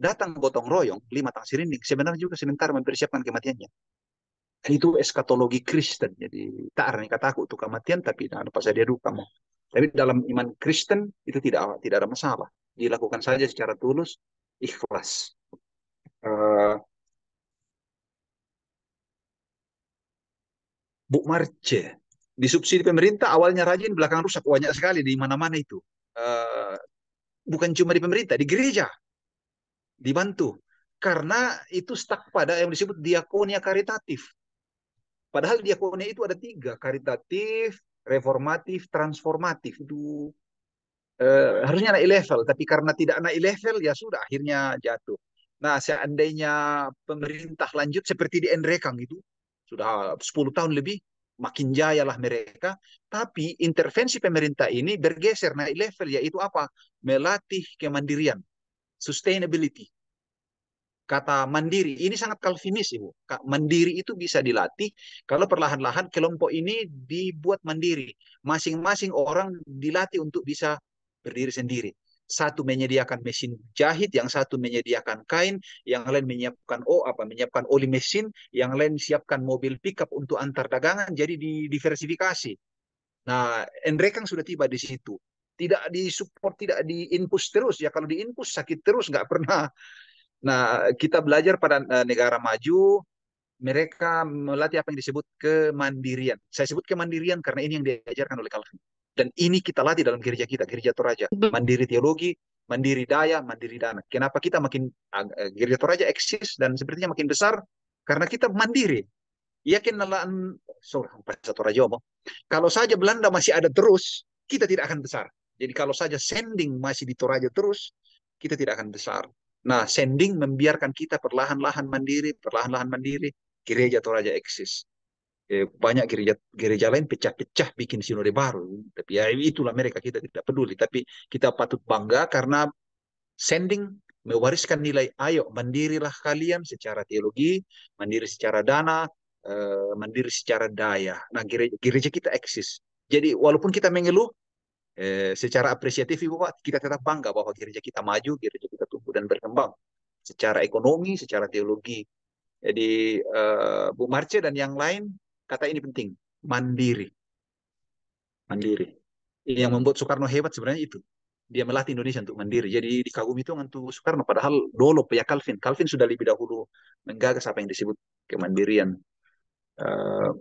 Speaker 3: datang gotong royong, lima tangan sirinding, sebenarnya juga sementara mempersiapkan kematiannya. Itu eskatologi Kristen. Jadi tak ada kata aku itu kematian, tapi tidak apa saya dia duka mau. Tapi dalam iman Kristen itu tidak tidak ada masalah. Dilakukan saja secara tulus, ikhlas. Uh, Bu Marce, disubsidi pemerintah awalnya rajin belakang rusak banyak sekali di mana-mana itu uh, bukan cuma di pemerintah di gereja dibantu karena itu stuck pada yang disebut diakonia karitatif padahal diakonia itu ada tiga karitatif reformatif transformatif itu uh, harusnya naik level tapi karena tidak naik level ya sudah akhirnya jatuh nah seandainya pemerintah lanjut seperti di Enrekang itu sudah 10 tahun lebih makin jayalah mereka. Tapi intervensi pemerintah ini bergeser naik level, yaitu apa? Melatih kemandirian, sustainability. Kata mandiri, ini sangat kalvinis Ibu. Mandiri itu bisa dilatih kalau perlahan-lahan kelompok ini dibuat mandiri. Masing-masing orang dilatih untuk bisa berdiri sendiri satu menyediakan mesin jahit, yang satu menyediakan kain, yang lain menyiapkan oh apa menyiapkan oli mesin, yang lain siapkan mobil pickup untuk antar dagangan, jadi diversifikasi. Nah, Endrekang sudah tiba di situ. Tidak di support, tidak diinpus terus. Ya kalau diinpus sakit terus, nggak pernah. Nah, kita belajar pada eh, negara maju, mereka melatih apa yang disebut kemandirian. Saya sebut kemandirian karena ini yang diajarkan oleh Calvin. Dan ini kita latih dalam gereja kita, gereja Toraja. Mandiri teologi, mandiri daya, mandiri dana. Kenapa kita makin uh, gereja Toraja eksis dan sepertinya makin besar? Karena kita mandiri. Yakin nalaan sorry, satu raja Kalau saja Belanda masih ada terus, kita tidak akan besar. Jadi kalau saja sending masih di Toraja terus, kita tidak akan besar. Nah, sending membiarkan kita perlahan-lahan mandiri, perlahan-lahan mandiri, gereja Toraja eksis eh, banyak gereja gereja lain pecah-pecah bikin sinode baru tapi ya itulah mereka kita tidak peduli tapi kita patut bangga karena sending mewariskan nilai ayo mandirilah kalian secara teologi mandiri secara dana eh, mandiri secara daya nah gereja, gereja kita eksis jadi walaupun kita mengeluh eh, secara apresiatif ibu pak kita tetap bangga bahwa gereja kita maju gereja kita tumbuh dan berkembang secara ekonomi secara teologi jadi eh, Bu Marce dan yang lain kata ini penting, mandiri. Mandiri. Yang membuat Soekarno hebat sebenarnya itu. Dia melatih Indonesia untuk mandiri. Jadi dikagumi itu untuk Soekarno. Padahal dulu ya Calvin. Calvin sudah lebih dahulu menggagas apa yang disebut kemandirian. Uh,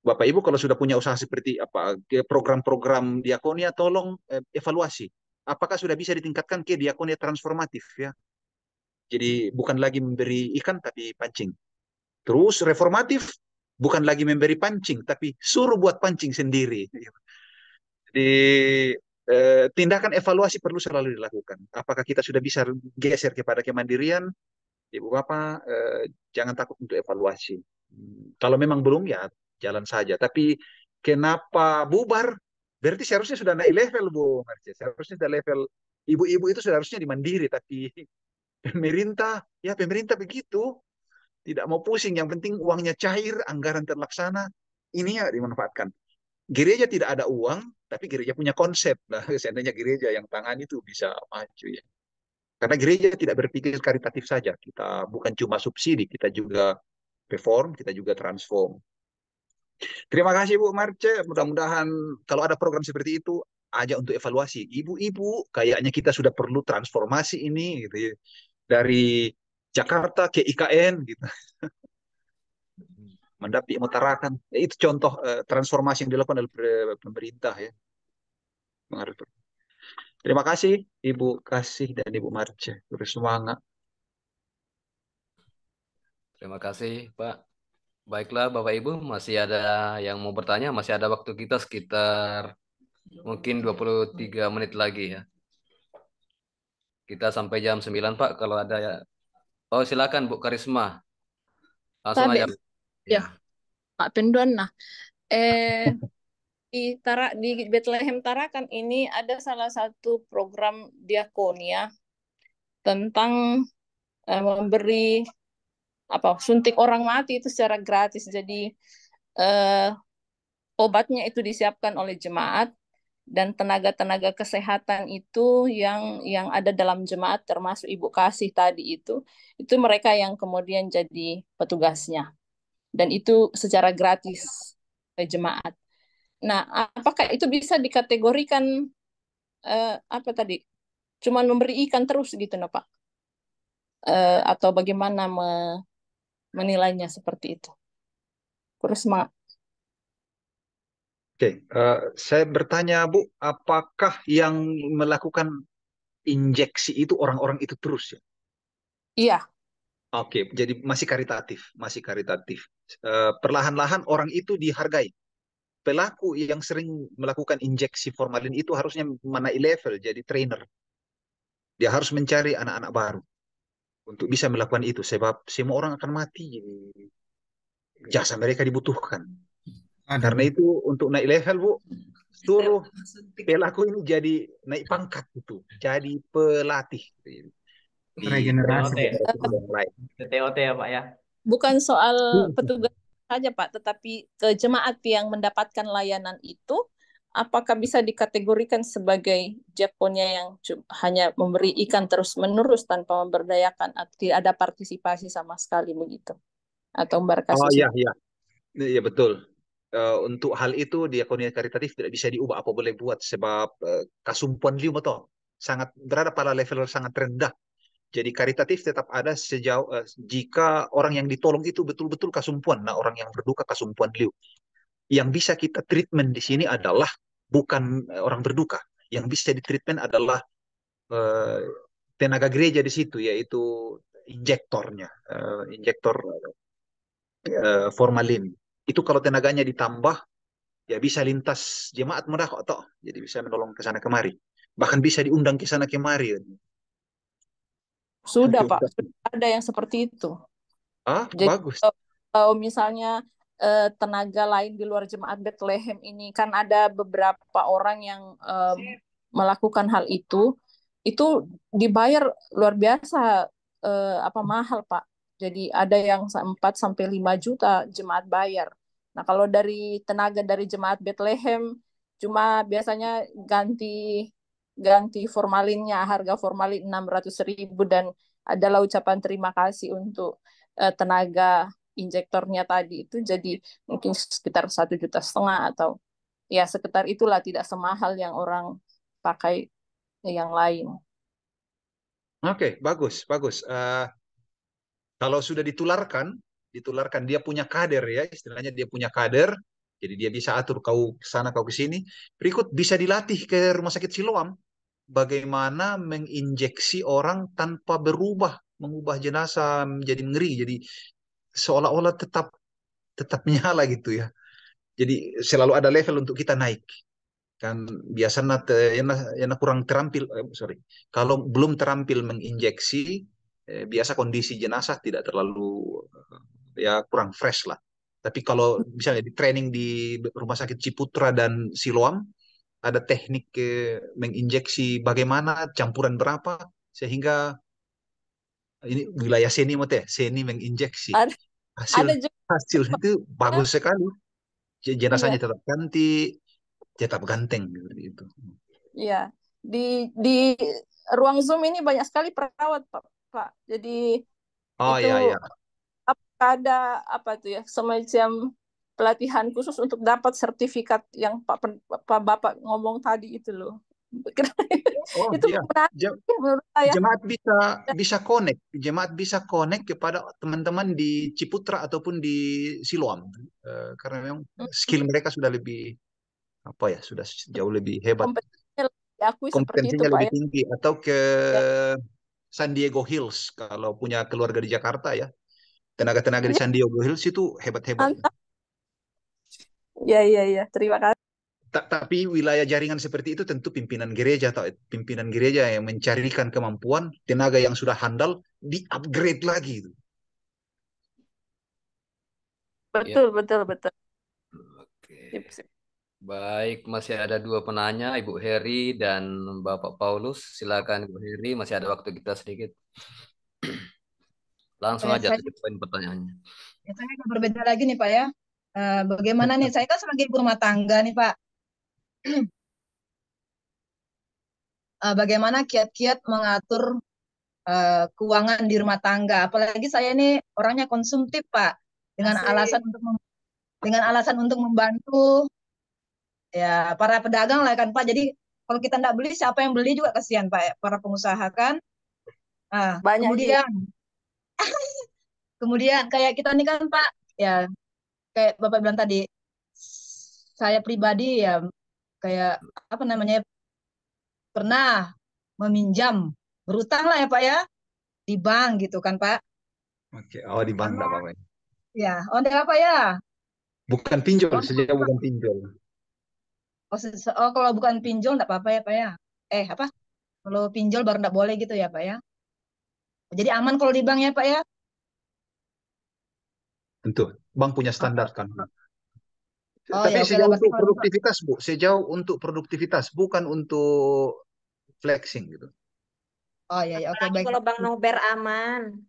Speaker 3: Bapak Ibu kalau sudah punya usaha seperti apa program-program diakonia tolong eh, evaluasi apakah sudah bisa ditingkatkan ke diakonia transformatif ya. Jadi bukan lagi memberi ikan tapi pancing. Terus reformatif bukan lagi memberi pancing, tapi suruh buat pancing sendiri. Jadi eh, tindakan evaluasi perlu selalu dilakukan. Apakah kita sudah bisa geser kepada kemandirian? Ibu Bapak, eh, jangan takut untuk evaluasi. Hmm, kalau memang belum ya jalan saja. Tapi kenapa bubar? Berarti seharusnya sudah naik level, Bu Seharusnya sudah level ibu-ibu itu seharusnya dimandiri, tapi pemerintah, ya pemerintah begitu tidak mau pusing. Yang penting uangnya cair, anggaran terlaksana, ini ya dimanfaatkan. Gereja tidak ada uang, tapi gereja punya konsep. Nah, seandainya gereja yang tangan itu bisa maju ya. Karena gereja tidak berpikir karitatif saja. Kita bukan cuma subsidi, kita juga perform kita juga transform. Terima kasih Bu Marce. Mudah-mudahan kalau ada program seperti itu aja untuk evaluasi. Ibu-ibu, kayaknya kita sudah perlu transformasi ini gitu ya. Dari Jakarta ke IKN gitu. Hmm. Mendapi mutarakan. Ya, itu contoh uh, transformasi yang dilakukan oleh pemerintah ya. Terima kasih Ibu Kasih dan Ibu Marce. Terus semangat.
Speaker 1: Terima kasih Pak. Baiklah Bapak Ibu, masih ada yang mau bertanya, masih ada waktu kita sekitar mungkin 23 menit lagi ya. Kita sampai jam 9 Pak, kalau ada Oh, silakan Bu Karisma.
Speaker 9: Langsung Tabe. aja. Ya. Pak Penduan nah. Eh di Tara di Bethlehem Tarakan ini ada salah satu program diakonia ya, tentang eh, memberi apa suntik orang mati itu secara gratis. Jadi eh, obatnya itu disiapkan oleh jemaat dan tenaga-tenaga kesehatan itu yang yang ada dalam jemaat termasuk Ibu Kasih tadi itu itu mereka yang kemudian jadi petugasnya dan itu secara gratis ke jemaat. Nah, apakah itu bisa dikategorikan eh, apa tadi? Cuman memberi ikan terus gitu, no, Pak? Eh, atau bagaimana me menilainya seperti itu? Terus semangat.
Speaker 3: Oke, uh, saya bertanya Bu, apakah yang melakukan injeksi itu orang-orang itu terus ya? Iya. Oke, jadi masih karitatif, masih karitatif. Uh, perlahan-lahan orang itu dihargai. Pelaku yang sering melakukan injeksi formalin itu harusnya menaik level jadi trainer. Dia harus mencari anak-anak baru untuk bisa melakukan itu sebab semua orang akan mati. Jasa mereka dibutuhkan. Aduh. Karena itu untuk naik level bu, suruh pelaku ini jadi naik pangkat itu, jadi pelatih.
Speaker 2: Regenerasi. TOT ya, ya pak ya.
Speaker 9: Bukan soal hmm. petugas saja Pak, tetapi ke jemaat yang mendapatkan layanan itu apakah bisa dikategorikan sebagai japonya yang hanya memberi ikan terus-menerus tanpa memberdayakan atau tidak ada partisipasi sama sekali begitu atau mereka? Oh iya
Speaker 3: iya. Iya betul uh, untuk hal itu diakonia karitatif tidak bisa diubah apa boleh buat sebab uh, kasumpuan liu motor sangat berada pada level sangat rendah. Jadi karitatif tetap ada sejauh uh, jika orang yang ditolong itu betul-betul kasumpuan, nah orang yang berduka kasumpuan liu. Yang bisa kita treatment di sini adalah bukan orang berduka, yang bisa di treatment adalah uh, tenaga gereja di situ yaitu injektornya, uh, injektor uh, formalin itu kalau tenaganya ditambah ya bisa lintas jemaat merah kok toh jadi bisa menolong ke sana kemari bahkan bisa diundang ke sana kemari sudah pak sudah
Speaker 9: ada yang seperti itu
Speaker 4: ah jadi, bagus
Speaker 9: kalau misalnya eh, tenaga lain di luar jemaat Bethlehem ini kan ada beberapa orang yang eh, melakukan hal itu itu dibayar luar biasa eh, apa mahal pak jadi ada yang 4 sampai 5 juta jemaat bayar Nah, kalau dari tenaga dari jemaat Bethlehem cuma biasanya ganti ganti formalinnya harga formalin ribu dan adalah ucapan terima kasih untuk uh, tenaga injektornya tadi itu jadi mungkin sekitar satu juta setengah atau ya sekitar itulah tidak semahal yang orang pakai yang lain.
Speaker 3: Oke, okay, bagus, bagus. Uh, kalau sudah ditularkan, ditularkan. Dia punya kader ya, istilahnya dia punya kader. Jadi dia bisa atur kau ke sana kau ke sini. Berikut bisa dilatih ke rumah sakit Siloam bagaimana menginjeksi orang tanpa berubah, mengubah jenazah menjadi ngeri, jadi seolah-olah tetap tetap menyala gitu ya. Jadi selalu ada level untuk kita naik. Kan biasanya te, yana, yana kurang terampil, eh, sorry. Kalau belum terampil menginjeksi, eh, biasa kondisi jenazah tidak terlalu eh, ya kurang fresh lah. Tapi kalau misalnya di training di rumah sakit Ciputra dan Siloam ada teknik ke eh, menginjeksi bagaimana campuran berapa sehingga ini wilayah seni mate seni menginjeksi hasil ada juga. hasil itu bagus sekali jenazahnya iya. tetap ganti tetap ganteng gitu
Speaker 9: iya di di ruang zoom ini banyak sekali perawat pak pak jadi oh itu, iya iya ada apa tuh ya semacam pelatihan khusus untuk dapat sertifikat yang Pak, Pak Bapak ngomong tadi itu loh.
Speaker 3: oh, itu iya.
Speaker 4: menurut saya. Jemaat
Speaker 3: bisa bisa connect, jemaat bisa connect kepada teman-teman di Ciputra ataupun di Siloam uh, karena memang hmm. skill mereka sudah lebih apa ya sudah jauh lebih hebat.
Speaker 9: Kompetensinya lebih, lebih ya.
Speaker 3: tinggi atau ke ya. San Diego Hills kalau punya keluarga di Jakarta ya tenaga-tenaga di iya. San Diego Hills itu hebat-hebat. Ya, ya, ya. Terima kasih. Ta tapi wilayah jaringan seperti itu tentu pimpinan gereja atau pimpinan gereja yang mencarikan kemampuan tenaga yang sudah handal di upgrade lagi. Iya. Betul, ya. betul, betul. Oke. Sip,
Speaker 1: Baik, masih ada dua penanya, Ibu Heri dan Bapak Paulus. Silakan Ibu Heri, masih ada waktu kita sedikit. Langsung aja saya, pertanyaannya.
Speaker 6: Ya, saya berbeda lagi nih Pak ya. Eh, bagaimana nih? Saya kan sebagai ibu rumah tangga nih Pak. Eh, bagaimana kiat-kiat mengatur eh, keuangan di rumah tangga? Apalagi saya ini orangnya konsumtif Pak. Dengan Masih. alasan untuk dengan alasan untuk membantu ya para pedagang lah kan Pak. Jadi kalau kita tidak beli siapa yang beli juga kasihan Pak ya, para pengusaha kan. Nah, Banyak kemudian kemudian kayak kita nih kan Pak ya kayak Bapak bilang tadi saya pribadi ya kayak apa namanya pernah meminjam berutang lah ya Pak ya di bank gitu kan Pak
Speaker 3: Oke, oh di bank Pak Ya,
Speaker 6: ya ondel oh, apa ya?
Speaker 3: Bukan pinjol, oh, sejak bukan pinjol.
Speaker 6: Oh, oh, kalau bukan pinjol enggak apa-apa ya, Pak ya. Eh, apa? Kalau pinjol baru enggak boleh gitu ya, Pak ya. Jadi aman kalau di bank ya Pak ya?
Speaker 3: Tentu. Bank punya standar oh. kan. Oh, Tapi ya, sejauh untuk produktivitas Bu, sejauh untuk produktivitas bukan untuk flexing gitu.
Speaker 7: Oh iya, ya, oke okay, baik. Kalau Bang Nober aman.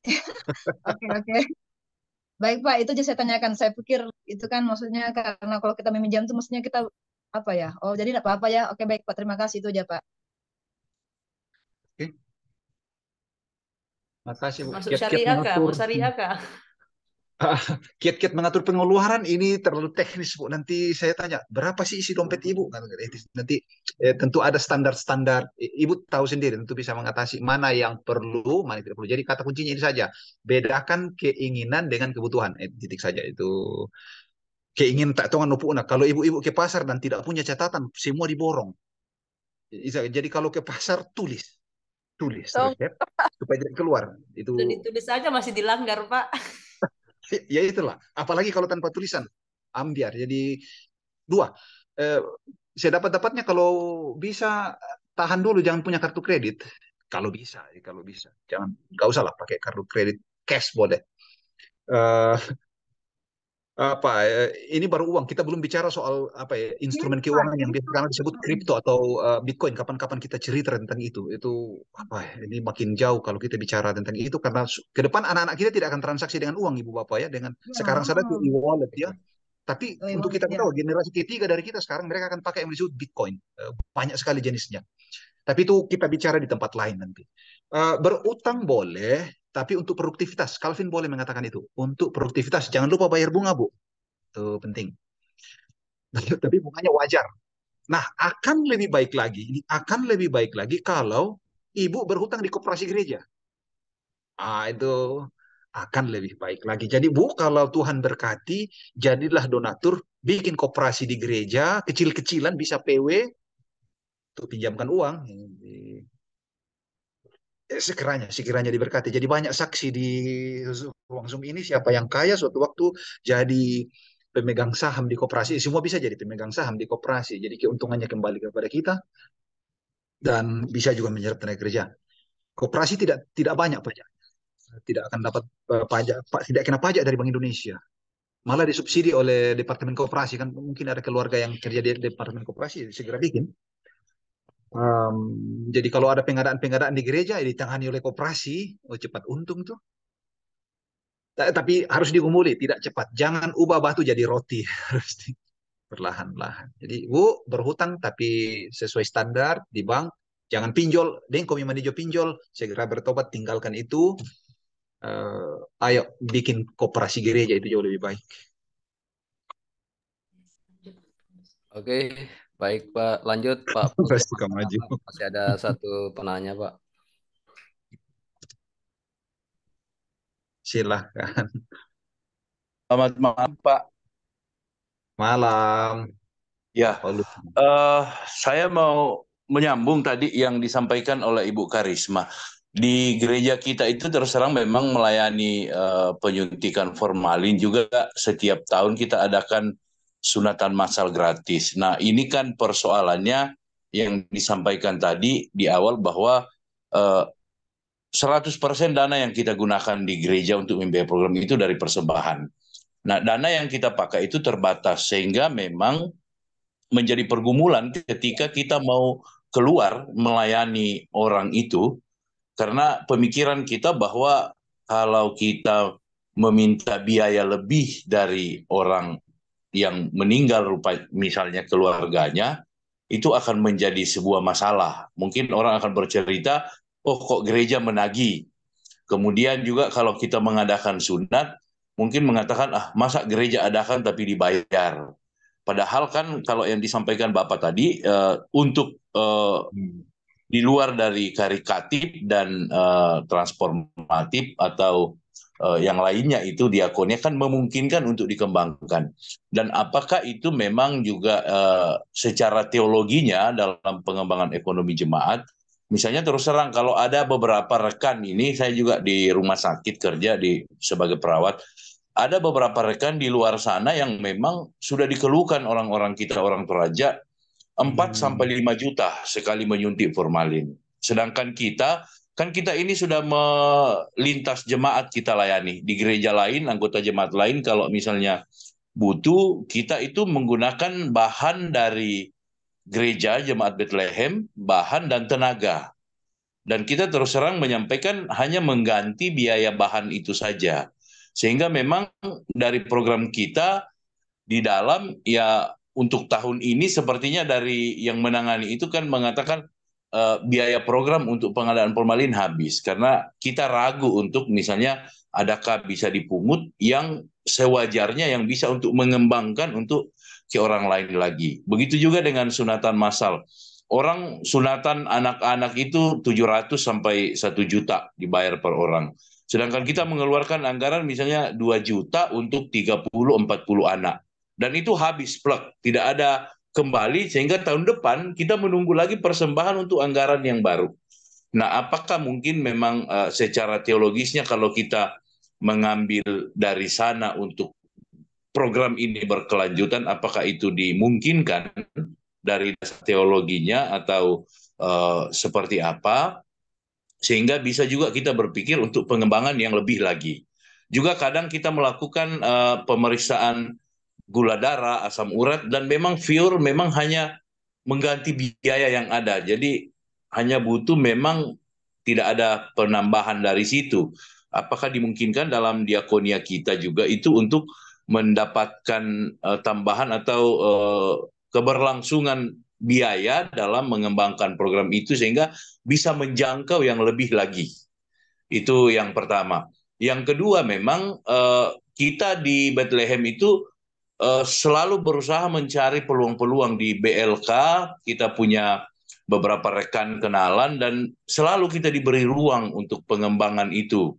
Speaker 7: Oke oke. Okay, okay.
Speaker 6: Baik Pak, itu aja saya tanyakan. Saya pikir itu kan maksudnya karena kalau kita meminjam itu maksudnya kita apa ya? Oh jadi tidak apa-apa ya. Oke baik Pak, terima kasih itu aja Pak.
Speaker 2: Oke. Okay. Makasih Bu. Masuk kiat -kiat syariah mengatur. Kak? syariah Kak?
Speaker 3: Kiat-kiat mengatur pengeluaran ini terlalu teknis Bu. Nanti saya tanya, berapa sih isi dompet Ibu? Kan gitu. Nanti eh, tentu ada standar-standar. Ibu tahu sendiri, tentu bisa mengatasi mana yang perlu, mana yang tidak perlu. Jadi kata kuncinya ini saja. Bedakan keinginan dengan kebutuhan. Eh, titik saja itu keingin tak tahu kan nupu nah Kalau ibu-ibu ke pasar dan tidak punya catatan, semua diborong. Jadi kalau ke pasar tulis tulis oh. so, resep supaya jadi keluar itu ditulis
Speaker 11: aja masih dilanggar pak
Speaker 3: ya itulah apalagi kalau tanpa tulisan ambiar jadi dua eh, saya dapat dapatnya kalau bisa tahan dulu jangan punya kartu kredit kalau bisa kalau bisa jangan nggak usah lah pakai kartu kredit cash boleh uh, apa eh, ini baru uang kita belum bicara soal apa ya instrumen iya, keuangan yang sekarang disebut kripto atau eh, bitcoin kapan-kapan kita cerita tentang itu itu apa ya, ini makin jauh kalau kita bicara tentang itu karena ke depan anak-anak kita tidak akan transaksi dengan uang ibu bapak ya dengan ya. sekarang saja tuh wallet ya tapi oh, untuk kita iya. tahu generasi ketiga dari kita sekarang mereka akan pakai yang disebut bitcoin eh, banyak sekali jenisnya tapi itu kita bicara di tempat lain nanti berutang boleh tapi untuk produktivitas, Calvin boleh mengatakan itu. Untuk produktivitas, jangan lupa bayar bunga, Bu. Itu penting. Tapi bunganya wajar. Nah, akan lebih baik lagi, ini akan lebih baik lagi kalau ibu berhutang di koperasi gereja. Ah, itu akan lebih baik lagi. Jadi Bu, kalau Tuhan berkati, jadilah donatur, bikin koperasi di gereja, kecil-kecilan bisa PW, tuh pinjamkan uang Eh, sekiranya sekiranya diberkati. Jadi banyak saksi di ruang Zoom ini siapa yang kaya suatu waktu jadi pemegang saham di koperasi, semua bisa jadi pemegang saham di koperasi. Jadi keuntungannya kembali kepada kita dan bisa juga menyerap tenaga kerja. Koperasi tidak tidak banyak pajak. Tidak akan dapat eh, pajak tidak kena pajak dari Bank Indonesia. Malah disubsidi oleh Departemen Koperasi kan mungkin ada keluarga yang kerja di Departemen Koperasi segera bikin Um, jadi kalau ada pengadaan-pengadaan di gereja ya ditangani oleh koperasi, oh cepat untung tuh. T Tapi harus digumuli, tidak cepat. Jangan ubah batu jadi roti, harus perlahan-lahan. Jadi bu berhutang tapi sesuai standar di bank. Jangan pinjol, deng kami manajer pinjol, segera bertobat, tinggalkan itu. Uh, ayo bikin koperasi gereja itu jauh lebih baik.
Speaker 1: Oke, Baik Pak, lanjut Pak. Pasti maju. Masih ada satu penanya Pak. Silahkan.
Speaker 13: Selamat malam Pak. Malam. Ya, uh, saya mau menyambung tadi yang disampaikan oleh Ibu Karisma. Di gereja kita itu terus terang memang melayani uh, penyuntikan formalin juga setiap tahun kita adakan sunatan massal gratis. Nah, ini kan persoalannya yang disampaikan tadi di awal bahwa eh, 100% dana yang kita gunakan di gereja untuk membiayai program itu dari persembahan. Nah, dana yang kita pakai itu terbatas sehingga memang menjadi pergumulan ketika kita mau keluar melayani orang itu karena pemikiran kita bahwa kalau kita meminta biaya lebih dari orang yang meninggal rupa misalnya keluarganya itu akan menjadi sebuah masalah. Mungkin orang akan bercerita, oh kok gereja menagi Kemudian juga kalau kita mengadakan sunat, mungkin mengatakan, ah masa gereja adakan tapi dibayar. Padahal kan kalau yang disampaikan Bapak tadi, uh, untuk uh, di luar dari karikatif dan uh, transformatif atau uh, yang lainnya itu diakonnya kan memungkinkan untuk dikembangkan. Dan apakah itu memang juga uh, secara teologinya dalam pengembangan ekonomi jemaat? Misalnya terus terang kalau ada beberapa rekan ini saya juga di rumah sakit kerja di sebagai perawat ada beberapa rekan di luar sana yang memang sudah dikeluhkan orang-orang kita orang Toraja 4 hmm. sampai 5 juta sekali menyuntik formalin. Sedangkan kita kan kita ini sudah melintas jemaat kita layani di gereja lain anggota jemaat lain kalau misalnya butuh kita itu menggunakan bahan dari gereja jemaat Bethlehem bahan dan tenaga dan kita terus terang menyampaikan hanya mengganti biaya bahan itu saja sehingga memang dari program kita di dalam ya untuk tahun ini sepertinya dari yang menangani itu kan mengatakan uh, biaya program untuk pengadaan formalin habis karena kita ragu untuk misalnya adakah bisa dipungut yang sewajarnya yang bisa untuk mengembangkan untuk ke orang lain lagi. Begitu juga dengan sunatan massal. Orang sunatan anak-anak itu 700 sampai 1 juta dibayar per orang. Sedangkan kita mengeluarkan anggaran misalnya 2 juta untuk 30 40 anak. Dan itu habis plek, tidak ada kembali sehingga tahun depan kita menunggu lagi persembahan untuk anggaran yang baru. Nah, apakah mungkin memang uh, secara teologisnya kalau kita mengambil dari sana untuk program ini berkelanjutan, apakah itu dimungkinkan dari teologinya atau uh, seperti apa? Sehingga bisa juga kita berpikir untuk pengembangan yang lebih lagi. Juga kadang kita melakukan uh, pemeriksaan gula darah, asam urat, dan memang Fior memang hanya mengganti biaya yang ada. Jadi hanya butuh memang tidak ada penambahan dari situ. Apakah dimungkinkan dalam diakonia kita juga itu untuk mendapatkan uh, tambahan atau uh, keberlangsungan biaya dalam mengembangkan program itu sehingga bisa menjangkau yang lebih lagi. Itu yang pertama. Yang kedua memang uh, kita di Bethlehem itu Eh, selalu berusaha mencari peluang-peluang di BLK. Kita punya beberapa rekan kenalan dan selalu kita diberi ruang untuk pengembangan itu.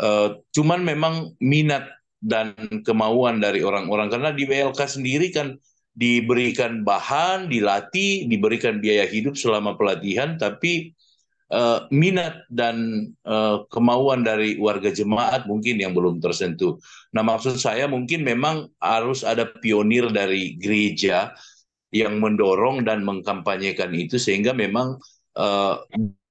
Speaker 13: Uh, cuman memang minat dan kemauan dari orang-orang karena di BLK sendiri kan diberikan bahan, dilatih, diberikan biaya hidup selama pelatihan, tapi uh, minat dan uh, kemauan dari warga jemaat mungkin yang belum tersentuh. Nah, maksud saya mungkin memang harus ada pionir dari gereja yang mendorong dan mengkampanyekan itu sehingga memang uh,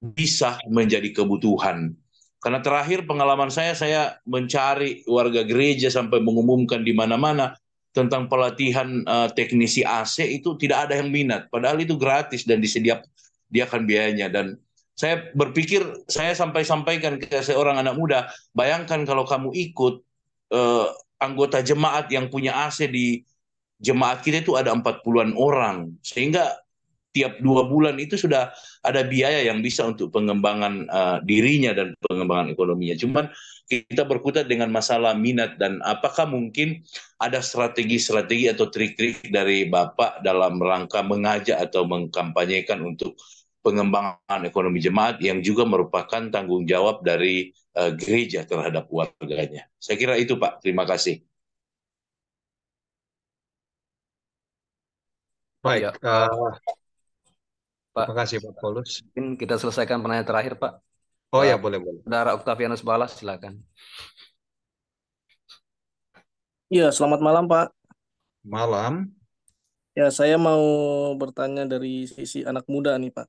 Speaker 13: bisa menjadi kebutuhan. Karena terakhir pengalaman saya, saya mencari warga gereja sampai mengumumkan di mana-mana tentang pelatihan uh, teknisi AC itu tidak ada yang minat. Padahal itu gratis dan disediakan dia akan biayanya dan saya berpikir, saya sampai sampaikan ke seorang anak muda, bayangkan kalau kamu ikut eh, anggota jemaat yang punya AC di jemaat kita itu ada empat puluhan orang. Sehingga tiap dua bulan itu sudah ada biaya yang bisa untuk pengembangan uh, dirinya dan pengembangan ekonominya. Cuman kita berkutat dengan masalah minat dan apakah mungkin ada strategi-strategi atau trik-trik dari Bapak dalam rangka mengajak atau mengkampanyekan untuk pengembangan ekonomi jemaat yang juga merupakan tanggung jawab dari uh, gereja terhadap warganya. Saya kira itu Pak. Terima kasih.
Speaker 1: Baik. Ya. Uh, Pak, terima kasih Pak Paulus. Mungkin kita selesaikan pertanyaan terakhir Pak. Oh ya, Pak, ya boleh boleh. Saudara Octavianus Balas silakan.
Speaker 10: Ya, selamat malam Pak. Malam. Ya, saya mau bertanya dari sisi anak muda nih Pak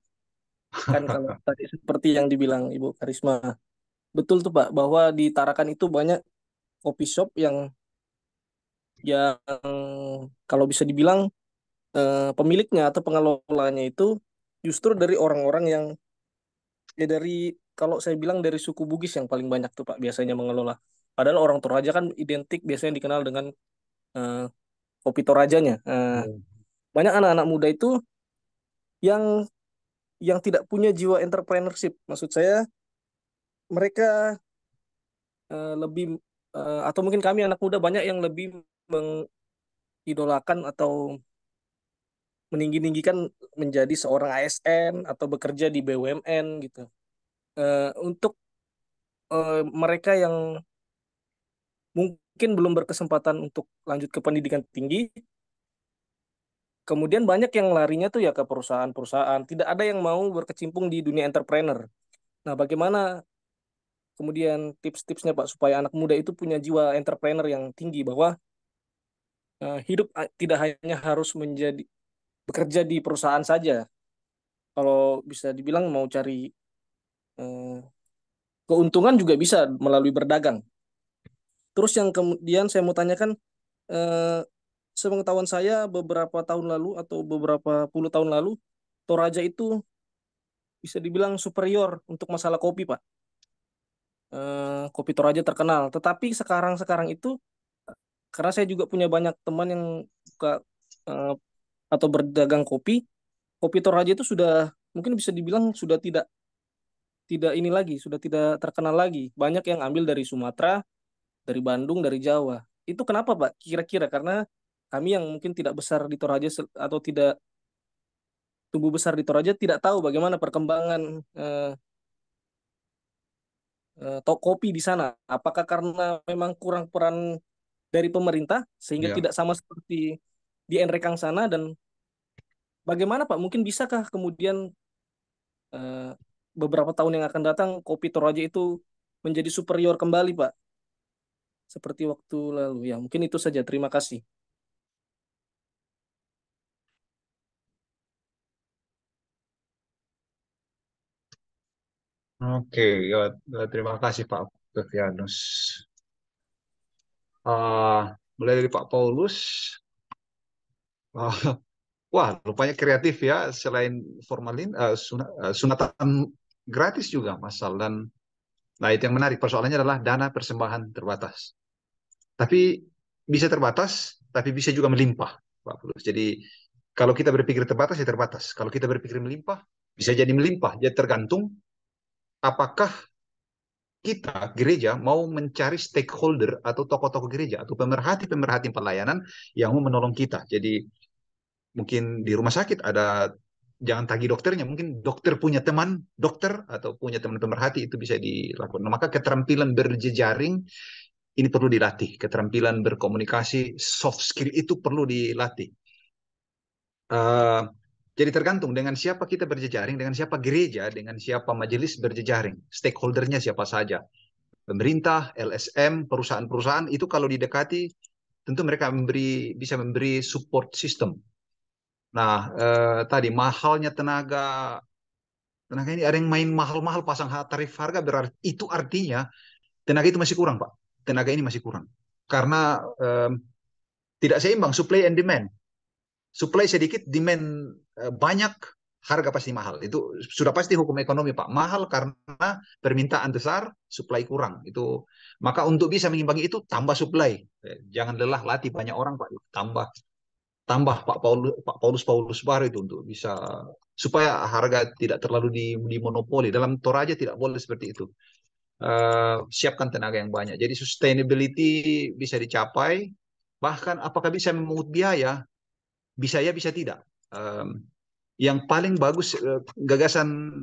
Speaker 10: kan kalau tadi seperti yang dibilang Ibu Karisma betul tuh Pak bahwa di Tarakan itu banyak kopi shop yang yang kalau bisa dibilang eh, pemiliknya atau pengelolanya itu justru dari orang-orang yang ya dari kalau saya bilang dari suku Bugis yang paling banyak tuh Pak biasanya mengelola padahal orang Toraja kan identik biasanya dikenal dengan eh, kopi Torajanya eh, hmm. banyak anak-anak muda itu yang yang tidak punya jiwa entrepreneurship. Maksud saya mereka uh, lebih uh, atau mungkin kami anak muda banyak yang lebih mengidolakan atau meninggi-ninggikan menjadi seorang ASN atau bekerja di BUMN gitu. Uh, untuk uh, mereka yang mungkin belum berkesempatan untuk lanjut ke pendidikan tinggi, Kemudian banyak yang larinya tuh ya ke perusahaan-perusahaan. Tidak ada yang mau berkecimpung di dunia entrepreneur. Nah, bagaimana kemudian tips-tipsnya Pak supaya anak muda itu punya jiwa entrepreneur yang tinggi bahwa uh, hidup eh, tidak hanya harus menjadi bekerja di perusahaan saja. Kalau bisa dibilang mau cari uh, keuntungan juga bisa melalui berdagang. Terus yang kemudian saya mau tanyakan uh, sepengetahuan saya beberapa tahun lalu atau beberapa puluh tahun lalu Toraja itu bisa dibilang superior untuk masalah kopi pak eh, kopi Toraja terkenal tetapi sekarang sekarang itu karena saya juga punya banyak teman yang buka eh, atau berdagang kopi kopi Toraja itu sudah mungkin bisa dibilang sudah tidak tidak ini lagi sudah tidak terkenal lagi banyak yang ambil dari Sumatera dari Bandung dari Jawa itu kenapa pak kira-kira karena kami yang mungkin tidak besar di Toraja atau tidak tumbuh besar di Toraja tidak tahu bagaimana perkembangan eh, eh, toko kopi di sana. Apakah karena memang kurang peran dari pemerintah sehingga yeah. tidak sama seperti di Enrekang sana dan bagaimana Pak mungkin bisakah kemudian eh, beberapa tahun yang akan datang kopi Toraja itu menjadi superior kembali Pak? Seperti waktu lalu ya, mungkin itu saja. Terima kasih.
Speaker 3: Oke, ya, ya, terima kasih Pak Octavianus. Uh, mulai dari Pak Paulus. Uh, wah, rupanya kreatif ya. Selain formalin, uh, sunatan gratis juga, masalah. Dan nah, itu yang menarik. Persoalannya adalah dana persembahan terbatas. Tapi bisa terbatas, tapi bisa juga melimpah, Pak Paulus. Jadi kalau kita berpikir terbatas, ya terbatas. Kalau kita berpikir melimpah, bisa jadi melimpah. Jadi ya tergantung apakah kita gereja mau mencari stakeholder atau tokoh-tokoh gereja atau pemerhati-pemerhati pelayanan yang mau menolong kita. Jadi mungkin di rumah sakit ada jangan tagi dokternya, mungkin dokter punya teman dokter atau punya teman pemerhati itu bisa dilakukan. Nah, maka keterampilan berjejaring ini perlu dilatih, keterampilan berkomunikasi soft skill itu perlu dilatih. Uh, jadi tergantung dengan siapa kita berjejaring, dengan siapa gereja, dengan siapa majelis berjejaring. Stakeholdernya siapa saja. Pemerintah, LSM, perusahaan-perusahaan itu kalau didekati tentu mereka memberi bisa memberi support system. Nah, eh, tadi mahalnya tenaga tenaga ini ada yang main mahal-mahal pasang tarif harga berarti itu artinya tenaga itu masih kurang, Pak. Tenaga ini masih kurang. Karena eh, tidak seimbang supply and demand supply sedikit, demand eh, banyak, harga pasti mahal. Itu sudah pasti hukum ekonomi, Pak. Mahal karena permintaan besar, supply kurang. Itu maka untuk bisa mengimbangi itu tambah supply. Eh, jangan lelah latih banyak orang, Pak. Tambah tambah Pak Paulus Pak Paulus Paulus baru itu untuk bisa supaya harga tidak terlalu di, di monopoli. Dalam Toraja tidak boleh seperti itu. Uh, siapkan tenaga yang banyak. Jadi sustainability bisa dicapai. Bahkan apakah bisa memungut biaya? bisa ya bisa tidak um, yang paling bagus uh, gagasan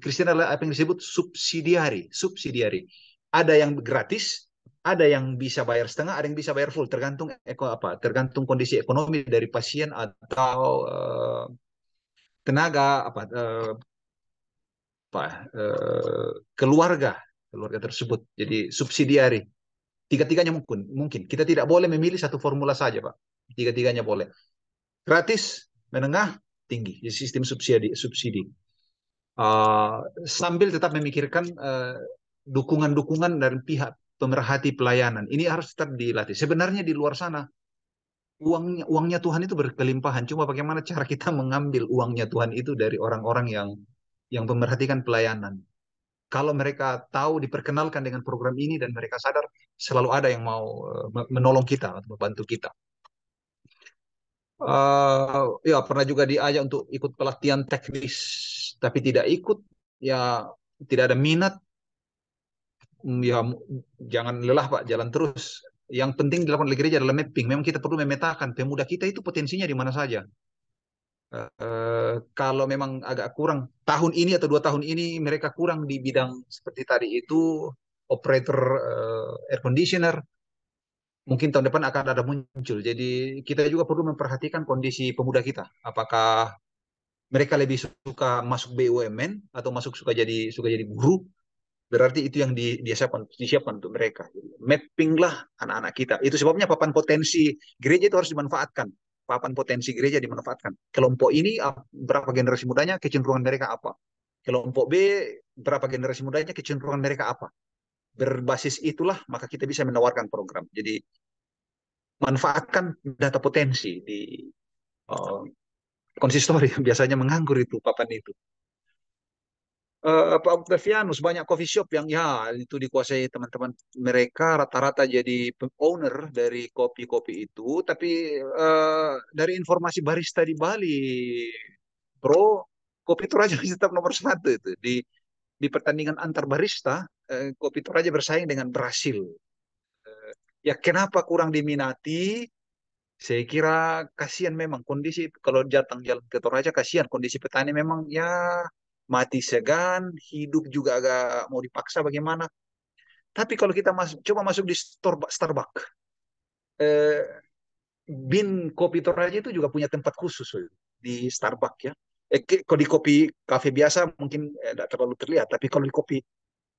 Speaker 3: Kristen adalah apa yang disebut subsidiari subsidiari ada yang gratis ada yang bisa bayar setengah, ada yang bisa bayar full, tergantung eko apa, tergantung kondisi ekonomi dari pasien atau uh, tenaga apa, uh, apa uh, keluarga keluarga tersebut. Jadi subsidiari. Tiga-tiganya mungkin, mungkin. Kita tidak boleh memilih satu formula saja, Pak. Tiga-tiganya boleh gratis, menengah, tinggi, di sistem subsidi. subsidi. Uh, sambil tetap memikirkan eh, dukungan-dukungan uh, dari pihak pemerhati pelayanan. Ini harus tetap dilatih. Sebenarnya di luar sana uangnya uangnya Tuhan itu berkelimpahan. Cuma bagaimana cara kita mengambil uangnya Tuhan itu dari orang-orang yang yang pemerhatikan pelayanan. Kalau mereka tahu diperkenalkan dengan program ini dan mereka sadar selalu ada yang mau eh, menolong kita, atau membantu kita uh, ya pernah juga diajak untuk ikut pelatihan teknis tapi tidak ikut ya tidak ada minat hmm, ya jangan lelah pak jalan terus yang penting dilakukan oleh gereja adalah mapping memang kita perlu memetakan pemuda kita itu potensinya di mana saja Uh, kalau memang agak kurang tahun ini atau dua tahun ini mereka kurang di bidang seperti tadi itu operator uh, air conditioner mungkin tahun depan akan ada muncul. Jadi kita juga perlu memperhatikan kondisi pemuda kita. Apakah mereka lebih suka masuk BUMN atau masuk suka jadi suka jadi guru? Berarti itu yang di, disiapkan disiapkan untuk mereka. Jadi, mappinglah anak-anak kita. Itu sebabnya papan potensi gereja itu harus dimanfaatkan. Papan potensi gereja dimanfaatkan. Kelompok ini berapa generasi mudanya kecenderungan mereka apa? Kelompok B berapa generasi mudanya kecenderungan mereka apa? berbasis itulah maka kita bisa menawarkan program. Jadi manfaatkan data potensi di uh, konsistori biasanya menganggur itu papan itu. Uh, Pak Octavianus banyak coffee shop yang ya itu dikuasai teman-teman mereka rata-rata jadi owner dari kopi-kopi itu tapi uh, dari informasi barista di Bali Bro kopi itu raja tetap nomor satu itu di di pertandingan antar barista eh, kopi Toraja bersaing dengan Brasil. Eh, ya kenapa kurang diminati? Saya kira kasihan memang kondisi kalau jateng jalan ke Toraja kasihan kondisi petani memang ya mati segan, hidup juga agak mau dipaksa bagaimana. Tapi kalau kita masuk, coba masuk di Starbucks, eh, bin kopi Toraja itu juga punya tempat khusus di Starbucks ya eh, kalau di kopi kafe biasa mungkin tidak eh, terlalu terlihat tapi kalau di kopi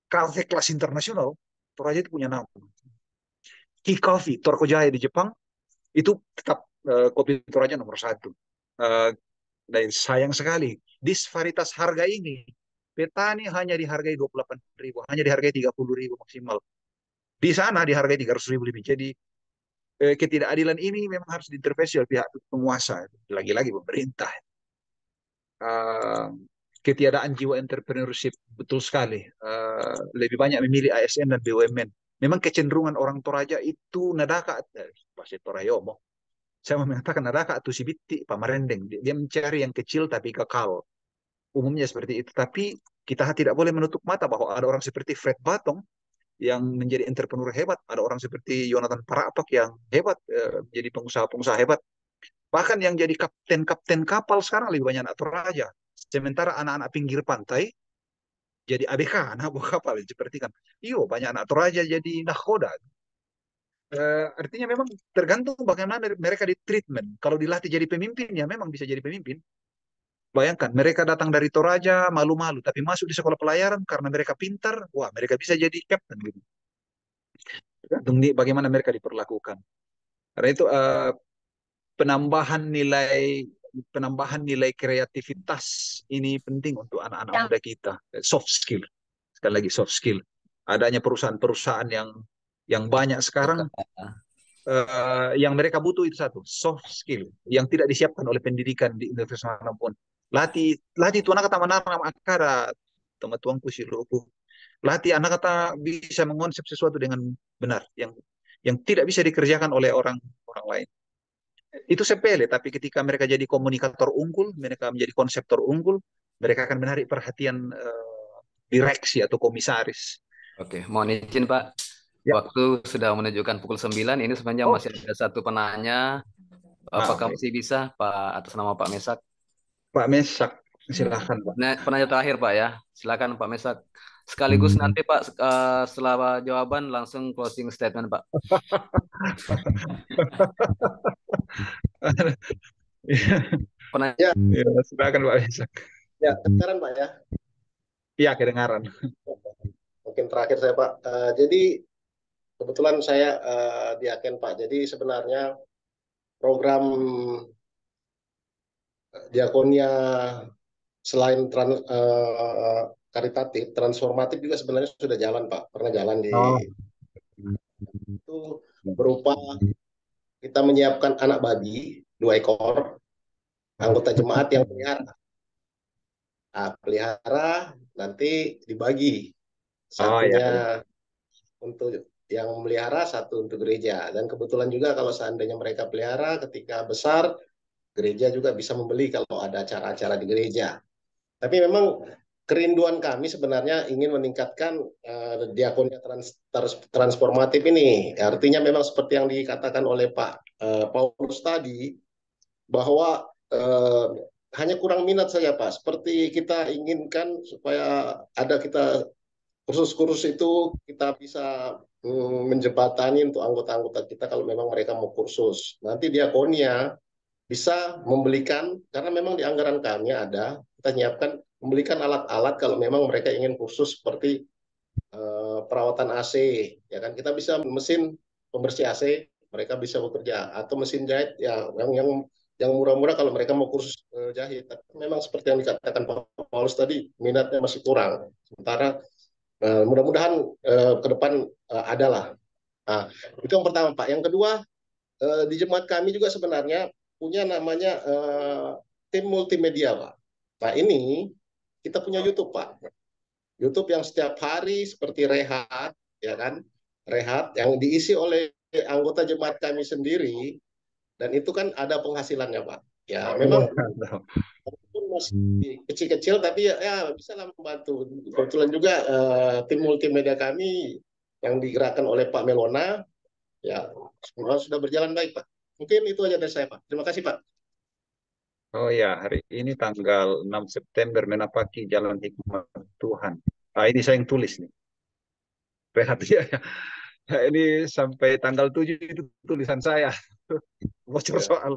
Speaker 3: kafe kelas internasional Toraja itu punya nama Ki Coffee Torko Jaya di Jepang itu tetap eh, kopi Toraja nomor satu eh, dan sayang sekali disparitas harga ini petani hanya dihargai delapan ribu hanya dihargai puluh ribu maksimal di sana dihargai ratus ribu lebih jadi eh, ketidakadilan ini memang harus diintervensi oleh pihak penguasa lagi-lagi pemerintah Eh, ketiadaan jiwa entrepreneurship betul sekali. Uh, lebih banyak memilih ASN dan BUMN. Memang kecenderungan orang Toraja itu nadaka, pasti eh, Toraja Torayomo. Saya mengatakan nadaka si Pak pamarendeng. Dia mencari yang kecil tapi kekal. Umumnya seperti itu. Tapi kita tidak boleh menutup mata bahwa ada orang seperti Fred Batong yang menjadi entrepreneur hebat, ada orang seperti Jonathan Parapak yang hebat, menjadi pengusaha-pengusaha hebat, Bahkan yang jadi kapten-kapten kapal sekarang lebih banyak anak Toraja. Sementara anak-anak pinggir pantai jadi ABK, anak buah kapal, seperti kan. Iyo, banyak anak Toraja jadi nakoda Uh, eh, artinya memang tergantung bagaimana mereka di treatment. Kalau dilatih jadi pemimpin, ya memang bisa jadi pemimpin. Bayangkan, mereka datang dari Toraja malu-malu, tapi masuk di sekolah pelayaran karena mereka pintar, wah mereka bisa jadi kapten gitu. Tergantung di bagaimana mereka diperlakukan. Karena itu uh, penambahan nilai penambahan nilai kreativitas ini penting untuk anak-anak ya. muda kita. Soft skill. Sekali lagi soft skill. Adanya perusahaan-perusahaan yang yang banyak sekarang uh, yang mereka butuh itu satu, soft skill yang tidak disiapkan oleh pendidikan di universitas manapun. Lati lati tuan kata mananam akara teman tuanku siluku. Lati anak kata bisa mengonsep sesuatu dengan benar yang yang tidak bisa dikerjakan oleh orang orang lain itu sepele, tapi ketika mereka jadi komunikator unggul, mereka menjadi konseptor unggul, mereka akan menarik perhatian uh, direksi
Speaker 1: atau komisaris. Oke, mohon izin Pak. Ya. Waktu sudah menunjukkan pukul 9, ini sebenarnya oh. masih ada satu penanya. Apakah ah, masih bisa Pak atas nama Pak Mesak?
Speaker 3: Pak Mesak, silakan Pak.
Speaker 1: Nah, penanya terakhir Pak ya. Silakan Pak Mesak. Sekaligus hmm. nanti Pak uh, setelah jawaban langsung closing statement Pak.
Speaker 3: Pernah... Ya. ya, silakan Pak Isak. Ya, kedengaran Pak ya? Iya, kedengaran.
Speaker 14: Mungkin terakhir saya Pak. Uh, jadi kebetulan saya uh, di Pak. Jadi sebenarnya program diakonia selain trans, uh, karitatif transformatif juga sebenarnya sudah jalan pak pernah jalan di oh. itu berupa kita menyiapkan anak babi dua ekor anggota jemaat yang pelihara nah, pelihara nanti dibagi satunya oh, iya. untuk yang melihara satu untuk gereja dan kebetulan juga kalau seandainya mereka pelihara ketika besar gereja juga bisa membeli kalau ada acara-acara di gereja tapi memang kerinduan kami sebenarnya ingin meningkatkan uh, eh, diakonia trans, trans, transformatif ini. Artinya memang seperti yang dikatakan oleh Pak uh, Paulus tadi bahwa uh, hanya kurang minat saja Pak. Seperti kita inginkan supaya ada kita kursus-kursus itu kita bisa um, hmm, menjebatani untuk anggota-anggota kita kalau memang mereka mau kursus. Nanti diakonia bisa membelikan karena memang di anggaran kami ada kita nyiapkan memberikan alat-alat kalau memang mereka ingin kursus seperti uh, perawatan AC ya kan kita bisa mesin pembersih AC mereka bisa bekerja atau mesin jahit ya yang yang yang murah-murah kalau mereka mau kursus uh, eh, jahit tapi memang seperti yang dikatakan Pak Paulus tadi minatnya masih kurang sementara uh, mudah-mudahan uh, ke depan uh, adalah nah, itu yang pertama Pak yang kedua uh, di jemaat kami juga sebenarnya punya namanya uh, tim multimedia Pak nah ini kita punya YouTube, Pak. YouTube yang setiap hari seperti rehat, ya kan? Rehat yang diisi oleh anggota jemaat kami sendiri dan itu kan ada penghasilannya, Pak. Ya, memang
Speaker 4: iya, masih hmm.
Speaker 14: kecil-kecil tapi ya, ya bisa lah membantu. Kebetulan juga uh, tim multimedia kami yang digerakkan oleh Pak Melona ya semua sudah berjalan baik, Pak. Mungkin itu aja dari saya, Pak. Terima kasih, Pak.
Speaker 8: Oh
Speaker 3: ya, hari ini tanggal 6 September menapaki jalan hikmat Tuhan. Ah, ini saya yang tulis nih. Rehat hmm. ya. Nah, ini sampai tanggal 7 itu tulisan saya. Bocor ya. soal.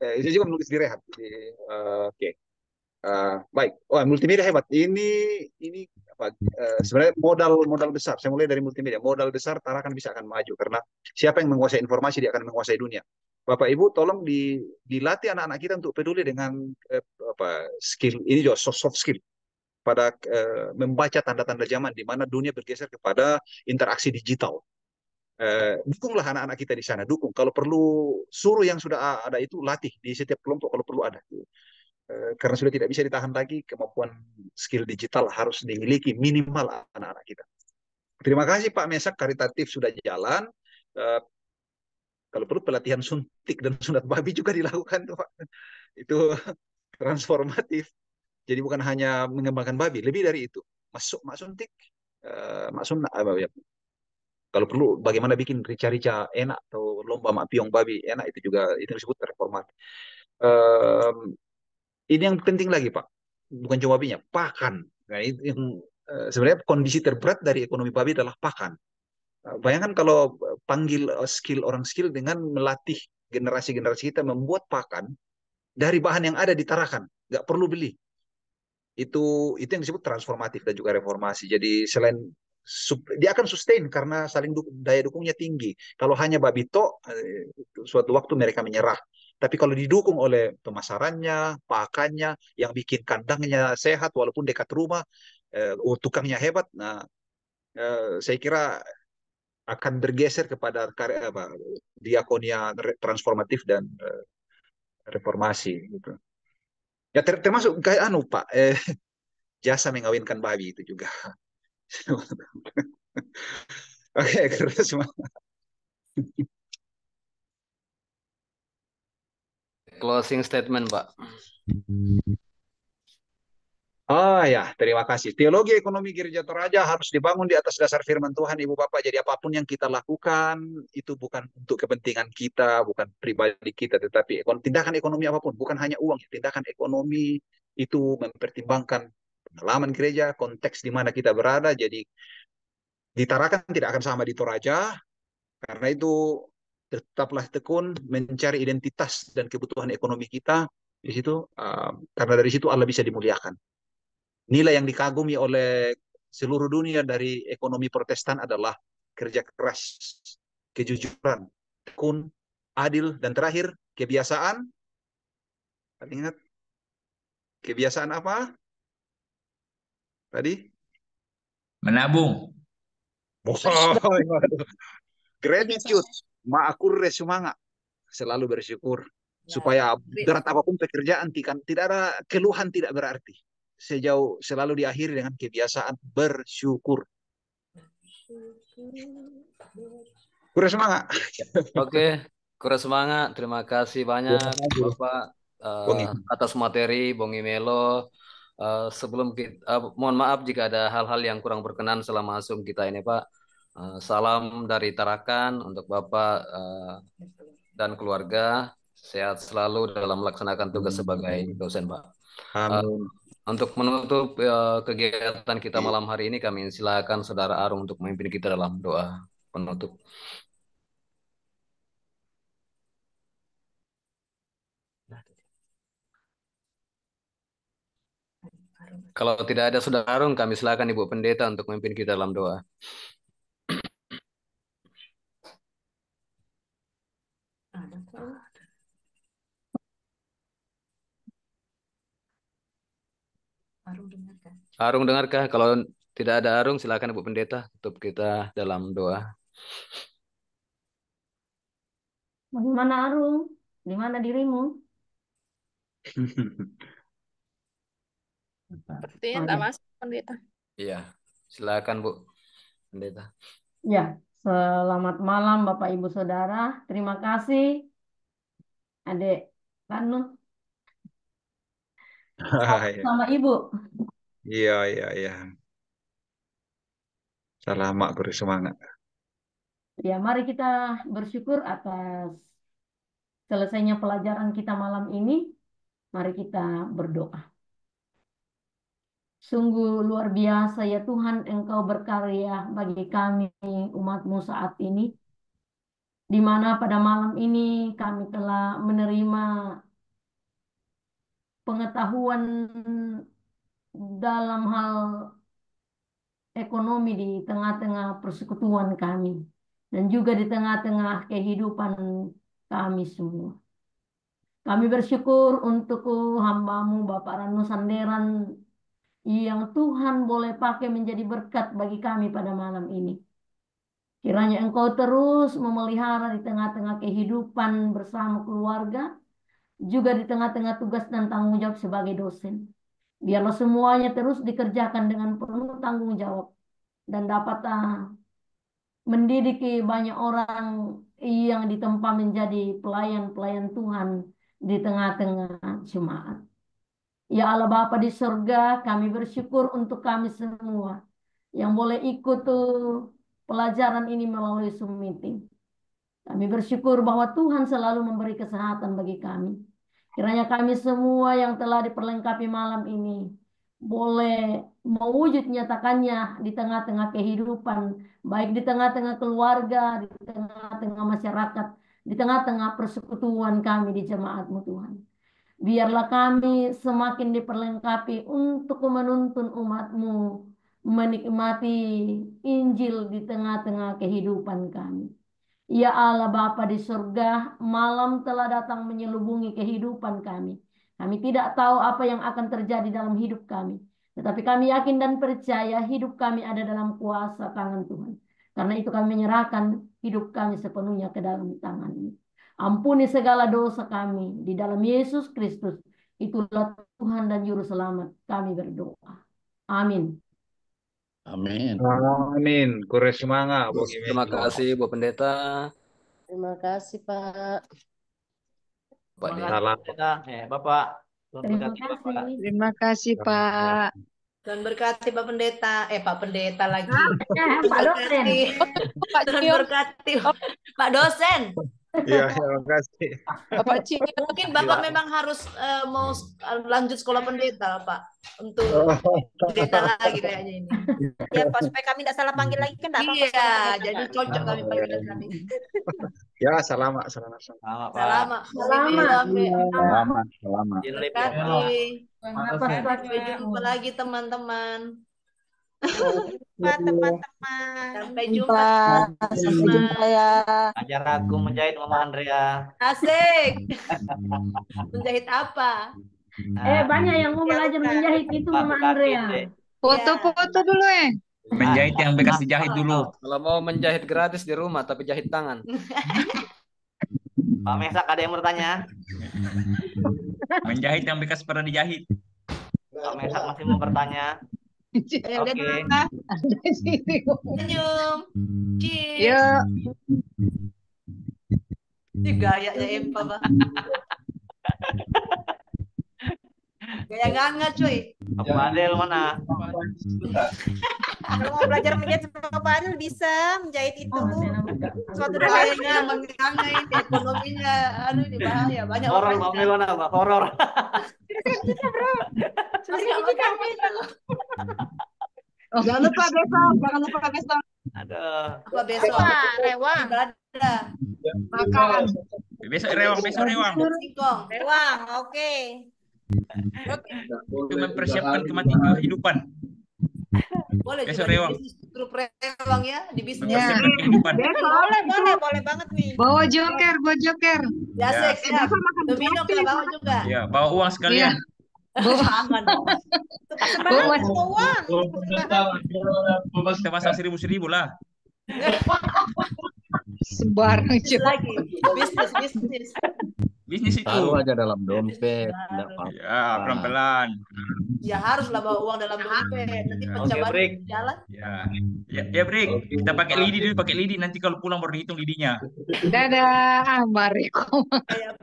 Speaker 3: Eh, saya juga menulis di rehat. Eh, oke. okay. uh, eh, baik. Wah, oh, multimedia hebat. Ini ini apa uh, sebenarnya modal modal besar saya mulai dari multimedia modal besar Tara akan bisa akan maju karena siapa yang menguasai informasi dia akan menguasai dunia Bapak Ibu tolong di, dilatih anak-anak kita untuk peduli dengan eh, apa skill ini juga soft, soft skill pada eh, membaca tanda-tanda zaman di mana dunia bergeser kepada interaksi digital. Eh, dukunglah anak-anak kita di sana, dukung. Kalau perlu suruh yang sudah ada itu latih di setiap kelompok kalau perlu ada. Eh, karena sudah tidak bisa ditahan lagi, kemampuan skill digital harus dimiliki minimal anak-anak kita. Terima kasih Pak Mesak, karitatif sudah jalan. Eh, kalau perlu pelatihan suntik dan sunat babi juga dilakukan tuh Pak. Itu transformatif. Jadi bukan hanya mengembangkan babi, lebih dari itu. Masuk mak suntik, eh, mak sunat, ya? kalau perlu bagaimana bikin rica-rica enak atau lomba mak piong babi enak itu juga itu disebut reformatif. Ini yang penting lagi Pak, bukan cuma pakan. Nah, itu yang eh, sebenarnya kondisi terberat dari ekonomi babi adalah pakan. Eh, bayangkan kalau eh, panggil skill orang skill dengan melatih generasi-generasi kita membuat pakan dari bahan yang ada di Tarakan, nggak perlu beli. Itu itu yang disebut transformatif dan juga reformasi. Jadi selain dia akan sustain karena saling daya dukungnya tinggi. Kalau hanya babi to, suatu waktu mereka menyerah. Tapi kalau didukung oleh pemasarannya, pakannya, yang bikin kandangnya sehat walaupun dekat rumah, eh, oh, tukangnya hebat, nah eh, saya kira akan bergeser kepada karya apa diakonia transformatif dan uh, reformasi gitu. Ya ter termasuk kayak anu Pak, eh, jasa mengawinkan babi itu juga. Oke, okay, terus. Closing statement, Pak. Oh ya, terima kasih. Teologi ekonomi gereja Toraja harus dibangun di atas dasar firman Tuhan, Ibu Bapak. Jadi apapun yang kita lakukan, itu bukan untuk kepentingan kita, bukan pribadi kita, tetapi tindakan ekonomi apapun, bukan hanya uang. Tindakan ekonomi itu mempertimbangkan pengalaman gereja, konteks di mana kita berada. Jadi ditarakan tidak akan sama di Toraja, karena itu tetaplah tekun mencari identitas dan kebutuhan ekonomi kita di situ uh, karena dari situ Allah bisa dimuliakan. Nilai yang dikagumi oleh seluruh dunia dari ekonomi Protestan adalah kerja keras, kejujuran, tekun, adil dan terakhir kebiasaan. Ingat kebiasaan apa? Tadi
Speaker 10: menabung.
Speaker 3: Oh, gratitude Ma'akur resumanga. Selalu bersyukur. Ya. Supaya berat apapun pekerjaan, tidak ada keluhan tidak berarti. Sejauh selalu diakhiri dengan kebiasaan bersyukur. Kurang semangat.
Speaker 1: Oke, kurang semangat. Terima kasih banyak Bapak uh, atas materi Bongi Melo. Uh, sebelum kita, uh, eh, mohon maaf jika ada hal-hal yang kurang berkenan selama asum kita ini Pak. Eh, salam dari Tarakan untuk Bapak eh, dan keluarga. Sehat selalu dalam melaksanakan tugas sebagai dosen, Pak. Uh, untuk menutup kegiatan kita malam hari ini, kami silakan Saudara Arung untuk memimpin kita dalam doa penutup. Kalau tidak ada Saudara Arung, kami silakan Ibu Pendeta untuk memimpin kita dalam doa. Arung dengarkah? Kalau tidak ada Arung, silakan Ibu Pendeta tutup kita dalam doa.
Speaker 5: Bagaimana Arung? Di mana dirimu?
Speaker 8: Sepertinya tak masuk Pendeta. Iya,
Speaker 1: silakan Bu Pendeta.
Speaker 5: Ya, selamat malam Bapak Ibu Saudara. Terima kasih Adik Kanu.
Speaker 3: Sama Ibu. Iya, iya, iya. Salah mak guru semangat.
Speaker 5: Ya, mari kita bersyukur atas selesainya pelajaran kita malam ini. Mari kita berdoa. Sungguh luar biasa ya Tuhan Engkau berkarya bagi kami umatmu saat ini. Di mana pada malam ini kami telah menerima pengetahuan dalam hal ekonomi di tengah-tengah persekutuan kami dan juga di tengah-tengah kehidupan kami semua. Kami bersyukur untukku hambamu Bapak Rano Sanderan yang Tuhan boleh pakai menjadi berkat bagi kami pada malam ini. Kiranya engkau terus memelihara di tengah-tengah kehidupan bersama keluarga, juga di tengah-tengah tugas dan tanggung jawab sebagai dosen. Biarlah semuanya terus dikerjakan dengan penuh tanggung jawab dan dapat uh, mendidiki banyak orang yang ditempa menjadi pelayan-pelayan Tuhan di tengah-tengah jemaat. Ya Allah Bapa di surga, kami bersyukur untuk kami semua yang boleh ikut tuh pelajaran ini melalui Zoom meeting. Kami bersyukur bahwa Tuhan selalu memberi kesehatan bagi kami Kiranya kami semua yang telah diperlengkapi malam ini boleh mewujud nyatakannya di tengah-tengah kehidupan, baik di tengah-tengah keluarga, di tengah-tengah masyarakat, di tengah-tengah persekutuan kami di jemaatmu Tuhan. Biarlah kami semakin diperlengkapi untuk menuntun umatmu menikmati Injil di tengah-tengah kehidupan kami. Ya Allah Bapa di surga, malam telah datang menyelubungi kehidupan kami. Kami tidak tahu apa yang akan terjadi dalam hidup kami. Tetapi kami yakin dan percaya hidup kami ada dalam kuasa tangan Tuhan. Karena itu kami menyerahkan hidup kami sepenuhnya ke dalam tangan-Mu. Ampuni segala dosa kami di dalam Yesus Kristus. Itulah Tuhan dan Juru Selamat kami berdoa. Amin.
Speaker 3: Amin. Amin. Kures semangat. Terima kasih, Bu Pendeta.
Speaker 8: Terima
Speaker 5: kasih, Pak.
Speaker 2: Pak Salam. Eh, Bapak. Terima
Speaker 12: kasih. Terima kasih, Pak.
Speaker 11: Dan berkati Pak Pendeta, eh Pak Pendeta lagi. Ah, eh, Pak dosen. Pak kasih. Pak dosen.
Speaker 4: Iya, terima iya, kasih.
Speaker 11: Bapak Cini, mungkin Bapak memang harus uh, mau eh, lanjut sekolah pendeta, Pak. Untuk oh. pendeta lagi kayaknya ini. Iya. Ya, Pak, supaya
Speaker 7: kami tidak salah panggil lagi kan tidak apa-apa. Iya, jadi cocok kami panggil kami.
Speaker 4: Ya, selamat, selamat. Selamat, selamat.
Speaker 11: Selamat.
Speaker 4: Selamat. Selamat. Selamat.
Speaker 11: Sampai jumpa lagi teman-teman.
Speaker 10: teman-teman.
Speaker 11: Sampai jumpa. Sampai jumpa
Speaker 7: ya.
Speaker 10: Ajar aku menjahit Mama Andrea.
Speaker 11: Asik. menjahit apa?
Speaker 1: Nah,
Speaker 2: eh
Speaker 12: banyak yang mau ya, belajar menjahit
Speaker 2: itu Mama Andrea.
Speaker 12: Foto-foto dulu eh.
Speaker 8: Menjahit yang bekas dijahit dulu.
Speaker 10: Kalau mau menjahit gratis di rumah tapi jahit tangan. Pak Mesak ada yang bertanya? Menjahit yang bekas pernah dijahit. Pak Mesak masih mau bertanya.
Speaker 4: Ya udah okay. Senyum. Cheers.
Speaker 8: Yuk. Ini gayanya Empa, Pak.
Speaker 7: Gaya-gaya cuy.
Speaker 9: Apa Adel mana?
Speaker 7: Kalau mau belajar menjahit sama Pak Adel bisa menjahit itu. Suatu yang mengganggu
Speaker 8: ekonominya. Aduh ini bahaya banyak orang. Horor
Speaker 10: mau mana Pak? Horor.
Speaker 8: Kita bro. Kita
Speaker 7: Jangan lupa besok, jangan lupa besok.
Speaker 5: Ada. Apa
Speaker 7: besok? Rewang. Ada.
Speaker 10: Makan. Besok rewang, besok rewang.
Speaker 7: Rewang, oke. Okay.
Speaker 10: Oke. Mempersiapkan kematian kehidupan. Boleh Besok rewang.
Speaker 11: Grup rewang ya di
Speaker 4: bisnya Kehidupan. Boleh,
Speaker 11: boleh, boleh banget nih. Bawa
Speaker 12: joker, bawa joker. Ya, ya.
Speaker 4: ya.
Speaker 8: Domino kita
Speaker 12: bawa juga.
Speaker 4: Ya, bawa uang sekalian. Ya. Jangan. Bawa
Speaker 10: uang. Kita pasang seribu-seribu lah.
Speaker 4: Sembarang lagi. Bisnis, bisnis
Speaker 10: bisnis itu taruh aja dalam dompet iya, iya, ya, apa ya pelan pelan
Speaker 11: ya haruslah bawa uang dalam dompet iya. nanti pencapaian okay, jalan
Speaker 10: ya ya, ya break kita pakai lidi dulu pakai lidi nanti kalau pulang baru dihitung lidinya
Speaker 11: dadah
Speaker 12: ah, mariko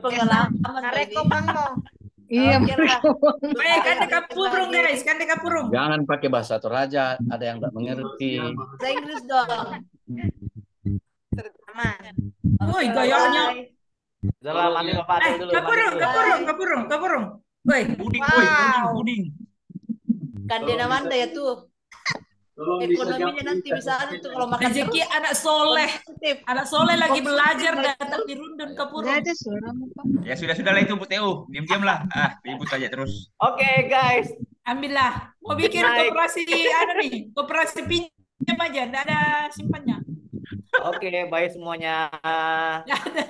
Speaker 7: pengalaman mariko panggung.
Speaker 12: Iya, Baik,
Speaker 9: kan dekat purung guys, kan dekat purung.
Speaker 2: Jangan pakai bahasa Toraja, ada yang nggak mengerti. Bahasa
Speaker 9: Inggris dong. Terutama. Woi, gayanya.
Speaker 2: Coba mandi Bapak Adil eh, dulu. Kepurung, kepurung,
Speaker 9: kepurung, kepurung. Woi. Buding, woi, buding, buding.
Speaker 2: Kandena manda ya
Speaker 11: tuh.
Speaker 8: Ekonominya
Speaker 4: nanti bisa tuh kalau makan rezeki anak
Speaker 11: soleh, anak soleh lagi belajar datang
Speaker 9: di Rundun ke Purung.
Speaker 10: Ya sudah sudah lah itu Bu Teu, diam-diam lah, ah ribut aja terus.
Speaker 9: Oke okay, guys, ambillah. Mau bikin koperasi ada anu nih, koperasi pinjam
Speaker 4: aja, tidak ada simpannya. Oke, okay, bye semuanya.